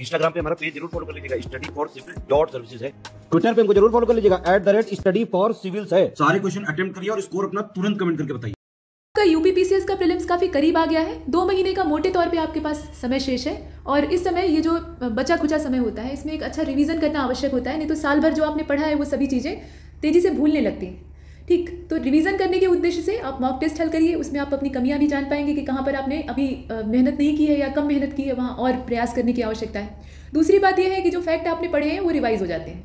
Instagram पे हमारा page जरूर फॉलो कर लीजिएगा study for civil dot services है ट्विटर पे हमको जरूर फॉलो कर लीजिएगा at the rate study for civils है सारे क्वेश्चन अटेम्प्ट करिए और स्कोर अपना तुरंत कमेंट करके बताइए का यूपीपीसीएस का प्रीलिम्स काफी करीब आ गया है दो महीने का मोटे तौर पे आपके पास समय शेष है और इस समय ये जो बचा खुचा समय होता है इसमें एक अच्छा रिवीजन करना आवश्यक होता है नहीं तो साल भर जो आपने पढ़ा है वो सभी चीजें तेजी से भूलने लगती हैं ठीक तो रिवीजन करने के उद्देश्य से आप मॉक टेस्ट हल करिए उसमें आप अपनी कमियां भी जान पाएंगे कि कहाँ पर आपने अभी मेहनत नहीं की है या कम मेहनत की है वहाँ और प्रयास करने की आवश्यकता है दूसरी बात यह है कि जो फैक्ट आपने पढ़े हैं वो रिवाइज हो जाते हैं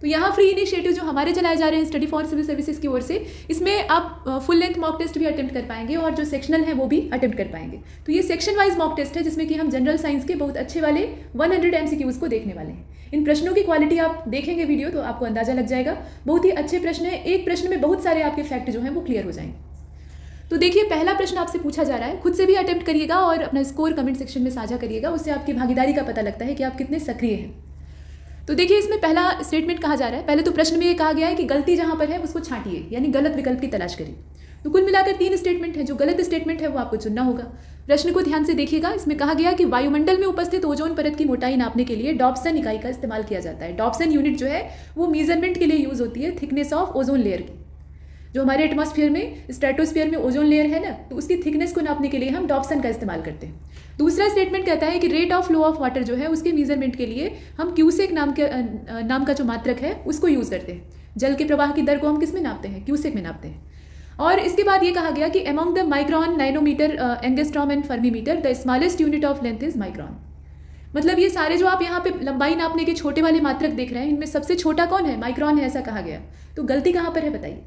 तो यहाँ फ्री इनिशिएटिव जो हमारे चलाए जा रहे हैं स्टडी फॉर सिविल सर्विसेज की ओर से इसमें आप फुल लेंथ मॉक टेस्ट भी अटैम्प्ट कर पाएंगे और जो सेक्शनल है वो भी अटैम्प्ट कर पाएंगे तो ये सेक्शन वाइज मॉक टेस्ट है जिसमें कि हम जनरल साइंस के बहुत अच्छे वाले 100 हंड्रेड को देखने वाले हैं इन प्रश्नों की क्वालिटी आप देखेंगे वीडियो तो आपको अंदाजा लग जाएगा बहुत ही अच्छे प्रश्न है एक प्रश्न में बहुत सारे आपके फैक्ट जो हैं वो क्लियर हो जाएंगे तो देखिए पहला प्रश्न आपसे पूछा जा रहा है खुद से भी अटैम्प्ट करिएगा और अपना स्कोर कमेंट सेक्शन में साझा करिएगा उससे आपकी भागीदारी का पता लगता है कि आप कितने सक्रिय हैं तो देखिए इसमें पहला स्टेटमेंट कहा जा रहा है पहले तो प्रश्न में ये कहा गया है कि गलती जहाँ पर है उसको छांटिए यानी गलत विकल्प की तलाश करिए तो कुल मिलाकर तीन स्टेटमेंट है जो गलत स्टेटमेंट है वो आपको चुनना होगा प्रश्न को ध्यान से देखिएगा इसमें कहा गया कि वायुमंडल में उपस्थित ओजोन परत की मोटाई नापने के लिए डॉप्सन इकाई का इस्तेमाल किया जाता है डॉप्सन यूनिट जो है वो मेजरमेंट के लिए यूज़ होती है थिकनेस ऑफ ओजोन लेयर की जो हमारे एटमोसफियर में स्ट्रेटोस्फियर में ओजोन लेयर है ना तो उसकी थिकनेस को नापने के लिए हम डॉप्सन का इस्तेमाल करते हैं दूसरा स्टेटमेंट कहता है कि rate of flow of water जो है उसके मेजरमेंट के लिए हम क्यूसेक नाम के नाम का जो मात्रक है उसको यूज़ करते हैं जल के प्रवाह की दर को हम किस में नापते हैं क्यूसेक में नापते हैं और इसके बाद ये कहा गया कि among the micron nanometre angstrom and femtometre the smallest unit of length is micron मतलब ये सारे जो आप यहाँ पे लंबाई नापने के छोटे वाले मात्रक देख रहे हैं इनमें सबसे छोटा कौन है माइक्रॉन है ऐसा कहा गया तो गलती कहाँ पर है बताइए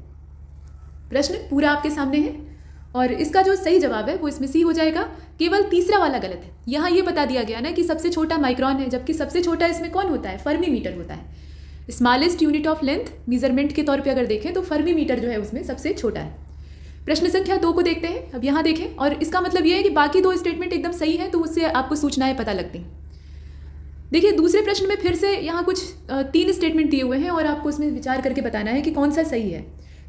प्रश्न पूरा आपके सामने है और इसका जो सही जवाब है वो इसमें सी हो जाएगा केवल तीसरा वाला गलत है यहाँ ये बता दिया गया ना कि सबसे छोटा माइक्रॉन है जबकि सबसे छोटा इसमें कौन होता है फर्मी मीटर होता है smallest unit of length measurement के तौर पे अगर देखें तो फर्मी मीटर जो है उसमें सबसे छोटा है प्रश्न संख्या दो को देखते हैं अब यहाँ देखें और इसका मतलब यह है कि बाकी दो स्टेटमेंट एकदम सही है तो उससे आपको सूचनाएं पता लगती हैं देखिए दूसरे प्रश्न में फिर से यहाँ कुछ तीन स्टेटमेंट दिए हुए हैं और आपको उसमें विचार करके बताना है कि कौन सा सही है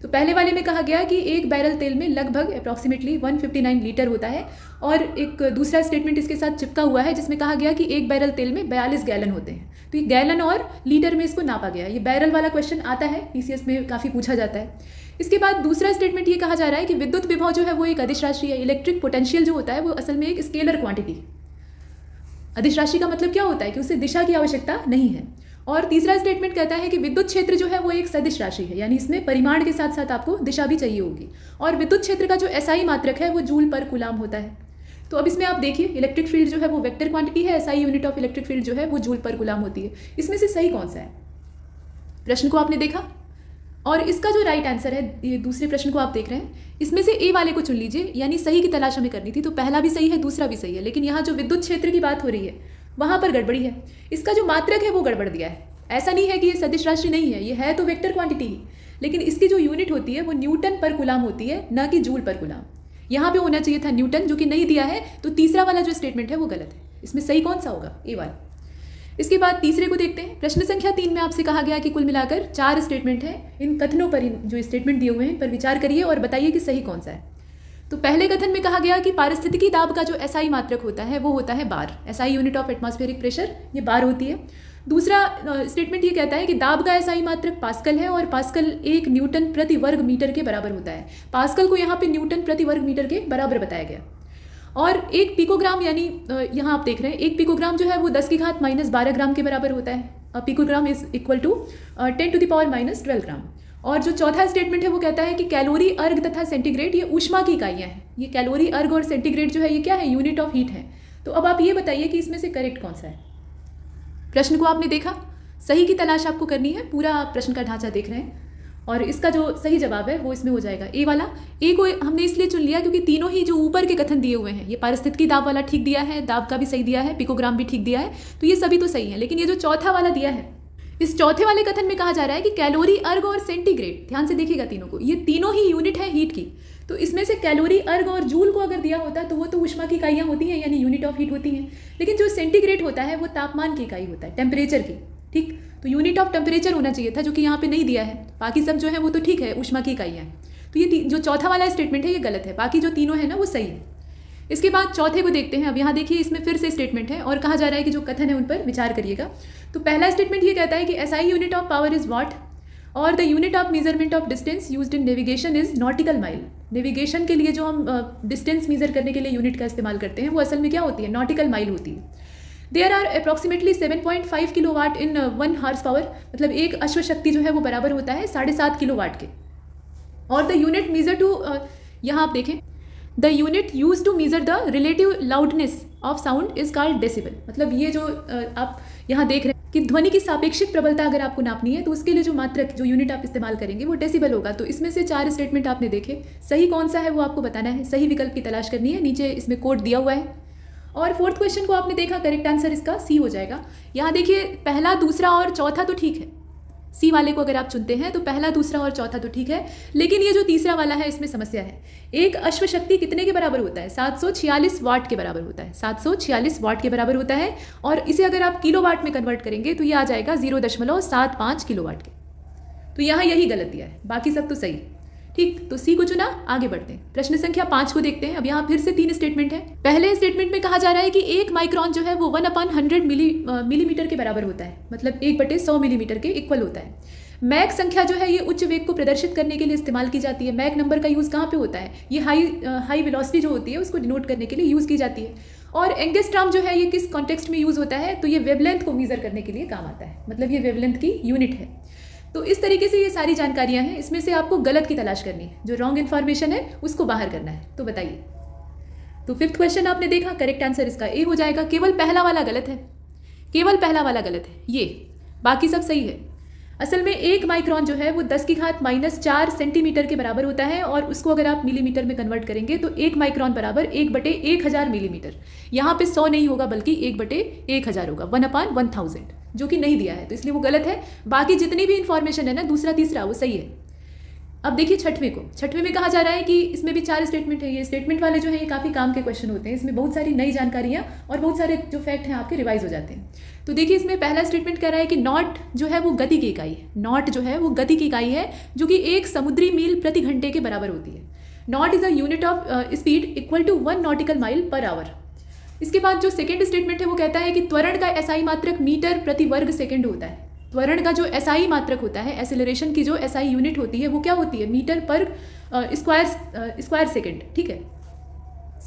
तो पहले वाले में कहा गया कि एक बैरल तेल में लगभग अप्रॉक्सीमेटली 159 लीटर होता है और एक दूसरा स्टेटमेंट इसके साथ चिपका हुआ है जिसमें कहा गया कि एक बैरल तेल में बयालीस गैलन होते हैं तो ये गैलन और लीटर में इसको नापा गया ये बैरल वाला क्वेश्चन आता है पी में काफ़ी पूछा जाता है इसके बाद दूसरा स्टेटमेंट ये कहा जा रहा है कि विद्युत विभव जो है वो एक अधिश राशि है इलेक्ट्रिक पोटेंशियल जो होता है वो असल में एक स्केलर क्वांटिटी है अधिश राशि का मतलब क्या होता है कि उसे दिशा की आवश्यकता नहीं है और तीसरा स्टेटमेंट कहता है कि विद्युत क्षेत्र जो है वो एक सदिश राशि है यानी इसमें परिमाण के साथ साथ आपको दिशा भी चाहिए होगी और विद्युत क्षेत्र का जो एसआई मात्रक है वो जूल पर गुलाम होता है तो अब इसमें आप देखिए इलेक्ट्रिक फील्ड जो है वो वेक्टर क्वांटिटी है SI unit of electric field जो है वो जूल पर गुलाम होती है इसमें से सही कौन सा है प्रश्न को आपने देखा और इसका जो राइट आंसर है ये दूसरे प्रश्न को आप देख रहे हैं इसमें से ए वाले को चुन लीजिए यानी सही की तलाश हमें करनी थी तो पहला भी सही है दूसरा भी सही है लेकिन यहाँ जो विद्युत क्षेत्र की बात हो रही है वहाँ पर गड़बड़ी है इसका जो मात्रक है वो गड़बड़ दिया है ऐसा नहीं है कि ये सदिश राशि नहीं है ये है तो वेक्टर क्वांटिटी ही लेकिन इसकी जो यूनिट होती है वो न्यूटन पर गुलाम होती है ना कि जूल पर गुलाम यहाँ पे होना चाहिए था न्यूटन जो कि नहीं दिया है तो तीसरा वाला जो स्टेटमेंट है वो गलत है इसमें सही कौन सा होगा ए वाला इसके बाद तीसरे को देखते हैं प्रश्न संख्या तीन में आपसे कहा गया कि कुल मिलाकर चार स्टेटमेंट है इन कथनों पर जो स्टेटमेंट दिए हुए हैं पर विचार करिए और बताइए कि सही कौन सा है तो पहले कथन में कहा गया कि पारिस्थितिकी दाब का जो एसआई मात्रक होता है वो होता है bar SI unit of atmospheric pressure ये बार होती है दूसरा स्टेटमेंट ये कहता है कि दाब का एसआई मात्रक पास्कल है और पास्कल एक न्यूटन प्रति वर्ग मीटर के बराबर होता है पास्कल को यहाँ पे न्यूटन प्रति वर्ग मीटर के बराबर बताया गया और एक पिकोग्राम यानी यहाँ आप देख रहे हैं एक पिकोग्राम जो है वो दस की घात माइनस बारह ग्राम के बराबर होता है picogram is equal to ten to the power minus twelve gram और जो चौथा स्टेटमेंट है वो कहता है कि कैलोरी अर्घ तथा सेंटीग्रेड ये ऊष्मा की इकाइयाँ हैं ये कैलोरी अर्घ और सेंटीग्रेड जो है ये क्या है यूनिट ऑफ हीट है तो अब आप ये बताइए कि इसमें से करेक्ट कौन सा है प्रश्न को आपने देखा सही की तलाश आपको करनी है पूरा आप प्रश्न का ढांचा देख रहे हैं और इसका जो सही जवाब है वो इसमें हो जाएगा ए वाला ए को हमने इसलिए चुन लिया क्योंकि तीनों ही जो ऊपर के कथन दिए हुए हैं ये पारिस्थितिकी दाब वाला ठीक दिया है दाब का भी सही दिया है पिकोग्राम भी ठीक दिया है तो ये सभी तो सही है लेकिन ये जो चौथा वाला दिया है इस चौथे वाले कथन में कहा जा रहा है कि कैलोरी अर्ग और सेंटीग्रेड ध्यान से देखिएगा तीनों को ये तीनों ही यूनिट है हीट की तो इसमें से कैलोरी अर्ग और जूल को अगर दिया होता तो वो तो उष्मा की इकाइयाँ होती हैं यानी यूनिट ऑफ हीट होती हैं लेकिन जो सेंटीग्रेड होता है वो तापमान की इकाई होता है टेम्परेचर की ठीक तो यूनिट ऑफ टेम्परेचर होना चाहिए था जो कि यहाँ पर नहीं दिया है बाकी सब जो है वो तो ठीक है उष्मा की इकाइयाँ तो ये जो चौथा वाला स्टेटमेंट है ये गलत है बाकी जो तीनों है ना वो सही है इसके बाद चौथे को देखते हैं अब यहाँ देखिए इसमें फिर से स्टेटमेंट है और कहा जा रहा है कि जो कथन है उन पर विचार करिएगा तो पहला स्टेटमेंट ये कहता है कि S I unit of power is watt और the unit of measurement of distance use in navigation is nautical mile navigation के लिए जो हम डिस्टेंस uh, मेज़र करने के लिए यूनिट का इस्तेमाल करते हैं वो असल में क्या होती है नॉटिकल माइल होती है there are approximately seven point five kilo watt in one horse power मतलब एक अश्व शक्ति जो है वो बराबर होता है साढ़े सात किलो वाट के और द यूनिट मीजर टू यहाँ आप देखें the unit use to measure the relative loudness of sound is called decibel मतलब ये जो आप यहाँ देख रहे हैं कि ध्वनि की सापेक्षिक प्रबलता अगर आपको नापनी है तो उसके लिए जो मात्रक जो यूनिट आप इस्तेमाल करेंगे वो डेसिबल होगा तो इसमें से चार स्टेटमेंट आपने देखे सही कौन सा है वो आपको बताना है सही विकल्प की तलाश करनी है नीचे इसमें कोड दिया हुआ है और फोर्थ क्वेश्चन को आपने देखा करेक्ट आंसर इसका सी हो जाएगा यहाँ देखिए पहला दूसरा और चौथा तो ठीक है सी वाले को अगर आप चुनते हैं तो पहला दूसरा और चौथा तो ठीक है लेकिन ये जो तीसरा वाला है इसमें समस्या है एक अश्व शक्ति कितने के बराबर होता है सात सौ छियालीस वाट के बराबर होता है सात सौ छियालीस वाट के बराबर होता है और इसे अगर आप किलो वाट में कन्वर्ट करेंगे तो ये आ जाएगा जीरो दशमलव सात पाँच किलो वाट के तो यहाँ यही गलत दिया है बाकी सब तो सही है ठीक तो सी को चुना आगे बढ़ते हैं प्रश्न संख्या पांच को देखते हैं अब यहाँ फिर से तीन स्टेटमेंट है पहले स्टेटमेंट में कहा जा रहा है कि एक माइक्रॉन जो है वो one upon hundred milli millimetre के बराबर होता है मतलब एक बटे सौ मिलीमीटर के इक्वल होता है मैक संख्या जो है ये उच्च वेग को प्रदर्शित करने के लिए इस्तेमाल की जाती है मैक नंबर का यूज़ कहाँ पे होता है ये हाई हाई वेलोसिटी जो होती है उसको डिनोट करने के लिए यूज़ की जाती है और एंगेस्ट्राम जो है ये किस कॉन्टेक्स्ट में यूज़ होता है तो ये वेवलेंथ को मीज़र करने के लिए काम आता है मतलब ये वेवलेंथ की यूनिट है तो इस तरीके से ये सारी जानकारियाँ हैं इसमें से आपको गलत की तलाश करनी है जो रॉन्ग इन्फॉर्मेशन है उसको बाहर करना है तो बताइए तो फिफ्थ क्वेश्चन आपने देखा करेक्ट आंसर इसका ए हो जाएगा केवल पहला वाला गलत है केवल पहला वाला गलत है ये बाकी सब सही है असल में एक माइक्रॉन जो है वो दस की घात माइनस चार सेंटीमीटर के बराबर होता है और उसको अगर आप मिलीमीटर में कन्वर्ट करेंगे तो एक माइक्रॉन बराबर एक बटे एक हज़ार मिलीमीटर यहाँ पे सौ नहीं होगा बल्कि एक बटे एक हज़ार होगा वन अपान वन थाउजेंड जो कि नहीं दिया है तो इसलिए वो गलत है बाकी जितनी भी इन्फॉर्मेशन है ना दूसरा तीसरा वो सही है अब देखिए छठवें को छठवें में कहा जा रहा है कि इसमें भी चार स्टेटमेंट है ये स्टेटमेंट वाले जो है ये काफ़ी काम के क्वेश्चन होते हैं इसमें बहुत सारी नई जानकारियां और बहुत सारे जो फैक्ट हैं आपके रिवाइज हो जाते हैं तो देखिए इसमें पहला स्टेटमेंट कह रहा है कि नॉट जो है वो गति की इकाई है नॉट जो है वो गति की इकाई है जो कि एक समुद्री मील प्रति घंटे के बराबर होती है knot is a unit of speed equal to one nautical mile per hour इसके बाद जो सेकेंड स्टेटमेंट है वो कहता है कि त्वरण का एसआई मात्रक मीटर प्रति वर्ग सेकेंड होता है त्वरण का जो एसआई मात्रक होता है एसिलरेशन की जो एसआई यूनिट होती है वो क्या होती है मीटर पर स्क्वायर स्क्वायर सेकेंड ठीक है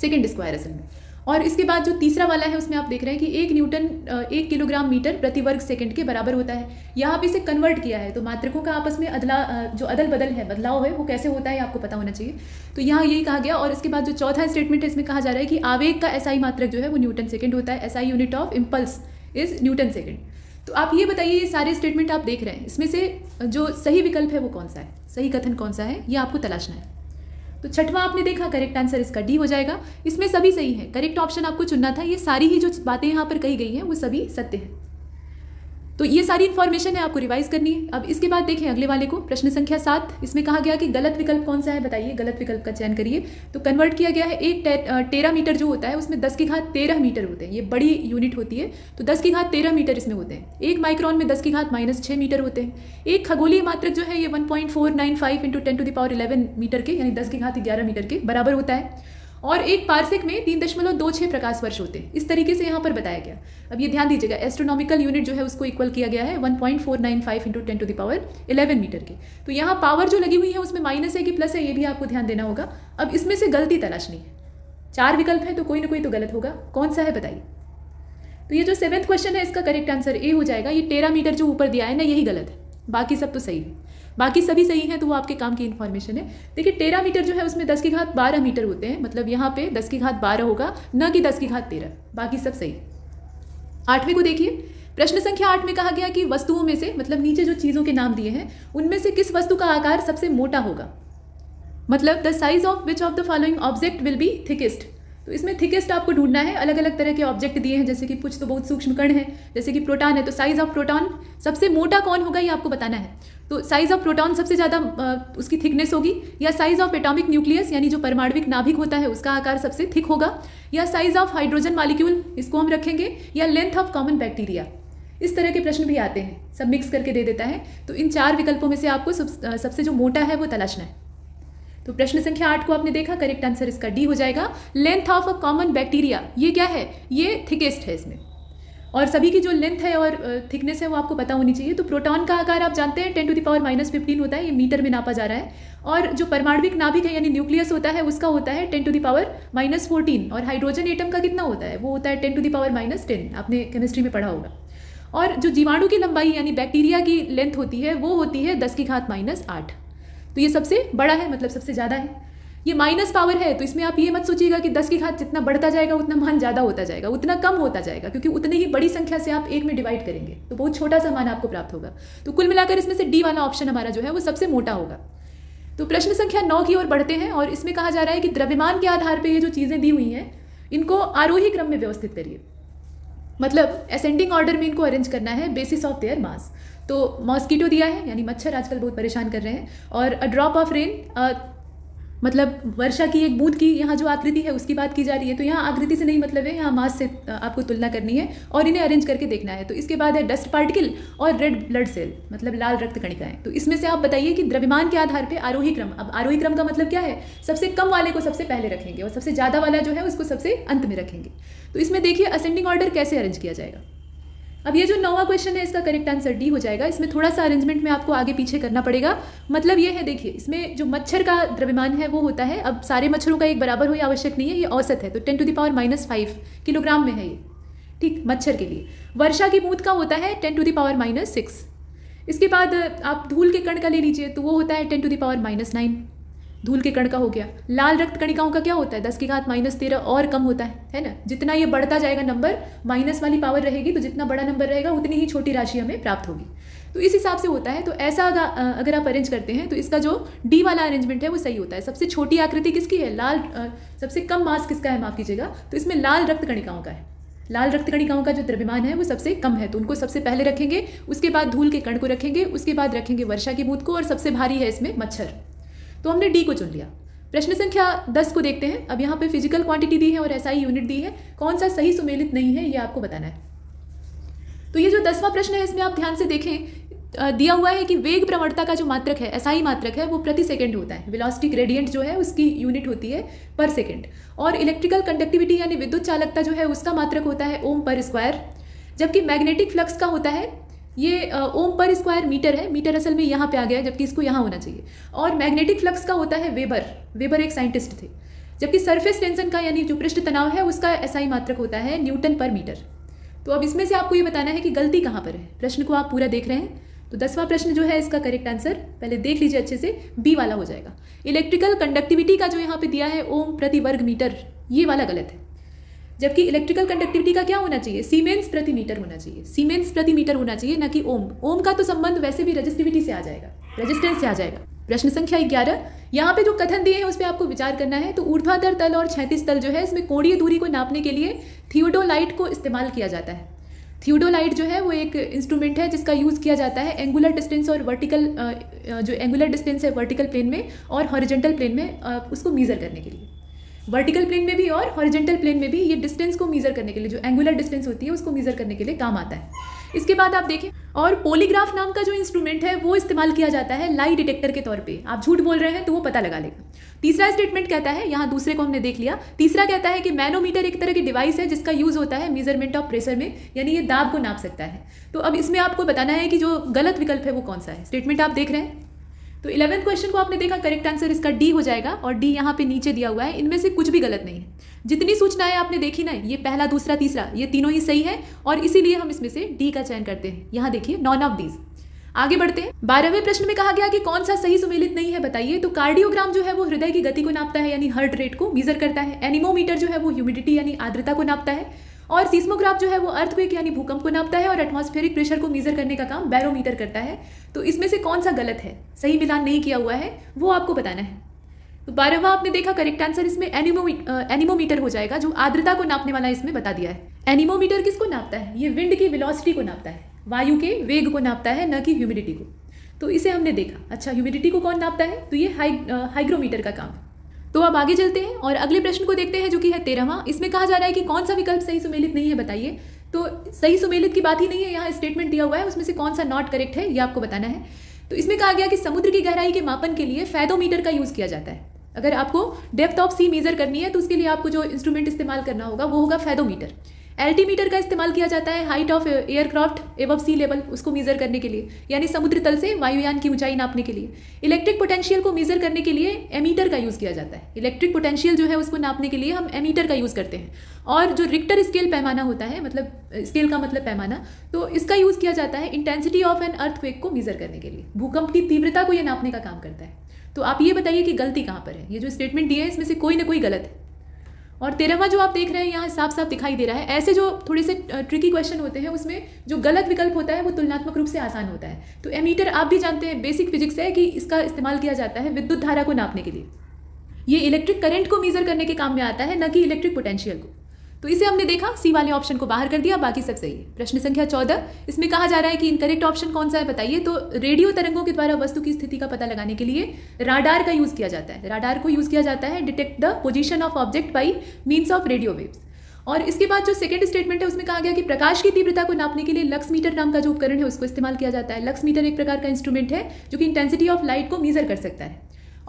सेकेंड स्क्वायर असल में और इसके बाद जो तीसरा वाला है उसमें आप देख रहे हैं कि एक न्यूटन एक किलोग्राम मीटर प्रति वर्ग सेकेंड के बराबर होता है यहाँ आप इसे कन्वर्ट किया है तो मात्रकों का आपस में अदला जो अदल बदल है बदलाव है वो कैसे होता है आपको पता होना चाहिए तो यहाँ यही कहा गया और इसके बाद जो चौथा स्टेटमेंट है इसमें कहा जा रहा है कि आवेग का एसआई मात्रक जो है वो न्यूटन सेकेंड होता है ऐसा unit of impulse is newton second तो आप ये बताइए ये सारे स्टेटमेंट आप देख रहे हैं इसमें से जो सही विकल्प है वो कौन सा है सही कथन कौन सा है ये आपको तलाशना है तो छठवां आपने देखा करेक्ट आंसर इसका डी हो जाएगा इसमें सभी सही है करेक्ट ऑप्शन आपको चुनना था ये सारी ही जो बातें यहाँ पर कही गई हैं वो सभी सत्य हैं तो ये सारी इन्फॉर्मेशन है आपको रिवाइज करनी है अब इसके बाद देखें अगले वाले को प्रश्न संख्या सात इसमें कहा गया कि गलत विकल्प कौन सा है बताइए गलत विकल्प का चयन करिए तो कन्वर्ट किया गया है एक तेरह मीटर जो होता है उसमें दस की घात तेरह मीटर होते हैं ये बड़ी यूनिट होती है तो दस की घात तेरह मीटर इसमें होते हैं एक माइक्रॉन में दस की घात माइनस मीटर होते हैं एक खगोलीय मात्रक जो है ये one point four nine five into ten to the power eleven metre के यानी दस की घात ग्यारह मीटर के बराबर होता है और एक पार्सिक में तीन दशमलव दो छः प्रकाश वर्ष होते हैं इस तरीके से यहाँ पर बताया गया अब ये ध्यान दीजिएगा एस्ट्रोनॉमिकल यूनिट जो है उसको इक्वल किया गया है one point four nine five into ten to the power eleven metre के तो यहाँ पावर जो लगी हुई है उसमें माइनस है कि प्लस है ये भी आपको ध्यान देना होगा अब इसमें से गलती तलाशनी है चार विकल्प हैं तो कोई ना कोई तो गलत होगा कौन सा है बताइए तो ये जो सेवेंथ क्वेश्चन है इसका करेक्ट आंसर ए हो जाएगा ये टेरा मीटर जो ऊपर दिया है ना यही गलत है बाकी सब तो सही है बाकी सभी सही हैं तो वो आपके काम की इन्फॉर्मेशन है देखिए तेरह मीटर जो है उसमें दस की घात बारह मीटर होते हैं मतलब यहाँ पे दस की घात बारह होगा न कि दस की घात तेरह बाकी सब सही आठवें को देखिए प्रश्न संख्या आठ में कहा गया कि वस्तुओं में से मतलब नीचे जो चीज़ों के नाम दिए हैं उनमें से किस वस्तु का आकार सबसे मोटा होगा मतलब the size of which of the following object will be thickest तो इसमें थिकेस्ट आपको ढूंढना है अलग अलग तरह के ऑब्जेक्ट दिए हैं जैसे कि कुछ तो बहुत सूक्ष्म कण है जैसे कि प्रोटॉन है तो साइज ऑफ प्रोटॉन सबसे मोटा कौन होगा ये आपको बताना है तो साइज ऑफ प्रोटॉन सबसे ज़्यादा उसकी थिकनेस होगी या साइज ऑफ एटॉमिक न्यूक्लियस यानी जो परमाणविक नाभिक होता है उसका आकार सबसे थिक होगा या साइज ऑफ हाइड्रोजन मालिक्यूल इसको हम रखेंगे या लेंथ ऑफ कॉमन बैक्टीरिया इस तरह के प्रश्न भी आते हैं सब मिक्स करके दे देता है तो इन चार विकल्पों में से आपको सब, सबसे जो मोटा है वो तलाशना है तो प्रश्न संख्या आठ को आपने देखा करेक्ट आंसर इसका डी हो जाएगा length of a common bacteria ये क्या है ये थिकेस्ट है इसमें और सभी की जो लेंथ है और थिकनेस है वो आपको पता होनी चाहिए तो प्रोटॉन का आकार आप जानते हैं ten to the power minus fifteen होता है ये मीटर में नापा जा रहा है और जो परमाणविक नाभिक है यानी न्यूक्लियस होता है उसका होता है ten to the power minus fourteen और हाइड्रोजन एटम का कितना होता है वो होता है ten to the power minus ten आपने केमिस्ट्री में पढ़ा होगा और जो जीवाणु की लंबाई यानी बैक्टीरिया की लेंथ होती है वो होती है दस की घात माइनस आठ तो ये सबसे बड़ा है मतलब सबसे ज़्यादा है ये माइनस पावर है तो इसमें आप ये मत सोचिएगा कि दस की घात जितना बढ़ता जाएगा उतना मान ज़्यादा होता जाएगा उतना कम होता जाएगा क्योंकि उतने ही बड़ी संख्या से आप एक में डिवाइड करेंगे तो बहुत छोटा सा मान आपको प्राप्त होगा तो कुल मिलाकर इसमें से डी वाला ऑप्शन हमारा जो है वो सबसे मोटा होगा तो प्रश्न संख्या नौ की ओर बढ़ते हैं और इसमें कहा जा रहा है कि द्रव्यमान के आधार पर ये जो चीज़ें दी हुई हैं इनको आरोही क्रम में व्यवस्थित करिए मतलब असेंडिंग ऑर्डर में इनको अरेंज करना है बेसिस ऑफ देयर मास तो मॉस्किटो दिया है यानी मच्छर आजकल बहुत परेशान कर रहे हैं और अ ड्रॉप ऑफ रेन मतलब वर्षा की एक बूंद की यहाँ जो आकृति है उसकी बात की जा रही है तो यहाँ आकृति से नहीं मतलब है यहाँ मास से आपको तुलना करनी है और इन्हें अरेंज करके देखना है तो इसके बाद है डस्ट पार्टिकल और रेड ब्लड सेल मतलब लाल रक्त कणिकाएं तो इसमें से आप बताइए कि द्रव्यमान के आधार पर आरोही क्रम अब आरोही क्रम का मतलब क्या है सबसे कम वाले को सबसे पहले रखेंगे और सबसे ज़्यादा वाला जो है उसको सबसे अंत में रखेंगे तो इसमें देखिए असेंडिंग ऑर्डर कैसे अरेंज किया जाएगा अब ये जो नौवा क्वेश्चन है इसका करेक्ट आंसर डी हो जाएगा इसमें थोड़ा सा अरेंजमेंट में आपको आगे पीछे करना पड़ेगा मतलब ये है देखिए इसमें जो मच्छर का द्रव्यमान है वो होता है अब सारे मच्छरों का एक बराबर हुई आवश्यक नहीं है ये औसत है तो ten to the power minus five kilogram में है ये ठीक मच्छर के लिए वर्षा की बूंद का होता है ten to power minus six इसके बाद आप धूल के कण का ले लीजिए तो वो होता है ten to the power minus nine धूल के कण का हो गया लाल रक्त कणिकाओं का क्या होता है दस की घात माइनस तेरह और कम होता है है ना जितना ये बढ़ता जाएगा नंबर माइनस वाली पावर रहेगी तो जितना बड़ा नंबर रहेगा उतनी ही छोटी राशि हमें प्राप्त होगी तो इस हिसाब से होता है तो ऐसा अगर आप अरेंज करते हैं तो इसका जो डी वाला अरेंजमेंट है वो सही होता है सबसे छोटी आकृति किसकी है लाल सबसे कम मास किसका है माफ कीजिएगा तो इसमें लाल रक्त कणिकाओं का है लाल रक्त कणिकाओं का जो द्रव्यमान है वो सबसे कम है तो उनको सबसे पहले रखेंगे उसके बाद धूल के कण को रखेंगे उसके बाद रखेंगे वर्षा की बूथ को और सबसे भारी है इसमें मच्छर तो हमने डी को चुन लिया प्रश्न संख्या दस को देखते हैं अब यहाँ पे फिजिकल क्वांटिटी दी है और ऐसा एसआई यूनिट दी है कौन सा सही सुमेलित नहीं है ये आपको बताना है तो ये जो दसवां प्रश्न है इसमें आप ध्यान से देखें दिया हुआ है कि वेग प्रवणता का जो मात्रक है ऐसा एसआई मात्रक है वो प्रति सेकंड होता है वेलोसिटी ग्रेडियंट जो है उसकी यूनिट होती है पर सेकंड और इलेक्ट्रिकल कंडक्टिविटी यानी विद्युत चालकता जो है उसका मात्रक होता है ओम पर स्क्वायर जबकि मैग्नेटिक फ्लक्स का होता है ये ओम पर स्क्वायर मीटर है मीटर असल में यहाँ पे आ गया है जबकि इसको यहाँ होना चाहिए और मैग्नेटिक फ्लक्स का होता है वेबर वेबर एक साइंटिस्ट थे जबकि सरफेस टेंशन का यानी जो पृष्ठ तनाव है उसका ऐसा ही मात्रक होता है न्यूटन पर मीटर तो अब इसमें से आपको ये बताना है कि गलती कहाँ पर है प्रश्न को आप पूरा देख रहे हैं तो दसवां प्रश्न जो है इसका करेक्ट आंसर पहले देख लीजिए अच्छे से बी वाला हो जाएगा इलेक्ट्रिकल कंडक्टिविटी का जो यहाँ पे दिया है ओम प्रति वर्ग मीटर ये वाला गलत है जबकि इलेक्ट्रिकल कंडक्टिविटी का क्या होना चाहिए सीमेंस प्रति मीटर होना चाहिए सीमेंस प्रति मीटर होना चाहिए न कि ओम ओम का तो संबंध वैसे भी रजिस्टिविटी से आ जाएगा रजिस्टेंस से आ जाएगा प्रश्न संख्या ग्यारह यहाँ पे जो कथन दिए हैं उस पर आपको विचार करना है तो ऊर्ध्वाधर तल और छैतीस तल जो है इसमें कोणीय दूरी को नापने के लिए थियोडोलाइट को इस्तेमाल किया जाता है थियोडोलाइट जो है वो एक इंस्ट्रूमेंट है जिसका यूज़ किया जाता है एंगुलर डिस्टेंस और वर्टिकल जो एंगुलर डिस्टेंस है वर्टिकल प्लेन में और हॉरिजेंटल प्लेन में उसको मीज़र करने के लिए वर्टिकल प्लेन में भी और हॉरिजेंटल प्लेन में भी ये डिस्टेंस को मीज़र करने के लिए जो एंगुलर डिस्टेंस होती है उसको मीज़र करने के लिए काम आता है इसके बाद आप देखें और पोलीग्राफ नाम का जो इंस्ट्रूमेंट है वो इस्तेमाल किया जाता है लाई डिटेक्टर के तौर पे आप झूठ बोल रहे हैं तो वो पता लगा लेगा तीसरा स्टेटमेंट कहता है यहाँ दूसरे को हमने देख लिया तीसरा कहता है कि मैनोमीटर एक तरह की डिवाइस है जिसका यूज़ होता है मेजरमेंट ऑफ प्रेशर में यानी ये दाब को नाप सकता है तो अब इसमें आपको बताना है कि जो गलत विकल्प है वो कौन सा है स्टेटमेंट आप देख रहे हैं तो इलेवंथ क्वेश्चन को आपने देखा करेक्ट आंसर इसका डी हो जाएगा और डी यहाँ पे नीचे दिया हुआ है इनमें से कुछ भी गलत नहीं है जितनी सूचनाएं आपने देखी ना ये पहला दूसरा तीसरा ये तीनों ही सही है और इसीलिए हम इसमें से डी का चयन करते हैं यहाँ देखिए नॉन ऑफ दीज आगे बढ़ते हैं बारहवें प्रश्न में कहा गया कि कौन सा सही सुमेलित नहीं है बताइए तो कार्डियोग्राम जो है वो हृदय की गति को नापता है यानी हर्ट रेट को मीजर करता है एनिमोमीटर जो है वो ह्यूमिडिटी यानी आर्द्रता को नापता है और सीस्मोग्राफ जो है वो अर्थक्वेक यानी भूकंप को नापता है और एटमॉस्फेरिक प्रेशर को मीज़र करने का काम बैरोमीटर करता है तो इसमें से कौन सा गलत है सही मिलान नहीं किया हुआ है वो आपको बताना है तो बारहवा आपने देखा करेक्ट आंसर इसमें एनिमो एनिमोमीटर हो जाएगा जो आर्द्रता को नापने वाला इसमें बता दिया है एनिमोमीटर किसको नापता है ये विंड की विलॉसिटी को नापता है वायु के वेग को नापता है न कि ह्यूमिडिटी को तो इसे हमने देखा अच्छा ह्यूमिडिटी को कौन नापता है तो ये हाइग्रोमीटर का काम है तो अब आगे चलते हैं और अगले प्रश्न को देखते हैं जो कि है तेरहवा इसमें कहा जा रहा है कि कौन सा विकल्प सही सुमेलित नहीं है बताइए तो सही सुमेलित की बात ही नहीं है यहाँ स्टेटमेंट दिया हुआ है उसमें से कौन सा नॉट करेक्ट है ये आपको बताना है तो इसमें कहा गया कि समुद्र की गहराई के मापन के लिए फैदोमीटर का यूज़ किया जाता है अगर आपको डेप्थ ऑफ सी मेज़र करनी है तो उसके लिए आपको जो इंस्ट्रूमेंट इस्तेमाल करना होगा वो होगा फैदोमीटर एल्टीमीटर का इस्तेमाल किया जाता है हाइट ऑफ एयरक्राफ्ट एवं सी लेवल उसको मीज़र करने के लिए यानी समुद्र तल से वायुयान की ऊंचाई नापने के लिए इलेक्ट्रिक पोटेंशियल को मीज़र करने के लिए एमीटर का यूज़ किया जाता है इलेक्ट्रिक पोटेंशियल जो है उसको नापने के लिए हम एमीटर का यूज़ करते हैं और जो रिक्टर स्केल पैमाना होता है मतलब स्केल का मतलब पैमाना तो इसका यूज़ किया जाता है इंटेंसिटी ऑफ एन अर्थ को मीज़र करने के लिए भूकंप की तीव्रता को यह नापने का काम करता है तो आप ये बताइए कि गलती कहाँ पर है ये जो स्टेटमेंट दिए है इसमें से कोई ना कोई गलत है और तेरहवा जो आप देख रहे हैं यहाँ साफ साफ दिखाई दे रहा है ऐसे जो थोड़े से ट्रिकी क्वेश्चन होते हैं उसमें जो गलत विकल्प होता है वो तुलनात्मक रूप से आसान होता है तो एमीटर आप भी जानते हैं बेसिक फिजिक्स है कि इसका इस्तेमाल किया जाता है विद्युत धारा को नापने के लिए ये इलेक्ट्रिक करंट को मीज़र करने के काम में आता है न कि इलेक्ट्रिक पोटेंशियल को तो इसे हमने देखा सी वाले ऑप्शन को बाहर कर दिया बाकी सब सही है प्रश्न संख्या चौदह इसमें कहा जा रहा है कि इनकरेक्ट ऑप्शन कौन सा है बताइए तो रेडियो तरंगों के द्वारा वस्तु की स्थिति का पता लगाने के लिए राडार का यूज़ किया जाता है राडार को यूज़ किया जाता है detect the position of object by means of radio waves और इसके बाद जो सेकंड स्टेटमेंट है उसमें कहा गया कि प्रकाश की तीव्रता को नापने के लिए लक्स मीटर नाम का जो उपकरण है उसको इस्तेमाल किया जाता है लक्स मीटर एक प्रकार का इंस्ट्रूमेंट है जो कि इंटेंसिटी ऑफ लाइट को मीजर कर सकता है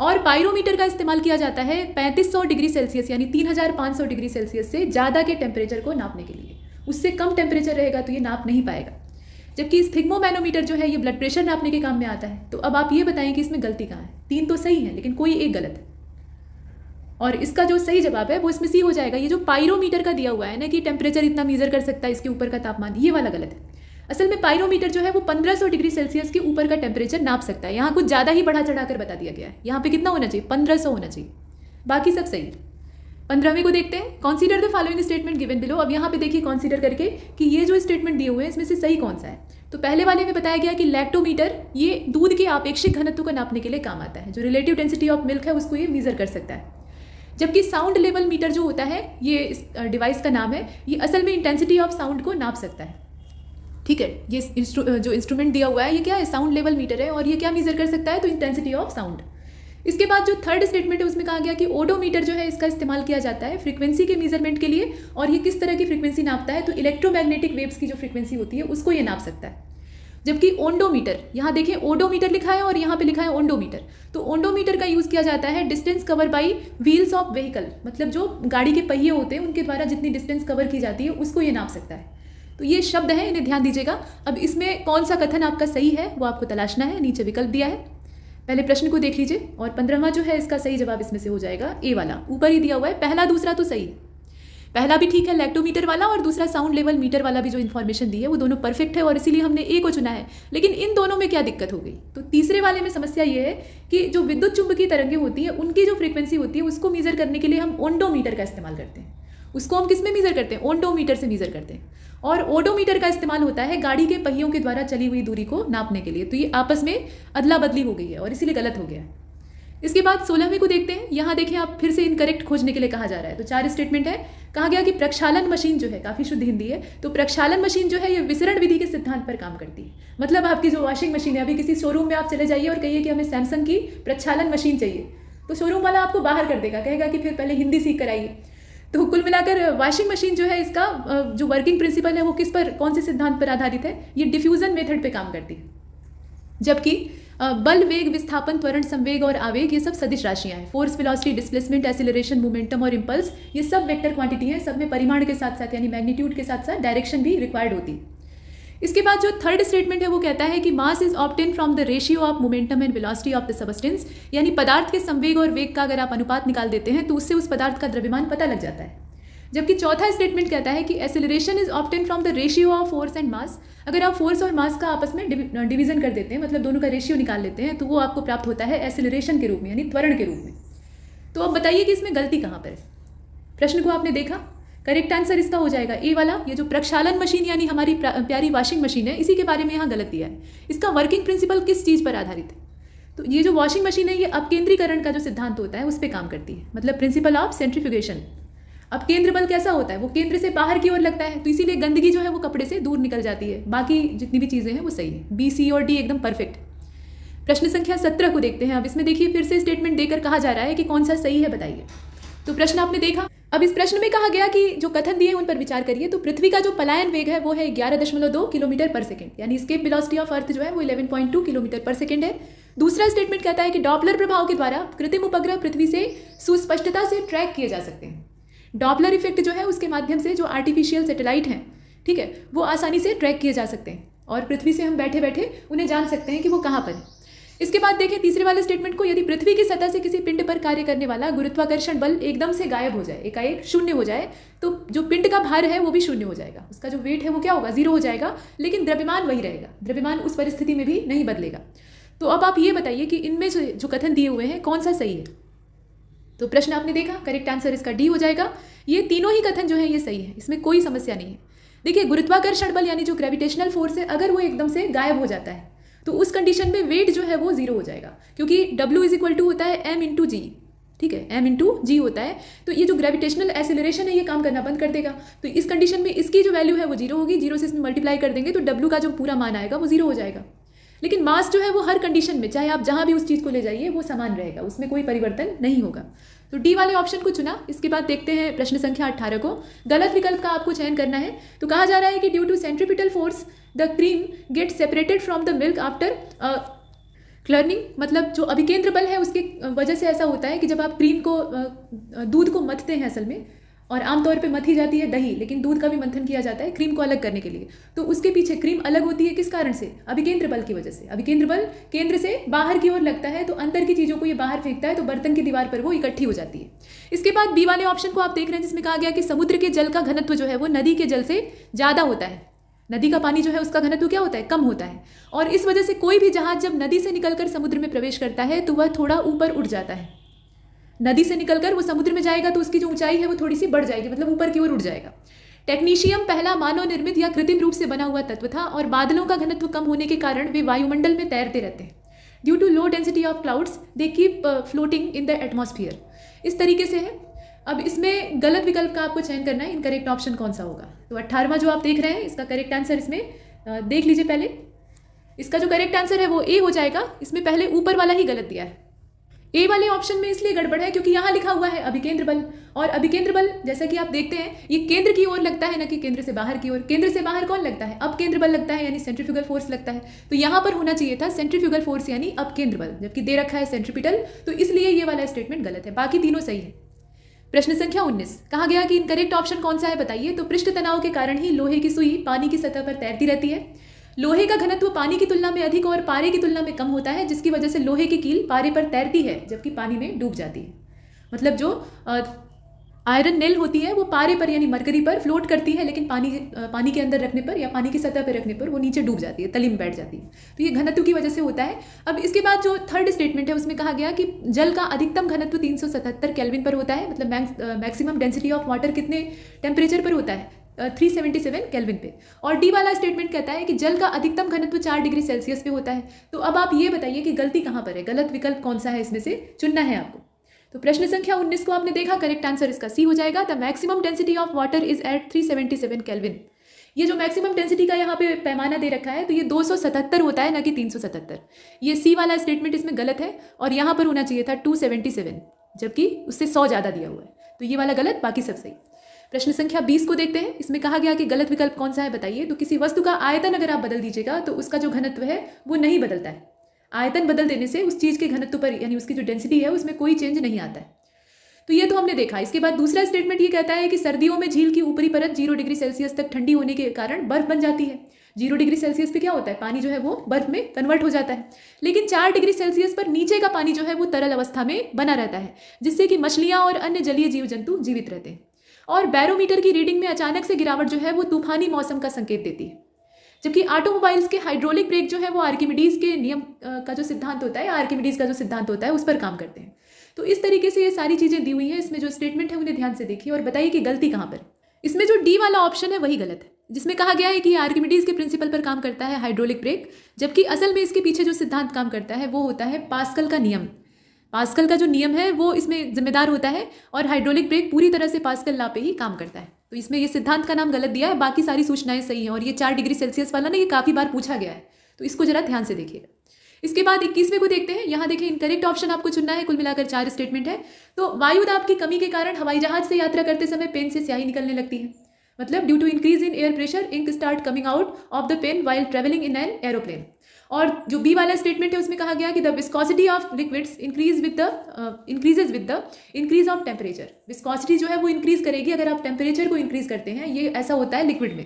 और पायरोमीटर का इस्तेमाल किया जाता है 3500 डिग्री सेल्सियस यानी 3500 डिग्री सेल्सियस से ज़्यादा के टेम्परेचर को नापने के लिए उससे कम टेम्परेचर रहेगा तो ये नाप नहीं पाएगा जबकि इस जो है ये ब्लड प्रेशर नापने के काम में आता है तो अब आप ये बताएं कि इसमें गलती कहाँ है तीन तो सही है लेकिन कोई एक गलत है और इसका जो सही जवाब है वो इसमें सी हो जाएगा ये जो पायरोमीटर का दिया हुआ है ना कि टेम्परेचर इतना मीज़र कर सकता है इसके ऊपर का तापमान ये वाला गलत है असल में पायरोमीटर जो है वो 1500 डिग्री सेल्सियस के ऊपर का टेम्परेचर नाप सकता है यहाँ कुछ ज़्यादा ही बढ़ा चढ़ा कर बता दिया गया है यहाँ पे कितना होना चाहिए 1500 होना चाहिए बाकी सब सही पंद्रहवीं को देखते हैं consider the following statement given below अब यहाँ पे देखिए कॉन्सिडर करके कि ये जो स्टेटमेंट दिए हुए हैं इसमें से सही कौन सा है तो पहले वाले में बताया गया कि लैक्टोमीटर ये दूध के आपेक्षिक घनत्व को नापने के लिए काम आता है जो रिलेटिव डेंसिटी ऑफ मिल्क है उसको ये मीज़र कर सकता है जबकि साउंड लेवल मीटर जो होता है ये इस डिवाइस का नाम है ये असल में इंटेंसिटी ऑफ साउंड को नाप सकता है ठीक है ये जो इंस्ट्रूमेंट दिया हुआ है ये क्या है साउंड लेवल मीटर है और ये क्या मेजर कर सकता है तो इंटेंसिटी ऑफ साउंड इसके बाद जो थर्ड स्टेटमेंट है उसमें कहा गया कि ओडोमीटर जो है इसका इस्तेमाल किया जाता है फ्रीक्वेंसी के मेजरमेंट के लिए और ये किस तरह की फ्रीक्वेंसी नापता है तो इलेक्ट्रोमैग्नेटिक वेव्स की जो फ्रीक्वेंसी होती है उसको ये नाप सकता है जबकि ओंडोमीटर यहाँ देखें ओडोमीटर लिखा है और यहाँ पे लिखा है ओंडोमीटर तो ओंडोमीटर का यूज़ किया जाता है distance cover by wheels of vehicle मतलब जो गाड़ी के पहिए होते हैं उनके द्वारा जितनी डिस्टेंस कवर की जाती है उसको ये नाप सकता है तो ये शब्द हैं इन्हें ध्यान दीजिएगा अब इसमें कौन सा कथन आपका सही है वो आपको तलाशना है नीचे विकल्प दिया है पहले प्रश्न को देख लीजिए और पंद्रहवा जो है इसका सही जवाब इसमें से हो जाएगा ए वाला ऊपर ही दिया हुआ है पहला दूसरा तो सही पहला भी ठीक है लैक्टोमीटर वाला और दूसरा साउंड लेवल मीटर वाला भी जो इन्फॉर्मेशन दी है वो दोनों परफेक्ट है और इसीलिए हमने ए को चुना है लेकिन इन दोनों में क्या दिक्कत हो गई तो तीसरे वाले में समस्या ये है कि जो विद्युत चुंबकीय तरंगें होती हैं उनकी जो फ्रीक्वेंसी होती है उसको मीजर करने के लिए हम ओंडोमीटर का इस्तेमाल करते हैं उसको हम किस में मीज़र करते हैं ओंडोमीटर से मीज़र करते हैं और ओडोमीटर का इस्तेमाल होता है गाड़ी के पहियों के द्वारा चली हुई दूरी को नापने के लिए तो ये आपस में अदला बदली हो गई है और इसीलिए गलत हो गया है इसके बाद सोलहवें को देखते हैं यहाँ देखिए आप फिर से इनकरेक्ट खोजने के लिए कहा जा रहा है तो चार स्टेटमेंट है कहा गया कि प्रक्षालन मशीन जो है काफ़ी शुद्ध हिंदी है तो प्रक्षालन मशीन जो है ये विसरण विधि के सिद्धांत पर काम करती है मतलब आपकी जो वॉशिंग मशीन है अभी किसी शोरूम में आप चले जाइए और कहिए कि हमें सैमसंग की प्रक्षालन मशीन चाहिए तो शोरूम वाला आपको बाहर कर देगा कहेगा कि फिर पहले हिंदी सीख कर आइए तो कुल मिलाकर वॉशिंग मशीन जो है इसका जो वर्किंग प्रिंसिपल है वो किस पर कौन से सिद्धांत पर आधारित है ये डिफ्यूज़न मेथड पे काम करती है जबकि बल वेग विस्थापन त्वरण संवेग और आवेग ये सब सदिश राशियां हैं force velocity displacement acceleration momentum और इम्पल्स ये सब वेक्टर क्वांटिटी है सब में परिमाण के साथ साथ यानी मैग्नीट्यूड के साथ साथ डायरेक्शन भी रिक्वायर्ड होती है इसके बाद जो थर्ड स्टेटमेंट है वो कहता है कि mass is obtain from the ratio of momentum and velocity of the substance यानी पदार्थ के संवेग और वेग का अगर आप अनुपात निकाल देते हैं तो उससे उस पदार्थ का द्रव्यमान पता लग जाता है जबकि चौथा स्टेटमेंट कहता है कि acceleration is obtain from the ratio of force and mass अगर आप फोर्स और मास का आपस में डिवीजन कर देते हैं मतलब दोनों का रेशियो निकाल लेते हैं तो वो आपको प्राप्त होता है एसिलेशन के रूप में यानी त्वरण के रूप में तो अब बताइए कि इसमें गलती कहाँ पर है प्रश्न को आपने देखा करेक्ट आंसर इसका हो जाएगा ए वाला ये जो प्रक्षालन मशीन यानी हमारी प्यारी वॉशिंग मशीन है इसी के बारे में यहाँ गलत दिया है इसका वर्किंग प्रिंसिपल किस चीज़ पर आधारित है तो ये जो वॉशिंग मशीन है ये अपकेंद्रीकरण का जो सिद्धांत होता है उस पर काम करती है मतलब प्रिंसिपल ऑफ सेंट्रीफिकेशन अब केंद्र बल कैसा होता है वो केंद्र से बाहर की ओर लगता है तो इसीलिए गंदगी जो है वो कपड़े से दूर निकल जाती है बाकी जितनी भी चीज़ें हैं वो सही है बी सी और डी एकदम परफेक्ट प्रश्न संख्या सत्रह को देखते हैं अब इसमें देखिए फिर से स्टेटमेंट देकर कहा जा रहा है कि कौन सा सही है बताइए तो प्रश्न आपने देखा अब इस प्रश्न में कहा गया कि जो कथन दिए हैं उन पर विचार करिए तो पृथ्वी का जो पलायन वेग है वो है ग्यारह दशमलव दो किलोमीटर पर सेकेंड यानी स्केप वेलोसिटी ऑफ अर्थ जो है वो eleven point two kilometre per second है दूसरा स्टेटमेंट कहता है कि डॉपलर प्रभाव के द्वारा कृत्रिम उपग्रह पृथ्वी से सुस्पष्टता से ट्रैक किए जा सकते हैं डॉपलर इफेक्ट जो है उसके माध्यम से जो आर्टिफिशियल सेटेलाइट हैं ठीक है वो आसानी से ट्रैक किए जा सकते हैं और पृथ्वी से हम बैठे बैठे उन्हें जान सकते हैं कि वो कहाँ पर है इसके बाद देखें तीसरे वाले स्टेटमेंट को यदि पृथ्वी की सतह से किसी पिंड पर कार्य करने वाला गुरुत्वाकर्षण बल एकदम से गायब हो जाए एकाएक शून्य हो जाए तो जो पिंड का भार है वो भी शून्य हो जाएगा उसका जो वेट है वो क्या होगा जीरो हो जाएगा लेकिन द्रव्यमान वही रहेगा द्रव्यमान उस परिस्थिति में भी नहीं बदलेगा तो अब आप ये बताइए कि इनमें जो जो कथन दिए हुए हैं कौन सा सही है तो प्रश्न आपने देखा करेक्ट आंसर इसका डी हो जाएगा ये तीनों ही कथन जो है ये सही है इसमें कोई समस्या नहीं है देखिए गुरुत्वाकर्षण बल यानी जो ग्रेविटेशनल फोर्स है अगर वो एकदम से गायब हो जाता है तो उस कंडीशन में वेट जो है वो जीरो हो जाएगा क्योंकि डब्ल्यू इज इक्वल टू होता है एम इंटू जी ठीक है एम इंटू जी होता है तो ये जो ग्रेविटेशनल एसिलेशन है ये काम करना बंद कर देगा तो इस कंडीशन में इसकी जो वैल्यू है वो जीरो होगी जीरो से इसमें मल्टीप्लाई कर देंगे तो डब्ल्यू का जो पूरा मान आएगा वो जीरो हो जाएगा लेकिन मास जो है वो हर कंडीशन में चाहे आप जहां भी उस चीज़ को ले जाइए वो समान रहेगा उसमें कोई परिवर्तन नहीं होगा तो डी वाले ऑप्शन को चुना इसके बाद देखते हैं प्रश्न संख्या अट्ठारह को गलत विकल्प का आपको चयन करना है तो कहा जा रहा है कि due to centripetal force the cream get separated from the milk after churning मतलब जो अभिकेंद्र बल है उसके वजह से ऐसा होता है कि जब आप क्रीम को दूध को मथते हैं असल में और आमतौर पे मथी जाती है दही लेकिन दूध का भी मंथन किया जाता है क्रीम को अलग करने के लिए तो उसके पीछे क्रीम अलग होती है किस कारण से अभिकेंद्र बल की वजह से अभिकेंद्र बल केंद्र से बाहर की ओर लगता है तो अंदर की चीज़ों को ये बाहर फेंकता है तो बर्तन की दीवार पर वो इकट्ठी हो जाती है इसके बाद बी वाले ऑप्शन को आप देख रहे हैं जिसमें कहा गया कि समुद्र के जल का घनत्व जो है वो नदी के जल से ज़्यादा होता है नदी का पानी जो है उसका घनत्व क्या होता है कम होता है और इस वजह से कोई भी जहाज़ जब नदी से निकलकर समुद्र में प्रवेश करता है तो वह थोड़ा ऊपर उठ जाता है नदी से निकलकर वो समुद्र में जाएगा तो उसकी जो ऊंचाई है वो थोड़ी सी बढ़ जाएगी मतलब ऊपर की ओर उठ जाएगा टेक्नीशियम पहला मानव निर्मित या कृत्रिम रूप से बना हुआ तत्व था और बादलों का घनत्व कम होने के कारण वे वायुमंडल में तैरते रहते हैं due to low density of clouds they keep floating in the atmosphere इस तरीके से है अब इसमें गलत विकल्प का आपको चयन करना है इनकरेक्ट ऑप्शन कौन सा होगा तो अट्ठारहवा जो आप देख रहे हैं इसका करेक्ट आंसर इसमें देख लीजिए पहले इसका जो करेक्ट आंसर है वो ए हो जाएगा इसमें पहले ऊपर वाला ही गलत दिया है ए वाले ऑप्शन में इसलिए गड़बड़ है क्योंकि यहाँ लिखा हुआ है अभिकेंद्र बल और अभिकेंद्र बल जैसा कि आप देखते हैं ये केंद्र की ओर लगता है ना कि केंद्र से बाहर की ओर केंद्र से बाहर कौन लगता है अब केंद्र बल लगता है यानी सेंट्रीफ्यूगल फोर्स लगता है तो यहाँ पर होना चाहिए था सेंट्रीफ्यूगल फोर्स यानी अब केंद्र बल जबकि दे रखा है सेंट्रीपिटल तो इसलिए ये वाला स्टेटमेंट गलत है बाकी तीनों सही है प्रश्न संख्या 19 कहा गया कि इनकरेक्ट ऑप्शन कौन सा है बताइए तो पृष्ठ तनाव के कारण ही लोहे की सुई पानी की सतह पर तैरती रहती है लोहे का घनत्व पानी की तुलना में अधिक और पारे की तुलना में कम होता है जिसकी वजह से लोहे की कील पारे पर तैरती है जबकि पानी में डूब जाती है मतलब जो आयरन नेल होती है वो पारे पर यानी मरकरी पर फ्लोट करती है लेकिन पानी पानी के अंदर रखने पर या पानी की सतह पर रखने पर वो नीचे डूब जाती है तली में बैठ जाती है तो ये घनत्व की वजह से होता है अब इसके बाद जो थर्ड स्टेटमेंट है उसमें कहा गया कि जल का अधिकतम घनत्व तीन सौ केल्विन पर होता है मतलब मैक्सिमम डेंसिटी ऑफ वाटर कितने टेम्परेचर पर होता है 377 केल्विन पे और डी वाला स्टेटमेंट कहता है कि जल का अधिकतम घनत्व चार डिग्री सेल्सियस पे होता है तो अब आप ये बताइए कि गलती कहाँ पर है गलत विकल्प कौन सा है इसमें से चुनना है आपको तो प्रश्न संख्या 19 को आपने देखा करेक्ट आंसर इसका सी हो जाएगा the maximum density of water is at 377 kelvin ये जो मैक्सिमम डेंसिटी का यहाँ पे पैमाना दे रखा है तो ये 277 होता है ना कि 377 ये सी वाला स्टेटमेंट इसमें गलत है और यहाँ पर होना चाहिए था 277 जबकि उससे 100 ज़्यादा दिया हुआ है तो ये वाला गलत बाकी सब सही प्रश्न संख्या 20 को देखते हैं इसमें कहा गया कि गलत विकल्प कौन सा है बताइए तो किसी वस्तु का आयतन अगर आप बदल दीजिएगा तो उसका जो घनत्व है वो नहीं बदलता है आयतन बदल देने से उस चीज़ के घनत्व पर यानी उसकी जो डेंसिटी है उसमें कोई चेंज नहीं आता है तो ये तो हमने देखा इसके बाद दूसरा स्टेटमेंट ये कहता है कि सर्दियों में झील की ऊपरी परत जीरो डिग्री सेल्सियस तक ठंडी होने के कारण बर्फ बन जाती है जीरो डिग्री सेल्सियस पे क्या होता है पानी जो है वो बर्फ में कन्वर्ट हो जाता है लेकिन चार डिग्री सेल्सियस पर नीचे का पानी जो है वो तरल अवस्था में बना रहता है जिससे कि मछलियाँ और अन्य जलीय जीव जंतु जीवित रहते हैं और बैरोमीटर की रीडिंग में अचानक से गिरावट जो है वो तूफानी मौसम का संकेत देती है जबकि ऑटोमोबाइल्स के हाइड्रोलिक ब्रेक जो है वो आर्किमिडीज़ के नियम का जो सिद्धांत होता है आर्किमिडीज़ का जो सिद्धांत होता है उस पर काम करते हैं तो इस तरीके से ये सारी चीज़ें दी हुई हैं इसमें जो स्टेटमेंट है उन्हें ध्यान से देखिए और बताइए कि गलती कहाँ पर इसमें जो डी वाला ऑप्शन है वही गलत है जिसमें कहा गया है कि आर्किमिडीज़ के प्रिंसिपल पर काम करता है हाइड्रोलिक ब्रेक जबकि असल में इसके पीछे जो सिद्धांत काम करता है वो होता है पास्कल का नियम पास्कल का जो नियम है वो इसमें जिम्मेदार होता है और हाइड्रोलिक ब्रेक पूरी तरह से पास्कल ला पे ही काम करता है तो इसमें ये सिद्धांत का नाम गलत दिया है बाकी सारी सूचनाएं सही हैं और ये चार डिग्री सेल्सियस वाला ना ये काफ़ी बार पूछा गया है तो इसको जरा ध्यान से देखिएगा इसके बाद इक्कीसवें को देखते हैं यहाँ देखिए इनकरेक्ट ऑप्शन आपको चुनना है कुल मिलाकर चार स्टेटमेंट है तो वायुदाब की कमी के कारण हवाई जहाज से यात्रा करते समय पेन से स्याही निकलने लगती है मतलब due to increase in air pressure ink start coming out of the pen while travelling in an aeroplane और जो बी वाला स्टेटमेंट है उसमें कहा गया कि the viscosity of liquids increase with the increases with the increase of temperature viscosity जो है वो इंक्रीज करेगी अगर आप टेम्परेचर को इंक्रीज करते हैं ये ऐसा होता है लिक्विड में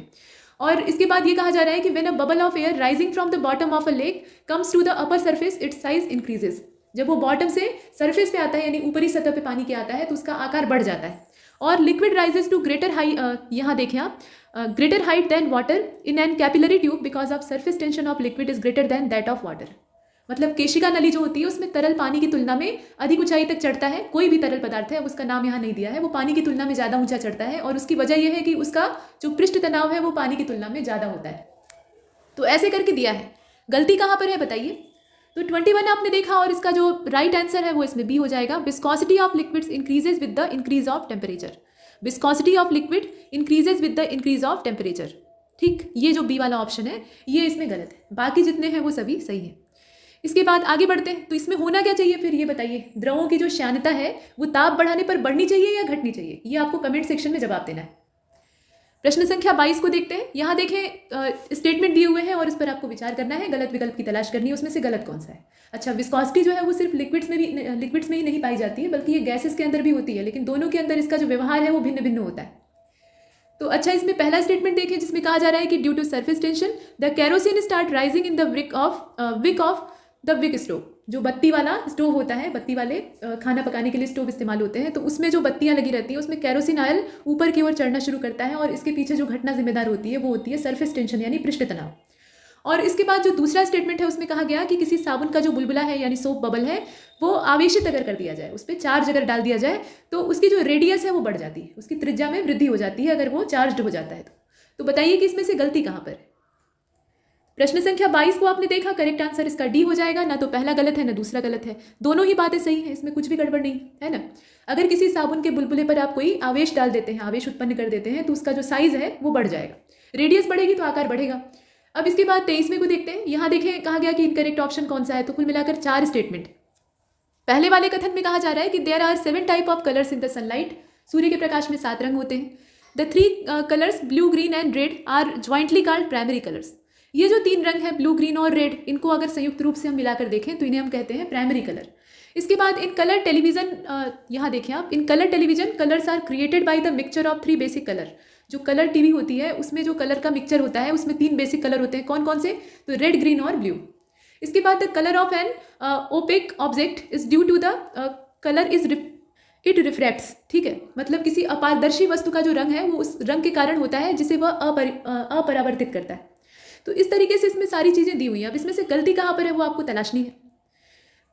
और इसके बाद ये कहा जा रहा है कि when a bubble of air rising from the bottom of a lake comes to the upper surface its size increases जब वो बॉटम से सरफेस पे आता है यानी ऊपरी सतह पे पानी के आता है तो उसका आकार बढ़ जाता है और liquid rises to greater high यहाँ देखें आप greater height than water in an capillary tube because of surface tension of liquid is greater than that of water मतलब केशिका नली जो होती है उसमें तरल पानी की तुलना में अधिक ऊंचाई तक चढ़ता है कोई भी तरल पदार्थ है उसका नाम यहाँ नहीं दिया है वो पानी की तुलना में ज़्यादा ऊंचा चढ़ता है और उसकी वजह यह है कि उसका जो पृष्ठ तनाव है वो पानी की तुलना में ज़्यादा होता है तो ऐसे करके दिया है गलती कहाँ पर है बताइए तो ट्वेंटी वन आपने देखा और इसका जो राइट right आंसर है वो इसमें बी हो जाएगा viscosity of liquids increases with the increase of temperature viscosity of liquid increases with the increase of temperature ठीक ये जो बी वाला ऑप्शन है ये इसमें गलत है बाकी जितने हैं वो सभी सही है इसके बाद आगे बढ़ते हैं तो इसमें होना क्या चाहिए फिर ये बताइए द्रवों की जो श्यानता है वो ताप बढ़ाने पर बढ़नी चाहिए या घटनी चाहिए ये आपको कमेंट सेक्शन में जवाब देना है प्रश्न संख्या बाईस को देखते हैं यहाँ देखें स्टेटमेंट दिए हुए हैं और इस पर आपको विचार करना है गलत विकल्प की तलाश करनी है उसमें से गलत कौन सा है अच्छा विस्कॉसिटी जो है वो सिर्फ लिक्विड्स में भी लिक्विड्स में ही नहीं पाई जाती है बल्कि ये गैसेस के अंदर भी होती है लेकिन दोनों के अंदर इसका जो व्यवहार है वो भिन्न भिन्न होता है तो अच्छा इसमें पहला स्टेटमेंट देखें जिसमें कहा जा रहा है कि due to surface tension the kerosene start rising in the wick of wick of the wick stove जो बत्ती वाला स्टोव होता है बत्ती वाले खाना पकाने के लिए स्टोव इस्तेमाल होते हैं तो उसमें जो बत्तियाँ लगी रहती हैं उसमें कैरोसिन ऑयल ऊपर की ओर चढ़ना शुरू करता है और इसके पीछे जो घटना जिम्मेदार होती है वो होती है सर्फेस टेंशन यानी पृष्ठ तनाव और इसके बाद जो दूसरा स्टेटमेंट है उसमें कहा गया कि किसी साबुन का जो बुलबुला है यानी सोप बबल है वो आवेशित अगर कर दिया जाए उस पर चार्ज अगर डाल दिया जाए तो उसकी जो रेडियस है वो बढ़ जाती है उसकी त्रिज्या में वृद्धि हो जाती है अगर वो चार्ज हो जाता है तो, तो बताइए कि इसमें से गलती कहाँ पर है प्रश्न संख्या बाईस को आपने देखा करेक्ट आंसर इसका डी हो जाएगा ना तो पहला गलत है ना दूसरा गलत है दोनों ही बातें सही हैं इसमें कुछ भी गड़बड़ नहीं है ना अगर किसी साबुन के बुलबुले पर आप कोई आवेश डाल देते हैं आवेश उत्पन्न कर देते हैं तो उसका जो साइज है वो बढ़ जाएगा रेडियस बढ़ेगी तो आकार बढ़ेगा अब इसके बाद तेईसवें को देखते हैं यहाँ देखें कहा गया कि इनकरेक्ट ऑप्शन कौन सा है तो कुल मिलाकर चार स्टेटमेंट पहले वाले कथन में कहा जा रहा है कि there are seven type of colours in the sunlight सूर्य के प्रकाश में सात रंग होते हैं the three colours blue green and red are jointly called primary colours ये जो तीन रंग है ब्लू ग्रीन और रेड इनको अगर संयुक्त रूप से हम मिलाकर देखें तो इन्हें हम कहते हैं प्राइमरी कलर इसके बाद इन कलर टेलीविज़न यहाँ देखें आप in colour television colours are created by the mixture of three basic colour जो कलर टीवी होती है उसमें जो कलर का मिक्सचर होता है उसमें तीन बेसिक कलर होते हैं कौन कौन से तो रेड ग्रीन और ब्लू इसके बाद the colour of an opaque object is due to the colour is it refracts ठीक है मतलब किसी अपारदर्शी वस्तु का जो रंग है वो उस रंग के कारण होता है जिसे वह अपरिवर्तित करता है तो इस तरीके से इसमें सारी चीज़ें दी हुई हैं अब इसमें से गलती कहाँ पर है वो आपको तलाशनी है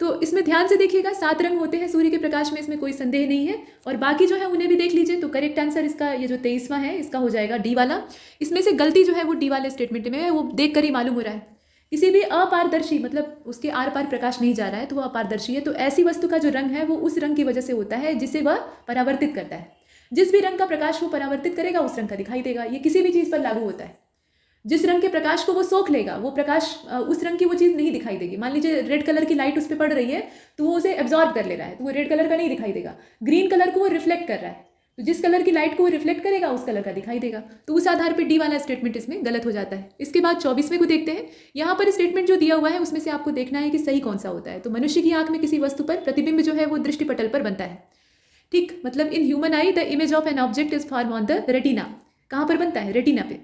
तो इसमें ध्यान से देखिएगा सात रंग होते हैं सूर्य के प्रकाश में इसमें कोई संदेह नहीं है और बाकी जो है उन्हें भी देख लीजिए तो करेक्ट आंसर इसका ये जो तेईसवां है इसका हो जाएगा डी वाला इसमें से गलती जो है वो डी वाले स्टेटमेंट में है वो देख कर ही मालूम हो रहा है किसी भी अपारदर्शी मतलब उसके आर पार प्रकाश नहीं जा रहा है तो वह अपारदर्शी है तो ऐसी वस्तु का जो रंग है वो उस रंग की वजह से होता है जिसे वह परावर्तित करता है जिस भी रंग का प्रकाश वो परावर्तित करेगा उस रंग का दिखाई देगा ये किसी भी चीज़ पर लागू होता है जिस रंग के प्रकाश को वो सोख लेगा वो प्रकाश उस रंग की वो चीज़ नहीं दिखाई देगी मान लीजिए रेड कलर की लाइट उस पर पड़ रही है तो वो उसे एब्जॉर्ब कर ले रहा है तो वो रेड कलर का नहीं दिखाई देगा ग्रीन कलर को वो रिफ्लेक्ट कर रहा है तो जिस कलर की लाइट को वो रिफ्लेक्ट करेगा उस कलर का दिखाई देगा तो उस आधार पर डी वाला स्टेटमेंट इसमें गलत हो जाता है इसके बाद चौबीसवें को देखते हैं यहाँ पर स्टेटमेंट जो दिया हुआ है उसमें से आपको देखना है कि सही कौन सा होता है तो मनुष्य की आंख में किसी वस्तु पर प्रतिबिंब जो है वो दृष्टिपटल पर बनता है ठीक मतलब in human eye the image of an object is form on the retina कहाँ पर बनता है रेटिना पे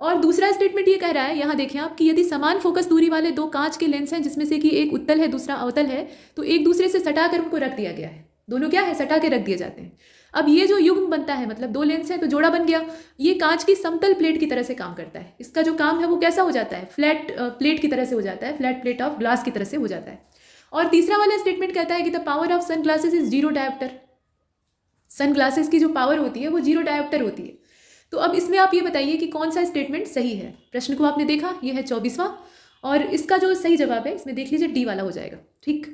और दूसरा स्टेटमेंट ये कह रहा है यहाँ देखें आप कि यदि समान फोकस दूरी वाले दो कांच के लेंस हैं जिसमें से कि एक उत्तल है दूसरा अवतल है तो एक दूसरे से सटा कर उनको रख दिया गया है दोनों क्या है सटा के रख दिए जाते हैं अब ये जो युग्म बनता है मतलब दो लेंस है तो जोड़ा बन गया ये कांच की समतल प्लेट की तरह से काम करता है इसका जो काम है वो कैसा हो जाता है फ्लैट प्लेट की तरह से हो जाता है फ्लैट प्लेट ऑफ ग्लास की तरह से हो जाता है और तीसरा वाला स्टेटमेंट कहता है कि the power of sun glasses is zero dioptre sun की जो पावर होती है वो जीरो डायप्टर होती है तो अब इसमें आप ये बताइए कि कौन सा स्टेटमेंट सही है प्रश्न को आपने देखा ये है चौबीसवां और इसका जो सही जवाब है इसमें देख लीजिए डी वाला हो जाएगा ठीक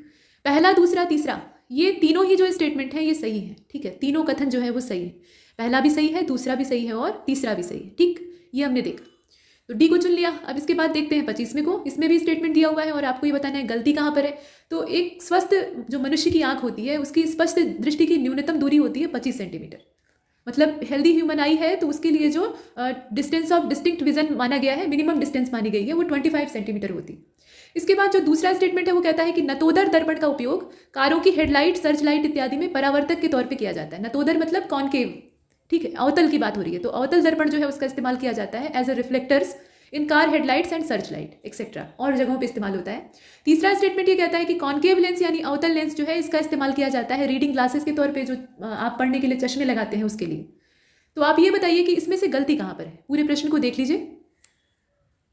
पहला दूसरा तीसरा ये तीनों ही जो स्टेटमेंट है ये सही है ठीक है तीनों कथन जो है वो सही है पहला भी सही है दूसरा भी सही है और तीसरा भी सही है ठीक ये हमने देखा तो डी को चुन लिया अब इसके बाद देखते हैं पच्चीसवें को इसमें भी स्टेटमेंट दिया हुआ है और आपको ये बताना है गलती कहाँ पर है तो एक स्वस्थ जो मनुष्य की आंख होती है उसकी स्पष्ट दृष्टि की न्यूनतम दूरी होती है पच्चीस सेंटीमीटर मतलब हेल्दी ह्यूमन आई है तो उसके लिए जो डिस्टेंस ऑफ डिस्टिंक्ट विजन माना गया है मिनिमम डिस्टेंस मानी गई है वो ट्वेंटी फाइव सेंटीमीटर होती इसके बाद जो दूसरा स्टेटमेंट है वो कहता है कि नतोदर दर्पण का उपयोग कारों की हेडलाइट सर्च लाइट इत्यादि में परावर्तक के तौर पर किया जाता है नतोदर मतलब कॉन्केव ठीक है अवतल की बात हो रही है तो अवतल दर्पण जो है उसका इस्तेमाल किया जाता है as a reflectors in car headlights and search light etcetera और जगहों पर इस्तेमाल होता है तीसरा स्टेटमेंट ये कहता है कि कॉन्केव लेंस यानी अवतल लेंस जो है इसका इस्तेमाल किया जाता है रीडिंग ग्लासेस के तौर पर जो आप पढ़ने के लिए चश्मे लगाते हैं उसके लिए तो आप ये बताइए कि इसमें से गलती कहाँ पर है पूरे प्रश्न को देख लीजिए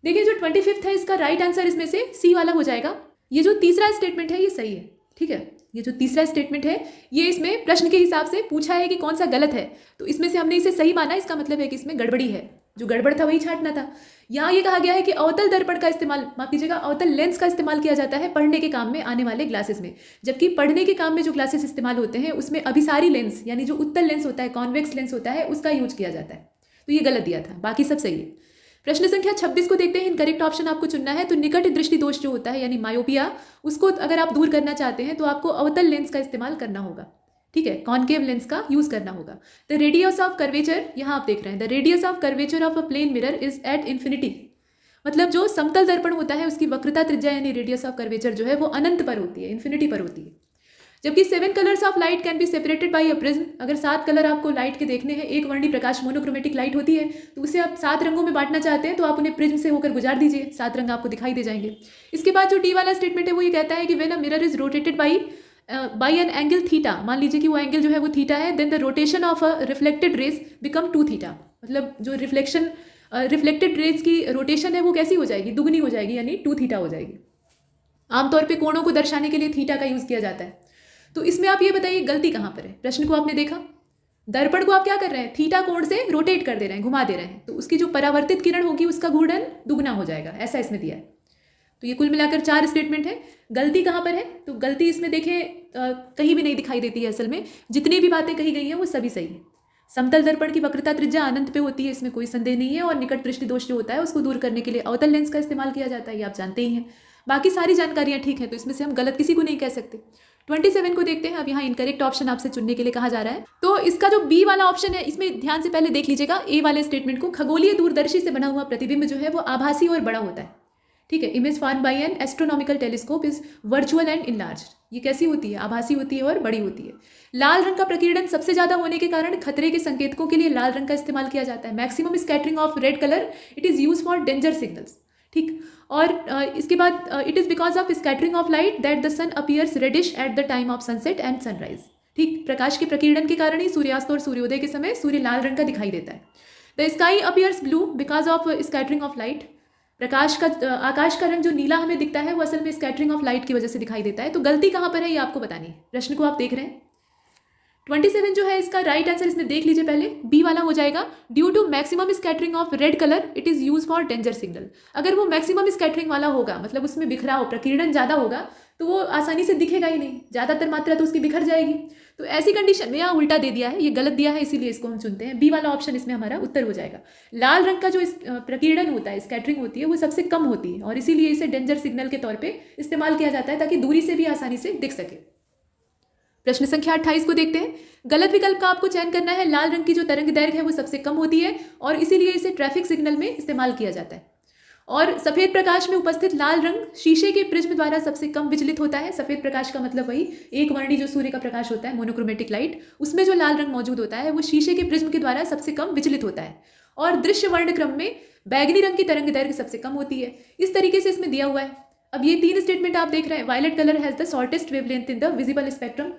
देखिए जो ट्वेंटी फिफ्थ है इसका राइट आंसर इसमें से सी वाला हो जाएगा ये जो तीसरा स्टेटमेंट है ये सही है ठीक है ये जो तीसरा स्टेटमेंट है ये इसमें प्रश्न के हिसाब से पूछा है कि कौन सा गलत है तो इसमें से हमने इसे सही माना इसका मतलब है कि इसमें गड़बड़ी है जो गड़बड़ था वही छाटना था यहाँ ये कहा गया है कि अवतल दर्पण का इस्तेमाल माफ कीजिएगा अवतल लेंस का इस्तेमाल किया जाता है पढ़ने के काम में आने वाले ग्लासेस में जबकि पढ़ने के काम में जो ग्लासेस इस्तेमाल होते हैं उसमें अभिसारी लेंस यानी जो उत्तल लेंस होता है कॉन्वेक्स लेंस होता है उसका यूज किया जाता है तो ये गलत दिया था बाकी सब सही है प्रश्न संख्या 26 को देखते हैं करेक्ट ऑप्शन आपको चुनना है तो निकट दृष्टि दोष जो होता है यानी मायोपिया उसको अगर आप दूर करना चाहते हैं तो आपको अवतल लेंस का इस्तेमाल करना होगा ठीक है कॉन्केव लेंस का यूज करना होगा द रेडियस ऑफ कर्वेचर यहाँ आप देख रहे हैं the radius of curvature of a plane mirror is at infinity मतलब जो समतल दर्पण होता है उसकी वक्रता त्रिज्या यानी रेडियस ऑफ कर्वेचर जो है वो अनंत पर होती है इन्फिनिटी पर होती है जबकि seven colours of light can be separated by a prism अगर सात कलर आपको लाइट के देखने हैं एक वर्णी प्रकाश मोनोक्रोमेटिक लाइट होती है तो उसे आप सात रंगों में बांटना चाहते हैं तो आप उन्हें प्रिज्म से होकर गुजार दीजिए सात रंग आपको दिखाई दे जाएंगे इसके बाद जो डी वाला स्टेटमेंट है वो ये कहता है कि when a mirror is rotated by by an angle theta मान लीजिए कि वो एंगल जो है वो थीटा है then the rotation of a reflected rays become two theta मतलब जो रिफ्लेक्शन रिफ्लेक्टेड रेस की रोटेशन है वो कैसी हो जाएगी दुगनी हो जाएगी यानी टू थीटा हो जाएगी आमतौर पे कोणों को दर्शाने के लिए थीटा का यूज़ किया जाता है तो इसमें आप ये बताइए गलती कहाँ पर है प्रश्न को आपने देखा दर्पण को आप क्या कर रहे हैं थीटा कोण से रोटेट कर दे रहे हैं घुमा दे रहे हैं तो उसकी जो परावर्तित किरण होगी उसका घूर्णन दुगना हो जाएगा ऐसा इसमें दिया है तो ये कुल मिलाकर चार स्टेटमेंट है गलती कहाँ पर है तो गलती इसमें देखें कहीं भी नहीं दिखाई देती है असल में जितनी भी बातें कही गई हैं वो सभी सही हैं समतल दर्पण की वक्रता त्रिज्या अनंत पे होती है इसमें कोई संदेह नहीं है और निकट दृष्टि दोष जो होता है उसको दूर करने के लिए अवतल लेंस का इस्तेमाल किया जाता है ये आप जानते ही हैं बाकी सारी जानकारियाँ ठीक है तो इसमें से हम गलत किसी को नहीं कह सकते ट्वेंटी सेवन को देखते हैं अब यहाँ इनकरेक्ट ऑप्शन आपसे चुनने के लिए कहा जा रहा है तो इसका जो बी वाला ऑप्शन है इसमें ध्यान से पहले देख लीजिएगा ए वाले स्टेटमेंट को खगोलीय दूरदर्शी से बना हुआ प्रतिबिंब जो है वो आभासी और बड़ा होता है ठीक है image formed by an astronomical telescope is virtual and enlarge ये कैसी होती है आभासी होती है और बड़ी होती है लाल रंग का प्रकीर्णन सबसे ज्यादा होने के कारण खतरे के संकेतकों के लिए लाल रंग का इस्तेमाल किया जाता है maximum scattering of red colour it is use for danger signals ठीक और इसके बाद it is because of scattering of light that the sun appears reddish at the time of sunset and sunrise ठीक प्रकाश के प्रकीर्णन के कारण ही सूर्यास्त और सूर्योदय के समय सूर्य लाल रंग का दिखाई देता है the sky appears blue because of scattering of light प्रकाश का आकाश का रंग जो नीला हमें दिखता है वो असल में स्कैटरिंग ऑफ लाइट की वजह से दिखाई देता है तो गलती कहाँ पर है ये आपको बतानी है प्रश्न को आप देख रहे हैं ट्वेंटी सेवन जो है इसका राइट आंसर इसमें देख लीजिए पहले बी वाला हो जाएगा due to maximum scattering of red colour it is use for danger signal अगर वो मैक्सिमम स्कैटरिंग वाला होगा मतलब उसमें बिखरा हो प्रकीर्णन ज़्यादा होगा तो वो आसानी से दिखेगा ही नहीं ज़्यादातर मात्रा तो उसकी बिखर जाएगी तो ऐसी कंडीशन में यहाँ उल्टा दे दिया है ये गलत दिया है इसीलिए इसको हम चुनते हैं बी वाला ऑप्शन इसमें हमारा उत्तर हो जाएगा लाल रंग का जो प्रकीर्णन होता है स्कैटरिंग होती है वो सबसे कम होती है और इसीलिए इसे डेंजर सिग्नल के तौर पर इस्तेमाल किया जाता है ताकि दूरी से भी आसानी से दिख सके प्रश्न संख्या अट्ठाईस को देखते हैं गलत विकल्प का आपको चयन करना है लाल रंग की जो तरंग दैर्घ्य है वो सबसे कम होती है और इसीलिए इसे ट्रैफिक सिग्नल में इस्तेमाल किया जाता है और सफ़ेद प्रकाश में उपस्थित लाल रंग शीशे के प्रिज्म द्वारा सबसे कम विचलित होता है सफ़ेद प्रकाश का मतलब वही एक वर्णी जो सूर्य का प्रकाश होता है मोनोक्रोमेटिक लाइट उसमें जो लाल रंग मौजूद होता है वो शीशे के प्रिज्म के द्वारा सबसे कम विचलित होता है और दृश्य वर्ण क्रम में बैगनी रंग की तरंग दैर्घ्य सबसे कम होती है इस तरीके से इसमें दिया हुआ है अब ये तीन स्टेटमेंट आप देख रहे हैं violet colour has the shortest wavelength in the visible spectrum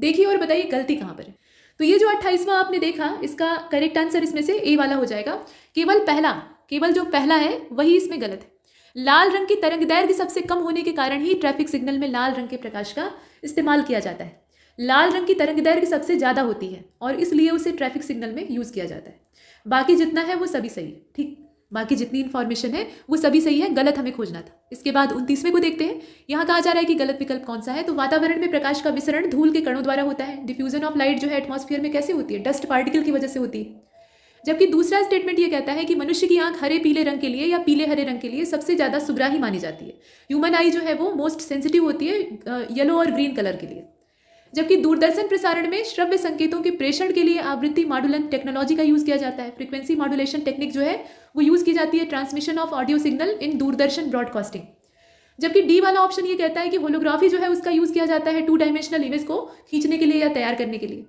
देखिए और बताइए गलती कहाँ पर है तो ये जो अट्ठाईसवां आपने देखा इसका करेक्ट आंसर इसमें से ए वाला हो जाएगा केवल पहला केवल जो पहला है वही इसमें गलत है लाल रंग की तरंग दैर्घ सबसे कम होने के कारण ही ट्रैफिक सिग्नल में लाल रंग के प्रकाश का इस्तेमाल किया जाता है लाल रंग की तरंग दैर्घ सबसे ज़्यादा होती है और इसलिए उसे ट्रैफिक सिग्नल में यूज़ किया जाता है बाकी जितना है वो सभी सही है ठीक बाकी जितनी इन्फॉर्मेशन है वो सभी सही है गलत हमें खोजना था इसके बाद उनतीसवें को देखते हैं यहाँ कहा जा रहा है कि गलत विकल्प कौन सा है तो वातावरण में प्रकाश का विसरण धूल के कणों द्वारा होता है डिफ्यूजन ऑफ लाइट जो है एटमोसफियर में कैसे होती है डस्ट पार्टिकल की वजह से होती है जबकि दूसरा स्टेटमेंट ये कहता है कि मनुष्य की आंख हरे पीले रंग के लिए या पीले हरे रंग के लिए सबसे ज़्यादा सुग्राही मानी जाती है ह्यूमन आई जो है वो मोस्ट सेंसिटिव होती है येलो और ग्रीन कलर के लिए जबकि दूरदर्शन प्रसारण में श्रव्य संकेतों के प्रेषण के लिए आवृत्ति मॉडुलन टेक्नोलॉजी का यूज़ किया जाता है फ्रीक्वेंसी मॉडुलेशन टेक्निक जो है वो यूज़ की जाती है transmission of audio signal in Doordarshan broadcasting जबकि डी वाला ऑप्शन ये कहता है कि होलोग्राफी जो है उसका यूज़ किया जाता है टू डायमेंशनल इमेज को खींचने के लिए या तैयार करने के लिए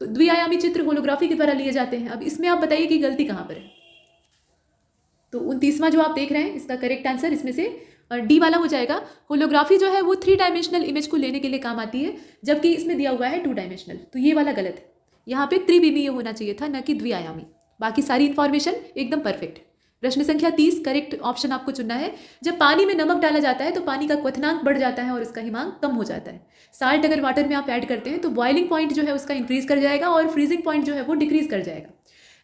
तो द्विआयामी चित्र होलोग्राफी के द्वारा लिए जाते हैं अब इसमें आप बताइए कि गलती कहाँ पर है तो उनतीसवां जो आप देख रहे हैं इसका करेक्ट आंसर इसमें से डी वाला हो जाएगा होलोग्राफी जो है वो थ्री डायमेंशनल इमेज को लेने के लिए काम आती है जबकि इसमें दिया हुआ है टू डायमेंशनल तो ये वाला गलत है यहाँ पे त्रिविमीय होना चाहिए था न कि आयामी बाकी सारी इन्फॉर्मेशन एकदम परफेक्ट प्रश्न संख्या तीस करेक्ट ऑप्शन आपको चुनना है जब पानी में नमक डाला जाता है तो पानी का क्वथनांक बढ़ जाता है और इसका हिमांक कम हो जाता है साल्ट अगर वाटर में आप ऐड करते हैं तो बॉइलिंग पॉइंट जो है उसका इंक्रीज कर जाएगा और फ्रीजिंग पॉइंट जो है वो डिक्रीज कर जाएगा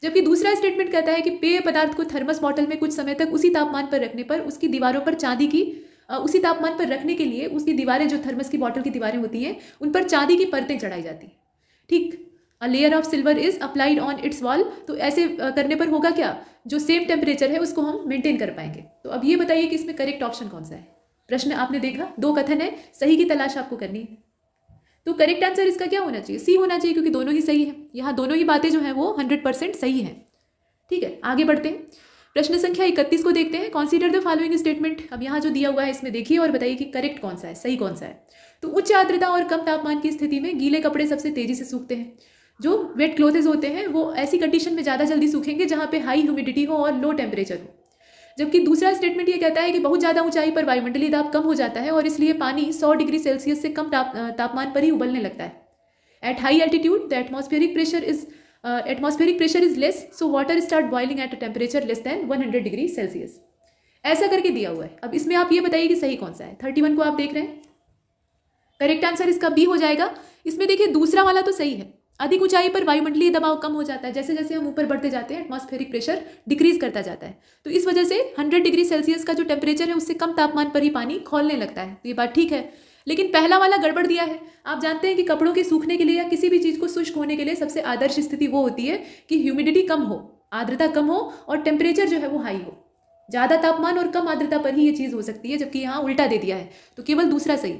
जबकि दूसरा स्टेटमेंट कहता है कि पेय पदार्थ को थर्मस बॉटल में कुछ समय तक उसी तापमान पर रखने पर उसकी दीवारों पर चांदी की उसी तापमान पर रखने के लिए उसकी दीवारें जो थर्मस की बॉटल की दीवारें होती हैं उन पर चांदी की परतें चढ़ाई जाती हैं ठीक a layer of silver is applied on its wall तो ऐसे करने पर होगा क्या जो सेम टेम्परेचर है उसको हम मेंटेन कर पाएंगे तो अब ये बताइए कि इसमें करेक्ट ऑप्शन कौन सा है प्रश्न आपने देखा दो कथन है सही की तलाश आपको करनी है तो करेक्ट आंसर इसका क्या होना चाहिए सी होना चाहिए क्योंकि दोनों ही सही है यहाँ दोनों ही बातें जो हैं वो हंड्रेड परसेंट सही हैं ठीक है आगे बढ़ते हैं प्रश्न संख्या इकतीस को देखते हैं कॉन्सिडर द फॉलोइंग स्टेटमेंट अब यहाँ जो दिया हुआ है इसमें देखिए और बताइए कि करेक्ट कौन सा है सही कौन सा है तो उच्च आर्द्रता और कम तापमान की स्थिति में गीले कपड़े सबसे तेजी से सूखते हैं जो वेट क्लोथेज होते हैं वो ऐसी कंडीशन में ज़्यादा जल्दी सूखेंगे जहाँ पे हाई ह्यूमिडिटी हो और लो टेम्परेचर हो जबकि दूसरा स्टेटमेंट ये कहता है कि बहुत ज़्यादा ऊंचाई पर वायुमंडलीय दाब कम हो जाता है और इसलिए पानी सौ डिग्री सेल्सियस से कम ताप, तापमान पर ही उबलने लगता है at high altitude the atmospheric pressure is atmospheric pressure is less so water start boiling at a temperature less than one hundred degree Celsius ऐसा करके दिया हुआ है अब इसमें आप ये बताइए कि सही कौन सा है थर्टी वन को आप देख रहे हैं करेक्ट आंसर इसका बी हो जाएगा इसमें देखिए दूसरा वाला तो सही है अधिक ऊंचाई पर वायुमंडलीय दबाव कम हो जाता है जैसे जैसे हम ऊपर बढ़ते जाते हैं एटमॉस्फेरिक प्रेशर डिक्रीज करता जाता है तो इस वजह से हंड्रेड डिग्री सेल्सियस का जो टेम्परेचर है उससे कम तापमान पर ही पानी खोलने लगता है तो ये बात ठीक है लेकिन पहला वाला गड़बड़ दिया है आप जानते हैं कि कपड़ों के सूखने के लिए या किसी भी चीज़ को शुष्क होने के लिए सबसे आदर्श स्थिति वो होती है कि ह्यूमिडिटी कम हो आर्द्रता कम हो और टेम्परेचर जो है वो हाई हो ज़्यादा तापमान और कम आर्द्रता पर ही ये चीज़ हो सकती है जबकि यहाँ उल्टा दे दिया है तो केवल दूसरा सही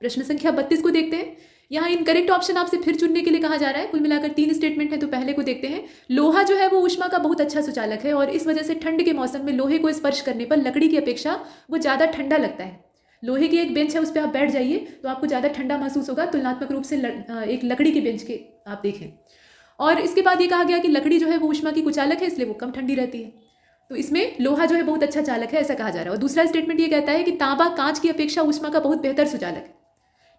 प्रश्न संख्या बत्तीस को देखते हैं यहाँ इनकरेक्ट ऑप्शन आपसे फिर चुनने के लिए कहा जा रहा है कुल मिलाकर तीन स्टेटमेंट है तो पहले को देखते हैं लोहा जो है वो उष्मा का बहुत अच्छा सुचालक है और इस वजह से ठंड के मौसम में लोहे को स्पर्श करने पर लकड़ी की अपेक्षा वो ज़्यादा ठंडा लगता है लोहे की एक बेंच है उस पर आप बैठ जाइए तो आपको ज़्यादा ठंडा महसूस होगा तुलनात्मक रूप से एक लकड़ी की बेंच के आप देखें और इसके बाद ये कहा गया कि लकड़ी जो है वो उष्मा की कुचालक है इसलिए वो कम ठंडी रहती है तो इसमें लोहा जो है बहुत अच्छा चालक है ऐसा कहा जा रहा है और दूसरा स्टेटमेंट ये कहता है कि तांबा कांच की अपेक्षा उष्मा का बहुत बेहतर सुचालक है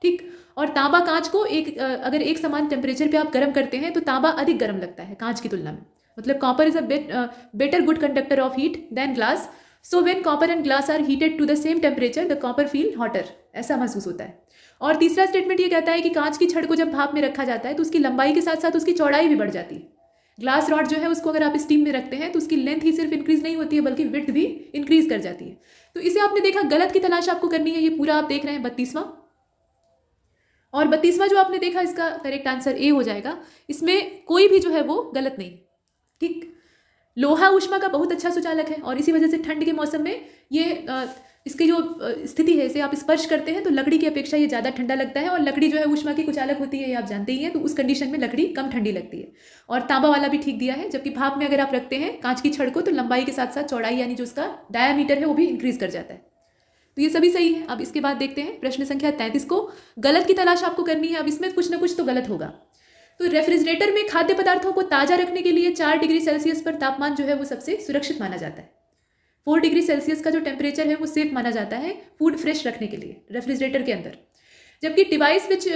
ठीक और तांबा कांच को एक अगर एक समान टेम्परेचर पे आप गर्म करते हैं तो तांबा अधिक गर्म लगता है कांच की तुलना में मतलब copper is a better good conductor of heat than glass so when copper and glass are heated to the same temperature the copper feel hotter ऐसा महसूस होता है और तीसरा स्टेटमेंट ये कहता है कि कांच की छड़ को जब भाप में रखा जाता है तो उसकी लंबाई के साथ साथ उसकी चौड़ाई भी बढ़ जाती है ग्लास रॉड जो है उसको अगर आप स्टीम में रखते हैं तो उसकी लेंथ ही सिर्फ इंक्रीज नहीं होती है बल्कि विथ भी इंक्रीज कर जाती है तो इसे आपने देखा गलत की तलाश आपको करनी है ये पूरा आप देख रहे हैं बत्तीसवां और बत्तीसवां जो आपने देखा इसका करेक्ट आंसर ए हो जाएगा इसमें कोई भी जो है वो गलत नहीं ठीक लोहा उष्मा का बहुत अच्छा सुचालक है और इसी वजह से ठंड के मौसम में ये आ, इसकी जो स्थिति है इसे आप स्पर्श करते हैं तो लकड़ी की अपेक्षा ये ज़्यादा ठंडा लगता है और लकड़ी जो है उष्मा की कुचालक होती है ये आप जानते ही हैं तो उस कंडीशन में लकड़ी कम ठंडी लगती है और तांबा वाला भी ठीक दिया है जबकि भाप में अगर आप रखते हैं कांच की छड़ को तो लंबाई के साथ साथ चौड़ाई यानी जो उसका डायामीटर है वो भी इंक्रीज कर जाता है तो ये सभी सही है अब इसके बाद देखते हैं प्रश्न संख्या तैंतीस को गलत की तलाश आपको करनी है अब इसमें कुछ ना कुछ तो गलत होगा तो रेफ्रिजरेटर में खाद्य पदार्थों को ताज़ा रखने के लिए चार डिग्री सेल्सियस पर तापमान जो है वो सबसे सुरक्षित माना जाता है फोर डिग्री सेल्सियस का जो टेम्परेचर है वो सेफ माना जाता है फूड फ्रेश रखने के लिए रेफ्रिजरेटर के अंदर जबकि device which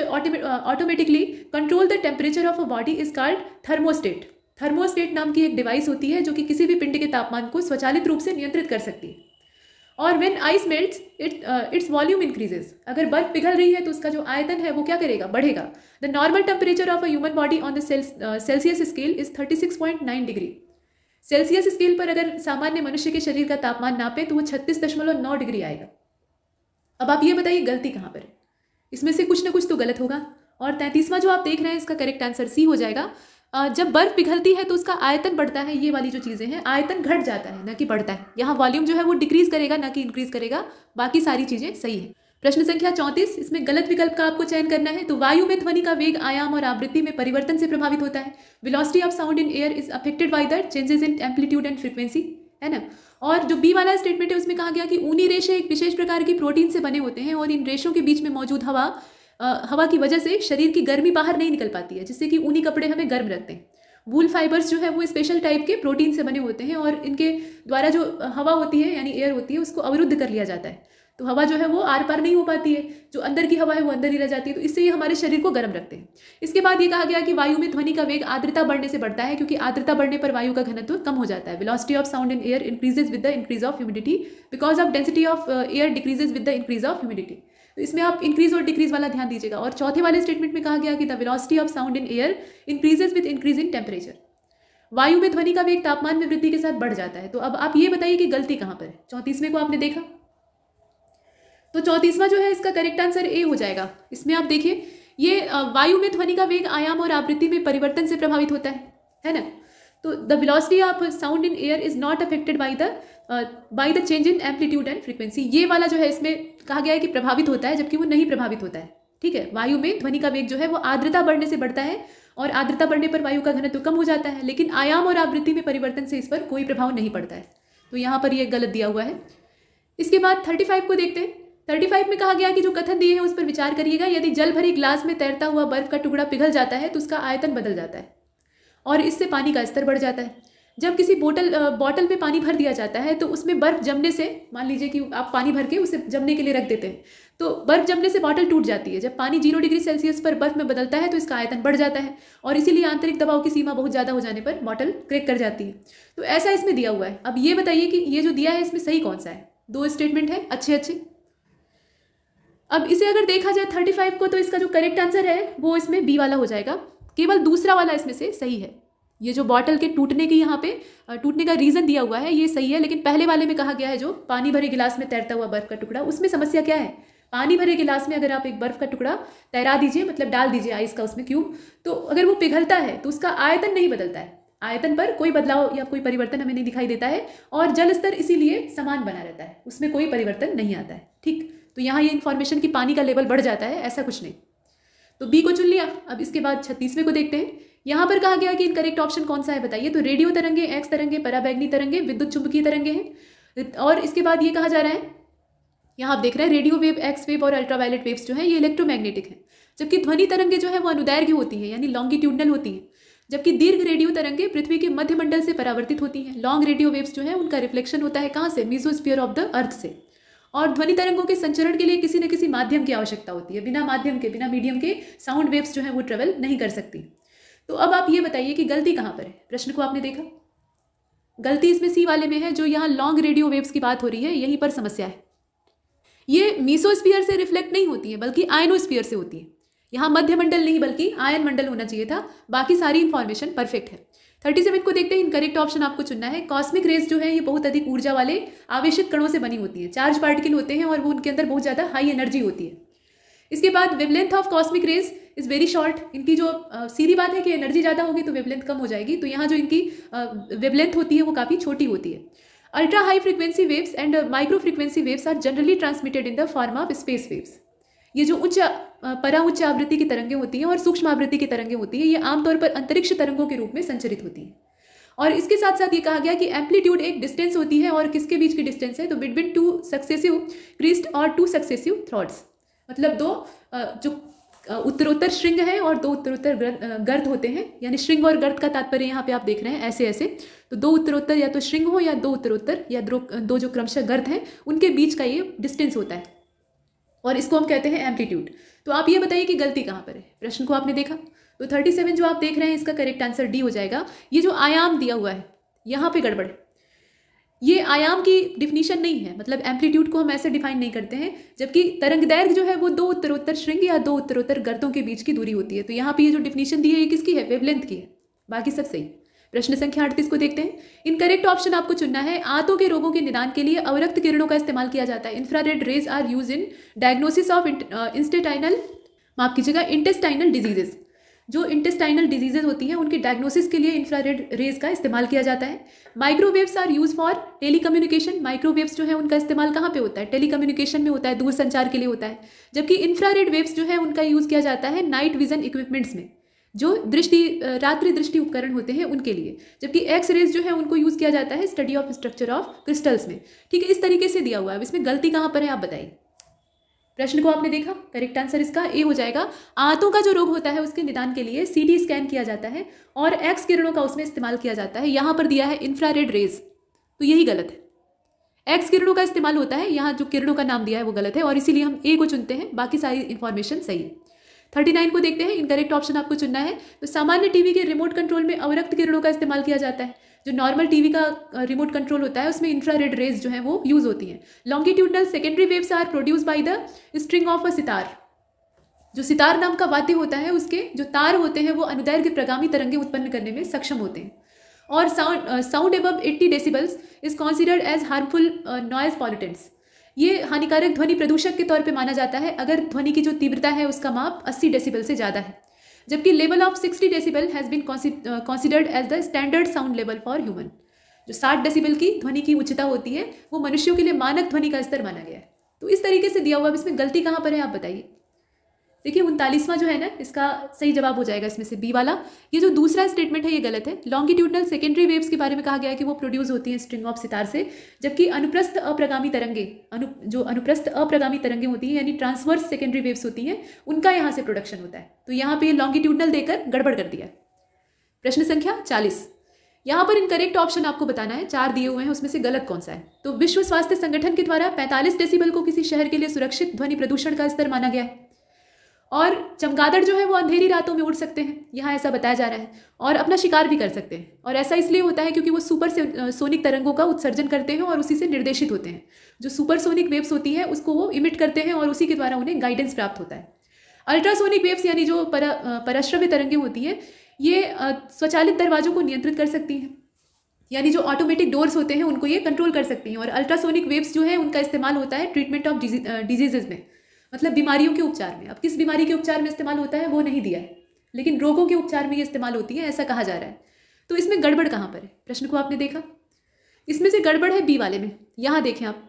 automatically control the temperature of a body is called thermostat thermostat नाम की एक डिवाइस होती है जो कि किसी भी पिंड के तापमान को स्वचालित रूप से नियंत्रित कर सकती है और when ice melt it its volume increases अगर बर्फ पिघल रही है तो उसका जो आयतन है वो क्या करेगा बढ़ेगा the normal temperature of a human body on the Celsius scale is thirty six point nine degree Celsius scale पर अगर सामान्य मनुष्य के शरीर का तापमान नापे तो वो छत्तीस दशमलव नौ डिग्री आएगा अब आप ये बताइए गलती कहाँ पर है इसमें से कुछ ना कुछ तो गलत होगा और तैंतीसवां जो आप देख रहे हैं इसका करेक्ट आंसर सी हो जाएगा जब बर्फ़ पिघलती है तो उसका आयतन बढ़ता है ये वाली जो चीज़ें हैं आयतन घट जाता है ना कि बढ़ता है यहाँ वॉल्यूम जो है वो डिक्रीज़ करेगा ना कि इंक्रीज़ करेगा बाकी सारी चीज़ें सही है प्रश्न संख्या चौंतीस इसमें गलत विकल्प का आपको चयन करना है तो वायु में ध्वनि का वेग आयाम और आवृत्ति में परिवर्तन से प्रभावित होता है velocity of sound in air is affected by the changes in amplitude and frequency है ना और जो बी वाला स्टेटमेंट है उसमें कहा गया कि ऊनी रेशे एक विशेष प्रकार की प्रोटीन से बने होते हैं और इन रेशों के बीच में मौजूद हवा हवा की वजह से शरीर की गर्मी बाहर नहीं निकल पाती है जिससे कि ऊनी कपड़े हमें गर्म रखते हैं वूल फाइबर्स जो है वो स्पेशल टाइप के प्रोटीन से बने होते हैं और इनके द्वारा जो हवा होती है यानी एयर होती है उसको अवरुद्ध कर लिया जाता है तो हवा जो है वो आर पार नहीं हो पाती है जो अंदर की हवा है वो अंदर ही रह जाती है तो इससे ये हमारे शरीर को गर्म रखते हैं इसके बाद ये कहा गया कि वायु में ध्वनि का वेग आर्द्रता बढ़ने से बढ़ता है क्योंकि आर्द्रता बढ़ने पर वायु का घनत्व कम हो जाता है velocity of sound in air increases with the increase of humidity because of density of air decreases with the increase of humidity तो इसमें आप इंक्रीज और डिक्रीज वाला ध्यान दीजिएगा और चौथे वाले स्टेटमेंट में कहा गया कि the velocity of sound in air increases with increase in temperature वायु में ध्वनि का वेग तापमान में वृद्धि के साथ बढ़ जाता है तो अब आप ये बताइए कि गलती कहाँ पर है चौंतीसवें को आपने देखा तो चौंतीसवां जो है इसका करेक्ट आंसर ए हो जाएगा इसमें आप देखिए ये वायु में ध्वनि का वेग आयाम और आवृत्ति में परिवर्तन से प्रभावित होता है है ना तो the velocity of sound in air is not affected by the by the change in amplitude and frequency ये वाला जो है इसमें कहा गया है कि प्रभावित होता है जबकि वो नहीं प्रभावित होता है ठीक है वायु में ध्वनि का वेग जो है वो आर्द्रता बढ़ने से बढ़ता है और आर्द्रता बढ़ने पर वायु का घनत्व कम हो जाता है लेकिन आयाम और आवृत्ति में परिवर्तन से इस पर कोई प्रभाव नहीं पड़ता है तो यहाँ पर यह गलत दिया हुआ है इसके बाद थर्टी फाइव को देखते हैं थर्टी फाइव में कहा गया कि जो कथन दिए हैं उस पर विचार करिएगा यदि जल भरी ग्लास में तैरता हुआ बर्फ का टुकड़ा पिघल जाता है तो उसका आयतन बदल जाता है और इससे पानी का स्तर बढ़ जाता है जब किसी बोतल बॉटल में पानी भर दिया जाता है तो उसमें बर्फ़ जमने से मान लीजिए कि आप पानी भर के उसे जमने के लिए रख देते हैं तो बर्फ़ जमने से बॉटल टूट जाती है जब पानी जीरो डिग्री सेल्सियस पर बर्फ़ में बदलता है तो इसका आयतन बढ़ जाता है और इसीलिए आंतरिक दबाव की सीमा बहुत ज़्यादा हो जाने पर बॉटल क्रेक कर जाती है तो ऐसा इसमें दिया हुआ है अब ये बताइए कि ये जो दिया है इसमें सही कौन सा है दो स्टेटमेंट है अच्छे अच्छे अब इसे अगर देखा जाए थर्टी फाइव को तो इसका जो करेक्ट आंसर है वो इसमें बी वाला हो जाएगा केवल दूसरा वाला इसमें से सही है ये जो बॉटल के टूटने की यहाँ पे टूटने का रीज़न दिया हुआ है ये सही है लेकिन पहले वाले में कहा गया है जो पानी भरे गिलास में तैरता हुआ बर्फ़ का टुकड़ा उसमें समस्या क्या है पानी भरे गिलास में अगर आप एक बर्फ़ का टुकड़ा तैरा दीजिए मतलब डाल दीजिए आइस का उसमें क्यूब तो अगर वो पिघलता है तो उसका आयतन नहीं बदलता है आयतन पर कोई बदलाव या कोई परिवर्तन हमें नहीं दिखाई देता है और जल स्तर इसीलिए समान बना रहता है उसमें कोई परिवर्तन नहीं आता है ठीक तो यहाँ ये इन्फॉर्मेशन कि पानी का लेवल बढ़ जाता है ऐसा कुछ नहीं तो बी को चुन लिया अब इसके बाद छत्तीसवें को देखते हैं यहां पर कहा गया कि इनकरेक्ट ऑप्शन कौन सा है बताइए तो रेडियो तरंगे एक्स तरंगे पराबैग्नी तरंगे विद्युत चुंबकीय तरंगे हैं और इसके बाद ये कहा जा रहा है यहां आप देख रहे हैं रेडियो वेव एक्स वेव और अल्ट्रावायलेट वेव्स जो है ये इलेक्ट्रोमैग्नेटिक है जबकि ध्वनि तरंगे जो है वो अनुदैर्घ्य होती है यानी लॉन्गिट्यूडनल होती है जबकि दीर्घ रेडियो तरंगे पृथ्वी के मध्यमंडल से परावर्तित होती हैं लॉन्ग रेडियो वेव्स जो है उनका रिफ्लेक्शन होता है कहाँ से मीजोस्फियर ऑफ द अर्थ से और ध्वनि तरंगों के संचरण के लिए किसी न किसी माध्यम की आवश्यकता होती है बिना माध्यम के बिना मीडियम के साउंड वेव्स जो है वो ट्रेवल नहीं कर सकती तो अब आप ये बताइए कि गलती कहाँ पर है प्रश्न को आपने देखा गलती इसमें सी वाले में है जो यहाँ लॉन्ग रेडियो वेव्स की बात हो रही है यहीं पर समस्या है ये मीसोस्फीयर से रिफ्लेक्ट नहीं होती है बल्कि आयनोस्पियर से होती है यहाँ मध्यमंडल नहीं बल्कि आयन मंडल होना चाहिए था बाकी सारी इन्फॉर्मेशन परफेक्ट है थर्टी सेवन को देखते हैं इनकरेक्ट ऑप्शन आपको चुनना है कॉस्मिक रेस जो है ये बहुत अधिक ऊर्जा वाले आवेशित कणों से बनी होती है चार्ज पार्टिकल होते हैं और वो उनके अंदर बहुत ज़्यादा हाई एनर्जी होती है इसके बाद wavelength of cosmic rays is very short इनकी जो सीधी बात है कि एनर्जी ज़्यादा होगी तो वेबलेंथ कम हो जाएगी तो यहाँ जो इनकी वेबलेंथ होती है वो काफ़ी छोटी होती है ultra high frequency waves and micro frequency waves are generally transmitted in the form of space waves ये जो उच्च परा उच्च आवृत्ति की तरंगें होती हैं और सूक्ष्म आवृत्ति की तरंगें होती हैं ये आमतौर पर अंतरिक्ष तरंगों के रूप में संचरित होती हैं और इसके साथ साथ ये कहा गया कि एम्पलीट्यूड एक डिस्टेंस होती है और किसके बीच की डिस्टेंस है तो बिटवीन टू सक्सेसिव क्रिस्ट और टू सक्सेसिव थ्रॉट्स मतलब दो जो उत्तरोत्तर श्रृंग है और दो उत्तरोत्तर गर्द होते हैं यानी श्रृंग और गर्द का तात्पर्य यहाँ पे आप देख रहे हैं ऐसे ऐसे तो दो उत्तरोत्तर या तो श्रृंग हो या दो उत्तरोत्तर या दो दो जो क्रमशः गर्द हैं उनके बीच का ये डिस्टेंस होता है और इसको हम कहते हैं एम्पलीट्यूड तो आप ये बताइए कि गलती कहाँ पर है प्रश्न को आपने देखा तो थर्टी सेवन जो आप देख रहे हैं इसका करेक्ट आंसर डी हो जाएगा ये जो आयाम दिया हुआ है यहाँ पर गड़बड़ है ये आयाम की डिफिनीशन नहीं है मतलब एम्पलीट्यूड को हम ऐसे डिफाइन नहीं करते हैं जबकि तरंग दैर्घ्य जो है वो दो उत्तरोत्तर श्रृंग या दो उत्तरोत्तर गर्दों के बीच की दूरी होती है तो यहाँ पे ये जो डिफिनीशन दी है ये किसकी है वेवलेंथ की है बाकी सब सही प्रश्न संख्या अड़तीस को देखते हैं इन करेक्ट ऑप्शन आपको चुनना है आंतों के रोगों के निदान के लिए अवरक्त किरणों का इस्तेमाल किया जाता है infrared rays are use in diagnosis of intestinal माफ कीजिएगा इंटेस्टाइनल डिजीजेज़ जो इंटेस्टाइनल डिजीजेज होती हैं उनकी डायग्नोसिस के लिए इंफ्रारेड रेज का इस्तेमाल किया जाता है microwaves are use for telecommunication microwaves जो है उनका इस्तेमाल कहाँ पे होता है टेली कम्युनिकेशन में होता है दूर संचार के लिए होता है जबकि इंफ्रारेड वेव्स जो है उनका यूज़ किया जाता है नाइट विजन इक्विपमेंट्स में जो दृष्टि रात्रि दृष्टि उपकरण होते हैं उनके लिए जबकि एक्स रेज जो है उनको यूज़ किया जाता है study of structure of crystals में ठीक है इस तरीके से दिया हुआ है इसमें गलती कहाँ पर है आप बताइए प्रश्न को आपने देखा करेक्ट आंसर इसका ए हो जाएगा आंतों का जो रोग होता है उसके निदान के लिए सी स्कैन किया जाता है और एक्स किरणों का उसमें इस्तेमाल किया जाता है यहाँ पर दिया है इंफ्रारेड रेज तो यही गलत है एक्स किरणों का इस्तेमाल होता है यहाँ जो किरणों का नाम दिया है वो गलत है और इसीलिए हम ए को चुनते हैं बाकी सारी इन्फॉर्मेशन सही है थर्टी नाइन को देखते हैं इनकरेक्ट ऑप्शन आपको चुनना है तो सामान्य टीवी के रिमोट कंट्रोल में अवरक्त किरणों का इस्तेमाल किया जाता है जो नॉर्मल टीवी का रिमोट कंट्रोल होता है उसमें इंफ्रा रेड रेज जो है वो यूज़ होती हैं longitudinal secondary waves are produce by the string of a sitar जो सितार नाम का वाद्य होता है उसके जो तार होते हैं वो अनुदैर्घ्य प्रगामी तरंगे उत्पन्न करने में सक्षम होते हैं और sound sound above eighty decibels is considered as harmful noise pollutants ये हानिकारक ध्वनि प्रदूषक के तौर पे माना जाता है अगर ध्वनि की जो तीव्रता है उसका माप 80 डेसिबल से ज़्यादा है जबकि level of sixty decibel has been considered as the standard sound level for human जो साठ डेसीबल की ध्वनि की उच्चता होती है वो मनुष्यों के लिए मानक ध्वनि का स्तर माना गया है तो इस तरीके से दिया हुआ अब इसमें गलती कहाँ पर है आप बताइए देखिए उनतालीसवां जो है ना इसका सही जवाब हो जाएगा इसमें से बी वाला ये जो दूसरा स्टेटमेंट है ये गलत है लॉन्गिट्यूडनल सेकेंडरी वेव्स के बारे में कहा गया है कि वो प्रोड्यूस होती हैं स्ट्रिंग ऑफ सितार से जबकि अनुप्रस्थ अप्रगामी तरंगे अनु जो अनुप्रस्थ अप्रगामी तरंगे होती हैं यानी ट्रांसवर्स सेकेंडरी वेव्स होती हैं उनका यहाँ से प्रोडक्शन होता है तो यहाँ पर लॉन्गिट्यूडनल देकर गड़बड़ कर दिया प्रश्न संख्या चालीस यहाँ पर इनकरेक्ट ऑप्शन आपको बताना है चार दिए हुए हैं उसमें से गलत कौन सा है तो विश्व स्वास्थ्य संगठन के द्वारा 45 डेसिबल को किसी शहर के लिए सुरक्षित ध्वनि प्रदूषण का स्तर माना गया है और चमगादड़ जो है वो अंधेरी रातों में उड़ सकते हैं यहाँ ऐसा बताया जा रहा है और अपना शिकार भी कर सकते हैं और ऐसा इसलिए होता है क्योंकि वो सुपर से, सोनिक तरंगों का उत्सर्जन करते हैं और उसी से निर्देशित होते हैं जो सुपर सोनिक वेव्स होती है उसको वो इमिट करते हैं और उसी के द्वारा उन्हें गाइडेंस प्राप्त होता है अल्ट्रासोनिक वेव्स यानी जो पर, तरंगे तरंगें होती हैं ये स्वचालित दरवाजों को नियंत्रित कर सकती हैं यानी जो ऑटोमेटिक डोर्स होते हैं उनको ये कंट्रोल कर सकती हैं और अल्ट्रासोनिक वेव्स जो है उनका इस्तेमाल होता है ट्रीटमेंट ऑफ डिजीजेज में मतलब बीमारियों के उपचार में अब किस बीमारी के उपचार में इस्तेमाल होता है वो नहीं दिया है लेकिन रोगों के उपचार में ये इस्तेमाल होती है ऐसा कहा जा रहा है तो इसमें गड़बड़ कहाँ पर है प्रश्न को आपने देखा इसमें से गड़बड़ है बी वाले में यहाँ देखें आप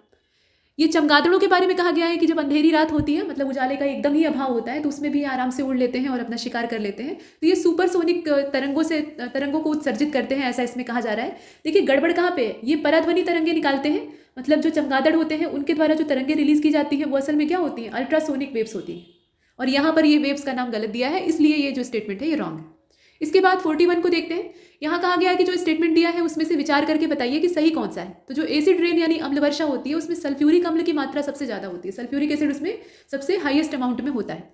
ये चमगादड़ों के बारे में कहा गया है कि जब अंधेरी रात होती है मतलब उजाले का एकदम ही अभाव होता है तो उसमें भी आराम से उड़ लेते हैं और अपना शिकार कर लेते हैं तो ये सुपरसोनिक तरंगों से तरंगों को उत्सर्जित करते हैं ऐसा इसमें कहा जा रहा है देखिए गड़बड़ कहाँ पे है ये पराध्वनि तरंगे निकालते हैं मतलब जो चमगादड़ होते हैं उनके द्वारा जो तरंगे रिलीज़ की जाती है वो असल में क्या होती हैं अल्ट्रासोनिक वेव्स होती हैं और यहाँ पर ये वेव्स का नाम गलत दिया है इसलिए ये जो स्टेटमेंट है ये रॉन्ग है इसके बाद फोर्टी वन को देखते हैं यहाँ कहा गया है कि जो स्टेटमेंट दिया है उसमें से विचार करके बताइए कि सही कौन सा है तो जो एसिड रेन यानी अम्ल वर्षा होती है उसमें सल्फ्यूरिक अम्ल की मात्रा सबसे ज़्यादा होती है सल्फ्यूरिक एसिड उसमें सबसे हाईएस्ट अमाउंट में होता है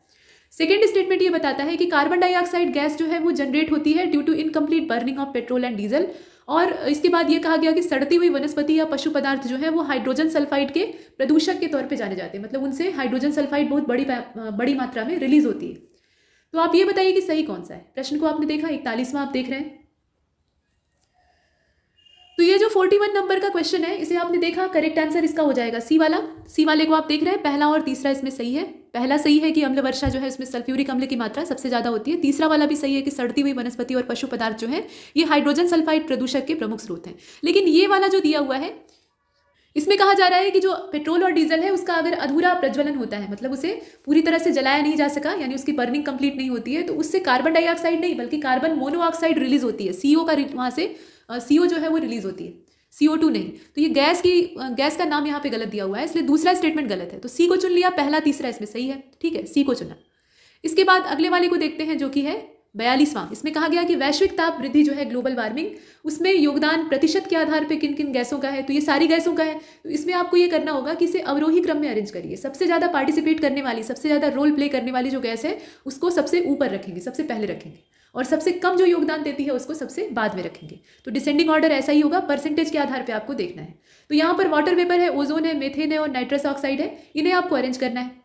सेकेंड स्टेटमेंट ये बताता है कि कार्बन डाइऑक्साइड गैस जो है वो जनरेट होती है due to incomplete burning of petrol and diesel और इसके बाद ये कहा गया कि सड़ती हुई वनस्पति या पशु पदार्थ जो है वो हाइड्रोजन सल्फाइड के प्रदूषक के तौर पर जाने जाते हैं मतलब उनसे हाइड्रोजन सल्फाइड बहुत बड़ी बड़ी मात्रा में रिलीज होती है तो आप ये बताइए कि सही कौन सा है प्रश्न को आपने देखा इकतालीसवां आप देख रहे हैं तो ये जो फोर्टी वन नंबर का क्वेश्चन है इसे आपने देखा करेक्ट आंसर इसका हो जाएगा सी वाला सी वाले को आप देख रहे हैं पहला और तीसरा इसमें सही है पहला सही है कि अम्ल वर्षा जो है इसमें सल्फ्यूरिक अम्ल की मात्रा सबसे ज़्यादा होती है तीसरा वाला भी सही है कि सड़ती हुई वनस्पति और पशु पदार्थ जो है ये हाइड्रोजन सल्फाइड प्रदूषक के प्रमुख स्रोत हैं लेकिन ये वाला जो दिया हुआ है इसमें कहा जा रहा है कि जो पेट्रोल और डीजल है उसका अगर अधूरा प्रज्वलन होता है मतलब उसे पूरी तरह से जलाया नहीं जा सका यानी उसकी बर्निंग कंप्लीट नहीं होती है तो उससे कार्बन डाइऑक्साइड नहीं बल्कि कार्बन मोनोऑक्साइड रिलीज होती है सीओ का वहां से सीओ जो है वो रिलीज होती है सी नहीं तो ये गैस की गैस का नाम यहाँ पे गलत दिया हुआ है इसलिए दूसरा स्टेटमेंट गलत है तो सी को चुन लिया पहला तीसरा इसमें सही है ठीक है सी को चुना इसके बाद अगले वाले को देखते हैं जो कि है बयालीसवां इसमें कहा गया कि वैश्विक ताप वृद्धि जो है ग्लोबल वार्मिंग उसमें योगदान प्रतिशत के आधार पर किन किन गैसों का है तो ये सारी गैसों का है तो इसमें आपको ये करना होगा कि इसे अवरोही क्रम में अरेंज करिए सबसे ज़्यादा पार्टिसिपेट करने वाली सबसे ज़्यादा रोल प्ले करने वाली जो गैस है उसको सबसे ऊपर रखेंगे सबसे पहले रखेंगे और सबसे कम जो योगदान देती है उसको सबसे बाद में रखेंगे तो डिसेंडिंग ऑर्डर ऐसा ही होगा परसेंटेज के आधार पर आपको देखना है तो यहाँ पर वाटर वेपर है ओजोन है मेथेन है और नाइट्रस ऑक्साइड है इन्हें आपको अरेंज करना है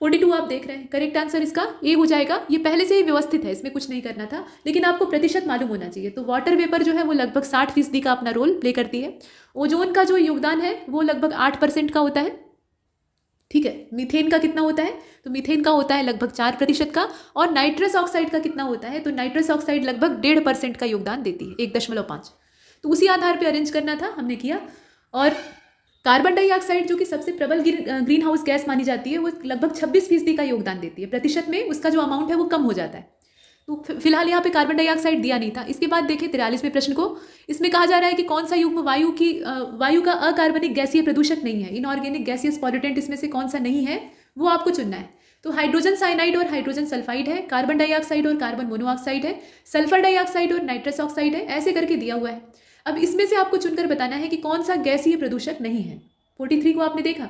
फोर्टी टू आप देख रहे हैं करेक्ट आंसर इसका ए हो जाएगा ये पहले से ही व्यवस्थित है इसमें कुछ नहीं करना था लेकिन आपको प्रतिशत मालूम होना चाहिए तो वाटर वेपर जो है वो लगभग साठ फीसदी का अपना रोल प्ले करती है ओजोन का जो योगदान है वो लगभग आठ परसेंट का होता है ठीक है मीथेन का कितना होता है तो मीथेन का होता है लगभग चार प्रतिशत का और नाइट्रस ऑक्साइड का कितना होता है तो नाइट्रस ऑक्साइड लगभग डेढ़ परसेंट का योगदान देती है एक दशमलव पाँच तो उसी आधार पर अरेंज करना था हमने किया और कार्बन डाइऑक्साइड जो कि सबसे प्रबल ग्रीन हाउस गैस मानी जाती है वो लगभग छब्बीस फीसदी का योगदान देती है प्रतिशत में उसका जो अमाउंट है वो कम हो जाता है तो फिलहाल यहाँ पे कार्बन डाइऑक्साइड दिया नहीं था इसके बाद देखें तिरालीसवें प्रश्न को इसमें कहा जा रहा है कि कौन सा युग्म वायु की वायु का अकार्बनिक गैसीय प्रदूषक नहीं है इनऑर्गेनिक गैसीय पॉल्यूटेंट इसमें से कौन सा नहीं है वो आपको चुनना है तो हाइड्रोजन साइनाइड और हाइड्रोजन सल्फाइड है कार्बन डाइऑक्साइड और कार्बन मोनोऑक्साइड है सल्फर डाइऑक्साइड और नाइट्रस ऑक्साइड है ऐसे करके दिया हुआ है अब इसमें से आपको चुनकर बताना है कि कौन सा गैसीय प्रदूषक नहीं है फोर्टी थ्री को आपने देखा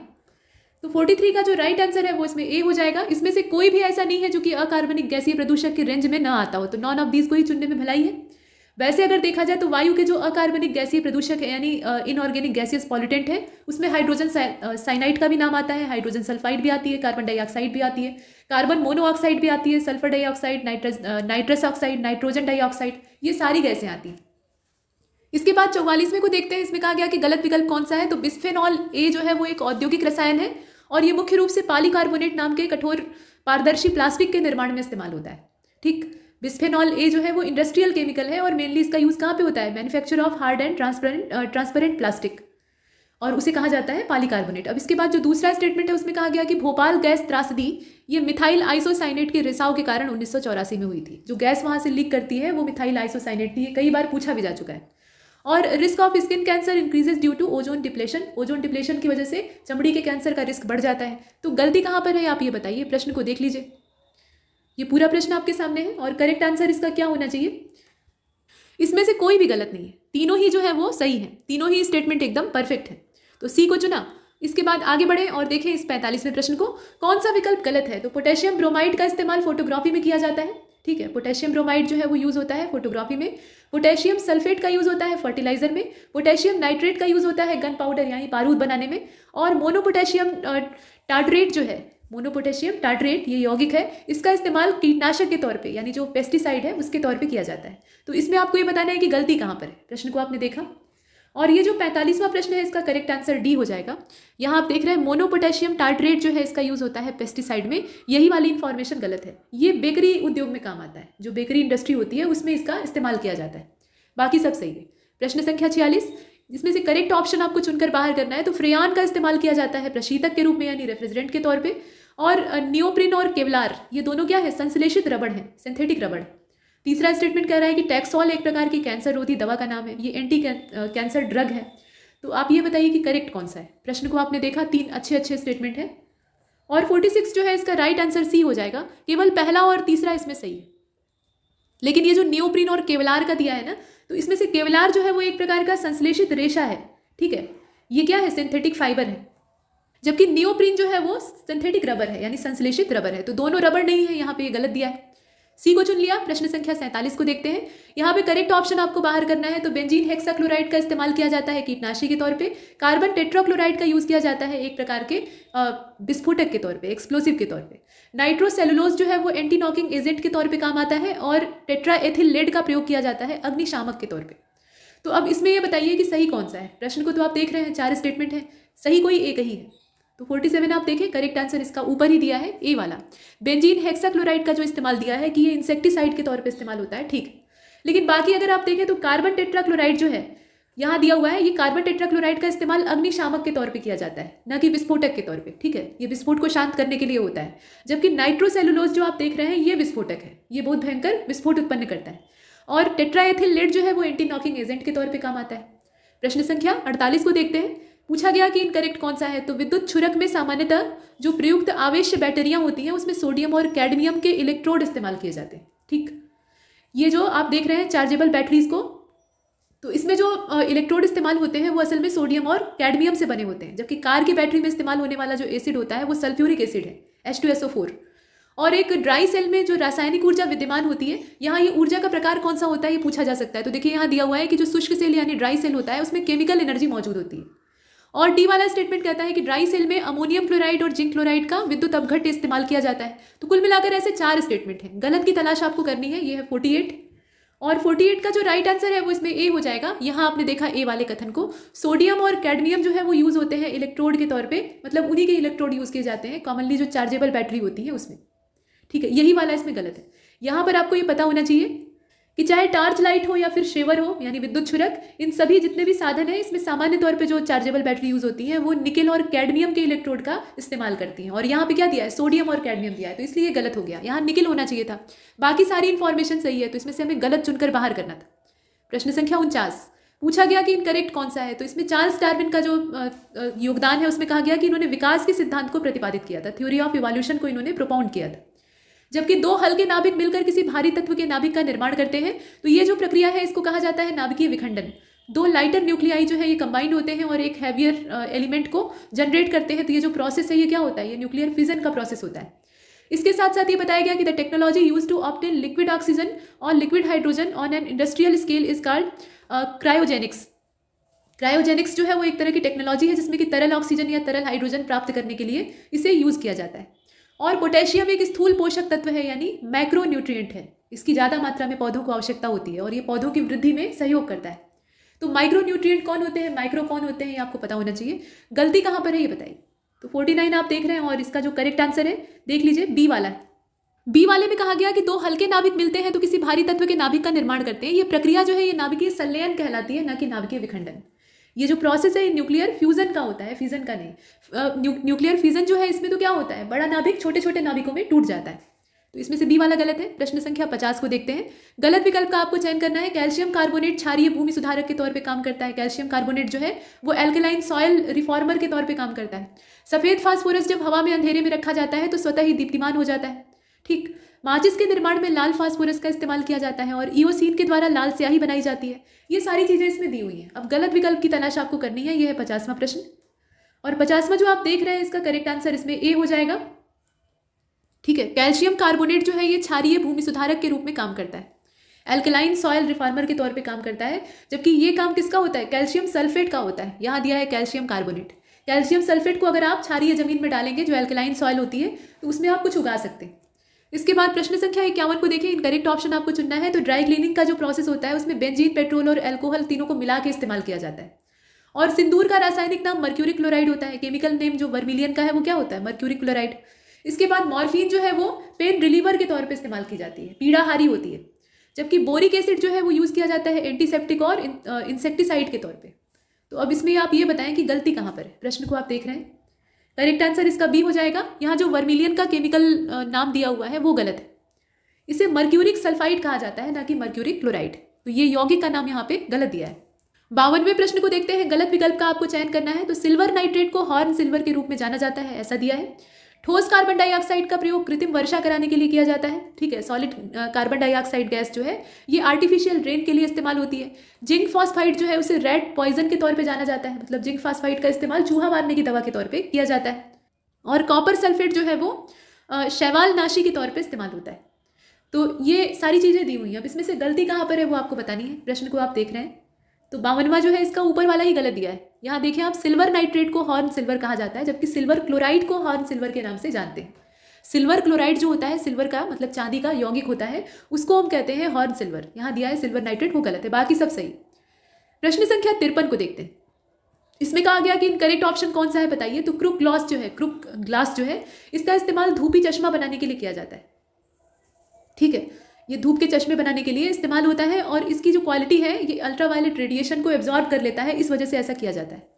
तो 43 का जो राइट आंसर है वो इसमें ए हो जाएगा इसमें से कोई भी ऐसा नहीं है जो कि अकार्बनिक गैसीय प्रदूषक के रेंज में ना आता हो तो नॉन ऑफ दीज को ही चुनने में भलाई है वैसे अगर देखा जाए तो वायु के जो अकार्बनिक गैसीय प्रदूषक है यानी इनऑर्गेनिक गैसियस पॉलिटेंट है उसमें हाइड्रोजन साइनाइड का भी नाम आता है हाइड्रोजन सल्फाइड भी आती है कार्बन डाइऑक्साइड भी आती है कार्बन मोनोऑक्साइड भी आती है sulphur dioxide nitrous nitrous oxide nitrogen dioxide ये सारी गैसें आती हैं इसके बाद चौवालीस में को देखते हैं इसमें कहा गया कि गलत विकल्प कौन सा है तो बिस्फेनॉल ए जो है वो एक औद्योगिक रसायन है और ये मुख्य रूप से पाली कार्बोनेट नाम के कठोर पारदर्शी प्लास्टिक के निर्माण में इस्तेमाल होता है ठीक बिस्फेनॉल ए जो है वो इंडस्ट्रियल केमिकल है और मेनली इसका यूज़ कहाँ पे होता है manufacture of hard and transparent transparent plastic और उसे कहा जाता है कार्बोनेट अब इसके बाद जो दूसरा स्टेटमेंट है उसमें कहा गया कि भोपाल गैस त्रासदी ये मिथाइल आइसोसाइनेट के रिसाव के कारण उन्नीस में हुई थी जो गैस वहाँ से लीक करती है वो मिथाइल आइसोसाइनेट थी ये कई बार पूछा भी जा चुका है और risk of skin cancer increases due to ozone depletion ozone depletion की वजह से चमड़ी के कैंसर का रिस्क बढ़ जाता है तो गलती कहाँ पर है आप ये बताइए प्रश्न को देख लीजिए ये पूरा प्रश्न आपके सामने है और करेक्ट आंसर इसका क्या होना चाहिए इसमें से कोई भी गलत नहीं है तीनों ही जो है वो सही है तीनों ही स्टेटमेंट एकदम परफेक्ट है तो सी को चुना इसके बाद आगे बढ़े और देखें इस पैंतालीसवें प्रश्न को कौन सा विकल्प गलत है तो पोटेशियम ब्रोमाइड का इस्तेमाल फोटोग्राफी में किया जाता है ठीक है पोटेशियम ब्रोमाइड जो है वो यूज़ होता है फोटोग्राफी में पोटेशियम सल्फेट का यूज़ होता है फर्टिलाइजर में पोटेशियम नाइट्रेट का यूज़ होता है गन पाउडर यानी बारूद बनाने में और मोनोपोटेशियम टार्ट्रेट जो है मोनोपोटेशियम टार्ट्रेट ये यौगिक है इसका इस्तेमाल कीटनाशक के तौर पे यानी जो पेस्टिसाइड है उसके तौर पे किया जाता है तो इसमें आपको ये बताना है कि गलती कहाँ पर है प्रश्न को आपने देखा और ये जो पैंतालीसवां प्रश्न है इसका करेक्ट आंसर डी हो जाएगा यहाँ आप देख रहे हैं मोनोपोटेशियम टार्ट्रेट जो है इसका यूज़ होता है पेस्टिसाइड में यही वाली इन्फॉर्मेशन गलत है ये बेकरी उद्योग में काम आता है जो बेकरी इंडस्ट्री होती है उसमें इसका इस्तेमाल किया जाता है बाकी सब सही है प्रश्न संख्या छियालीस जिसमें से करेक्ट ऑप्शन आपको चुनकर बाहर करना है तो फ्रेयान का इस्तेमाल किया जाता है प्रशीतक के रूप में यानी रेफ्रिजरेंट के तौर पर और न्योप्रिन और केवलार ये दोनों क्या है संश्लेषित रबड़ है सिंथेटिक रबड़ तीसरा स्टेटमेंट कह रहा है कि टैक्सॉल एक प्रकार की कैंसर रोधी दवा का नाम है ये एंटी कैंसर ड्रग है तो आप ये बताइए कि करेक्ट कौन सा है प्रश्न को आपने देखा तीन अच्छे अच्छे स्टेटमेंट है और फोर्टी सिक्स जो है इसका राइट आंसर सी हो जाएगा केवल पहला और तीसरा इसमें सही है लेकिन ये जो न्योप्रीन और केवलार का दिया है ना तो इसमें से केवलार जो है वो एक प्रकार का संश्लेषित रेशा है ठीक है ये क्या है सिंथेटिक फाइबर है जबकि न्योप्रीन जो है वो सिंथेटिक रबर है यानी संश्लेषित रबर है तो दोनों रबर नहीं है यहाँ पे ये गलत दिया है सी को चुन लिया प्रश्न संख्या सैंतालीस को देखते हैं यहाँ पे करेक्ट ऑप्शन आपको बाहर करना है तो बेंजीन हेक्साक्लोराइड का इस्तेमाल किया जाता है कीटनाशी के तौर पे कार्बन टेट्राक्लोराइड का यूज़ किया जाता है एक प्रकार के विस्फोटक के तौर पे एक्सप्लोसिव के तौर पे नाइट्रोसेलुलोज जो है वो एंटी नॉकिंग एजेंट के तौर पर काम आता है और टेट्राएथिल लेड का प्रयोग किया जाता है अग्निशामक के तौर पर तो अब इसमें यह बताइए कि सही कौन सा है प्रश्न को तो आप देख रहे हैं चार स्टेटमेंट है सही कोई एक ही है तो फोर्टी सेवन आप देखें करेक्ट आंसर इसका ऊपर ही दिया है ए वाला बेंजीन हेक्साक्लोराइड का जो इस्तेमाल दिया है कि ये इंसेक्टिसाइड के तौर पर इस्तेमाल होता है ठीक लेकिन बाकी अगर आप देखें तो कार्बन टेट्राक्लोराइड जो है यहाँ दिया हुआ है ये कार्बन टेट्राक्लोराइड का इस्तेमाल अग्निशामक के तौर पर किया जाता है न कि विस्फोटक के तौर पर ठीक है ये विस्फोट को शांत करने के लिए होता है जबकि नाइट्रोसेलुलोज जो आप देख रहे हैं ये विस्फोटक है ये बहुत भयंकर विस्फोट उत्पन्न करता है और टेट्राएथिल लेड जो है वो एंटी नॉकिंग एजेंट के तौर पर काम आता है प्रश्न संख्या अड़तालीस को देखते हैं पूछा गया कि इनकरेक्ट कौन सा है तो विद्युत छुरक में सामान्यतः जो प्रयुक्त आवेश बैटरियां होती हैं उसमें सोडियम और कैडमियम के इलेक्ट्रोड इस्तेमाल किए जाते हैं ठीक ये जो आप देख रहे हैं चार्जेबल बैटरीज को तो इसमें जो इलेक्ट्रोड इस्तेमाल होते हैं वो असल में सोडियम और कैडमियम से बने होते हैं जबकि कार की बैटरी में इस्तेमाल होने वाला जो एसिड होता है वो सल्फ्यूरिक एसिड है एच टू एस फोर और एक ड्राई सेल में जो रासायनिक ऊर्जा विद्यमान होती है यहाँ ये ऊर्जा का प्रकार कौन सा होता है ये पूछा जा सकता है तो देखिए यहाँ दिया हुआ है कि जो शुष्क सेल यानी ड्राई सेल होता है उसमें केमिकल एनर्जी मौजूद होती है और डी वाला स्टेटमेंट कहता है कि ड्राई सेल में अमोनियम क्लोराइड और जिंक क्लोराइड का विद्युत अपघट इस्तेमाल किया जाता है तो कुल मिलाकर ऐसे चार स्टेटमेंट हैं गलत की तलाश आपको करनी है ये है फोर्टी एट और 48 का जो राइट आंसर है वो इसमें ए हो जाएगा यहाँ आपने देखा ए वाले कथन को सोडियम और कैडमियम जो है वो यूज़ होते हैं इलेक्ट्रोड के तौर पे मतलब उन्हीं के इलेक्ट्रोड यूज़ किए जाते हैं कॉमनली जो चार्जेबल बैटरी होती है उसमें ठीक है यही वाला इसमें गलत है यहाँ पर आपको ये पता होना चाहिए कि चाहे टार्च लाइट हो या फिर शेवर हो यानी विद्युत छुरक इन सभी जितने भी साधन हैं इसमें सामान्य तौर पे जो चार्जेबल बैटरी यूज़ होती है वो निकल और कैडमियम के इलेक्ट्रोड का इस्तेमाल करती हैं और यहाँ पे क्या दिया है सोडियम और कैडमियम दिया है तो इसलिए ये गलत हो गया यहाँ निकल होना चाहिए था बाकी सारी इन्फॉर्मेशन सही है तो इसमें से हमें गलत चुनकर बाहर करना था प्रश्न संख्या उनचास पूछा गया कि इनकरेक्ट कौन सा है तो इसमें चार्ल्स डार्विन का जो योगदान है उसमें कहा गया कि इन्होंने विकास के सिद्धांत को प्रतिपादित किया था थ्योरी ऑफ इवोल्यूशन को इन्होंने प्रोपाउंड किया था जबकि दो हल्के नाभिक मिलकर किसी भारी तत्व के नाभिक का निर्माण करते हैं तो ये जो प्रक्रिया है इसको कहा जाता है नाभिकीय विखंडन दो लाइटर न्यूक्लियाई जो है ये कंबाइंड होते हैं और एक हैवियर एलिमेंट uh, को जनरेट करते हैं तो ये जो प्रोसेस है ये क्या होता है ये न्यूक्लियर फिजन का प्रोसेस होता है इसके साथ साथ ये बताया गया कि the technology use to obtain liquid oxygen और liquid hydrogen on an industrial scale is called cryogenics cryogenics जो है वो एक तरह की टेक्नोलॉजी है जिसमें कि तरल ऑक्सीजन या तरल हाइड्रोजन प्राप्त करने के लिए इसे यूज़ किया जाता है और पोटेशियम एक स्थूल पोषक तत्व है यानी माइक्रो न्यूट्रियट है इसकी ज़्यादा मात्रा में पौधों को आवश्यकता होती है और ये पौधों की वृद्धि में सहयोग करता है तो माइक्रो न्यूट्रियट कौन होते हैं माइक्रो कौन होते हैं ये आपको पता होना चाहिए गलती कहाँ पर है ये बताइए तो फोर्टी नाइन आप देख रहे हैं और इसका जो करेक्ट आंसर है देख लीजिए बी वाला है बी वाले में कहा गया कि दो हल्के नाभिक मिलते हैं तो किसी भारी तत्व के नाभिक का निर्माण करते हैं ये प्रक्रिया जो है ये नाभिकीय संलयन कहलाती है न ना कि नाभिकीय विखंडन ये जो प्रोसेस है न्यूक्लियर फ्यूज़न का होता है फ्यूज़न का नहीं न्यूक्लियर फ्यूज़न जो है इसमें तो क्या होता है बड़ा नाभिक छोटे छोटे नाभिकों में टूट जाता है तो इसमें से बी वाला गलत है प्रश्न संख्या पचास को देखते हैं गलत विकल्प का आपको चयन करना है कैल्शियम कार्बोनेट क्षारीय भूमि सुधारक के तौर पे काम करता है कैल्शियम कार्बोनेट जो है वो एल्कलाइन सॉयल रिफॉर्मर के तौर पे काम करता है सफ़ेद फास्फोरस जब हवा में अंधेरे में रखा जाता है तो स्वतः ही दीप्तिमान हो जाता है ठीक माचिस के निर्माण में लाल फास्फोरस का इस्तेमाल किया जाता है और ईओसिन के द्वारा लाल स्याही बनाई जाती है ये सारी चीज़ें इसमें दी हुई हैं अब गलत विकल्प की तलाश आपको करनी है यह है पचासवा प्रश्न और पचासवा जो आप देख रहे हैं इसका करेक्ट आंसर इसमें ए हो जाएगा ठीक है कैल्शियम कार्बोनेट जो है ये क्षारीय भूमि सुधारक के रूप में काम करता है एल्कलाइन सॉयल रिफार्मर के तौर पे काम करता है जबकि ये काम किसका होता है कैल्शियम सल्फेट का होता है यहाँ दिया है कैल्शियम कार्बोनेट कैल्शियम सल्फेट को अगर आप क्षारीय जमीन में डालेंगे जो एल्कलाइन सॉयल होती है तो उसमें आप कुछ उगा सकते हैं इसके बाद प्रश्न संख्या इक्यावन को देखें इनकरेक्ट ऑप्शन आपको चुनना है तो ड्राई क्लीनिंग का जो प्रोसेस होता है उसमें बेंजीन पेट्रोल और एल्कोहल तीनों को मिला के इस्तेमाल किया जाता है और सिंदूर का रासायनिक नाम मर्क्यूरी क्लोराइड होता है केमिकल नेम जो वर्मिलियन का है वो क्या होता है मर्क्यूरी क्लोराइड इसके बाद मॉर्फिन जो है वो पेन रिलीवर के तौर पर इस्तेमाल की जाती है पीड़ाहारी होती है जबकि बोरिक एसिड जो है वो यूज़ किया जाता है एंटीसेप्टिक और इंसेक्टिसाइड uh, के तौर पर तो अब इसमें आप ये बताएं कि गलती कहाँ पर है प्रश्न को आप देख रहे हैं करेक्ट आंसर इसका बी हो जाएगा यहाँ जो वर्मिलियन का केमिकल नाम दिया हुआ है वो गलत है इसे मर्क्यूरिक सल्फाइड कहा जाता है ना कि मर्क्यूरिक क्लोराइड तो ये यौगिक का नाम यहाँ पे गलत दिया है बावनवे प्रश्न को देखते हैं गलत विकल्प का आपको चयन करना है तो सिल्वर नाइट्रेट को हॉर्न सिल्वर के रूप में जाना जाता है ऐसा दिया है ठोस कार्बन डाइऑक्साइड का प्रयोग कृत्रिम वर्षा कराने के लिए किया जाता है ठीक है सॉलिड कार्बन डाइऑक्साइड गैस जो है ये आर्टिफिशियल रेन के लिए इस्तेमाल होती है जिंक फॉस्फाइड जो है उसे रेड पॉइजन के तौर पर जाना जाता है मतलब जिंक फॉस्फाइड का इस्तेमाल चूहा मारने की दवा के तौर पर किया जाता है और कॉपर सल्फेट जो है वो शैवाल नाशी के तौर पर इस्तेमाल होता है तो ये सारी चीज़ें दी हुई हैं अब इसमें से गलती कहाँ पर है वो आपको बतानी है प्रश्न को आप देख रहे हैं तो बावनवा जो है इसका ऊपर वाला ही गलत दिया है यहाँ देखिए आप सिल्वर नाइट्रेट को हॉर्न सिल्वर कहा जाता है जबकि सिल्वर क्लोराइड को हॉर्न सिल्वर के नाम से जानते हैं सिल्वर क्लोराइड जो होता है सिल्वर का मतलब चांदी का यौगिक होता है उसको हम कहते हैं हॉर्न सिल्वर यहाँ दिया है सिल्वर नाइट्रेट वो गलत है बाकी सब सही प्रश्न संख्या तिरपन को देखते हैं इसमें कहा गया कि इनकरेक्ट ऑप्शन कौन सा है बताइए तो क्रुक ग्लास जो है क्रुक ग्लास जो है इसका इस्तेमाल धूपी चश्मा बनाने के लिए किया जाता है ठीक है ये धूप के चश्मे बनाने के लिए इस्तेमाल होता है और इसकी जो क्वालिटी है ये अल्ट्रावायलेट रेडिएशन को एब्जॉर्ब कर लेता है इस वजह से ऐसा किया जाता है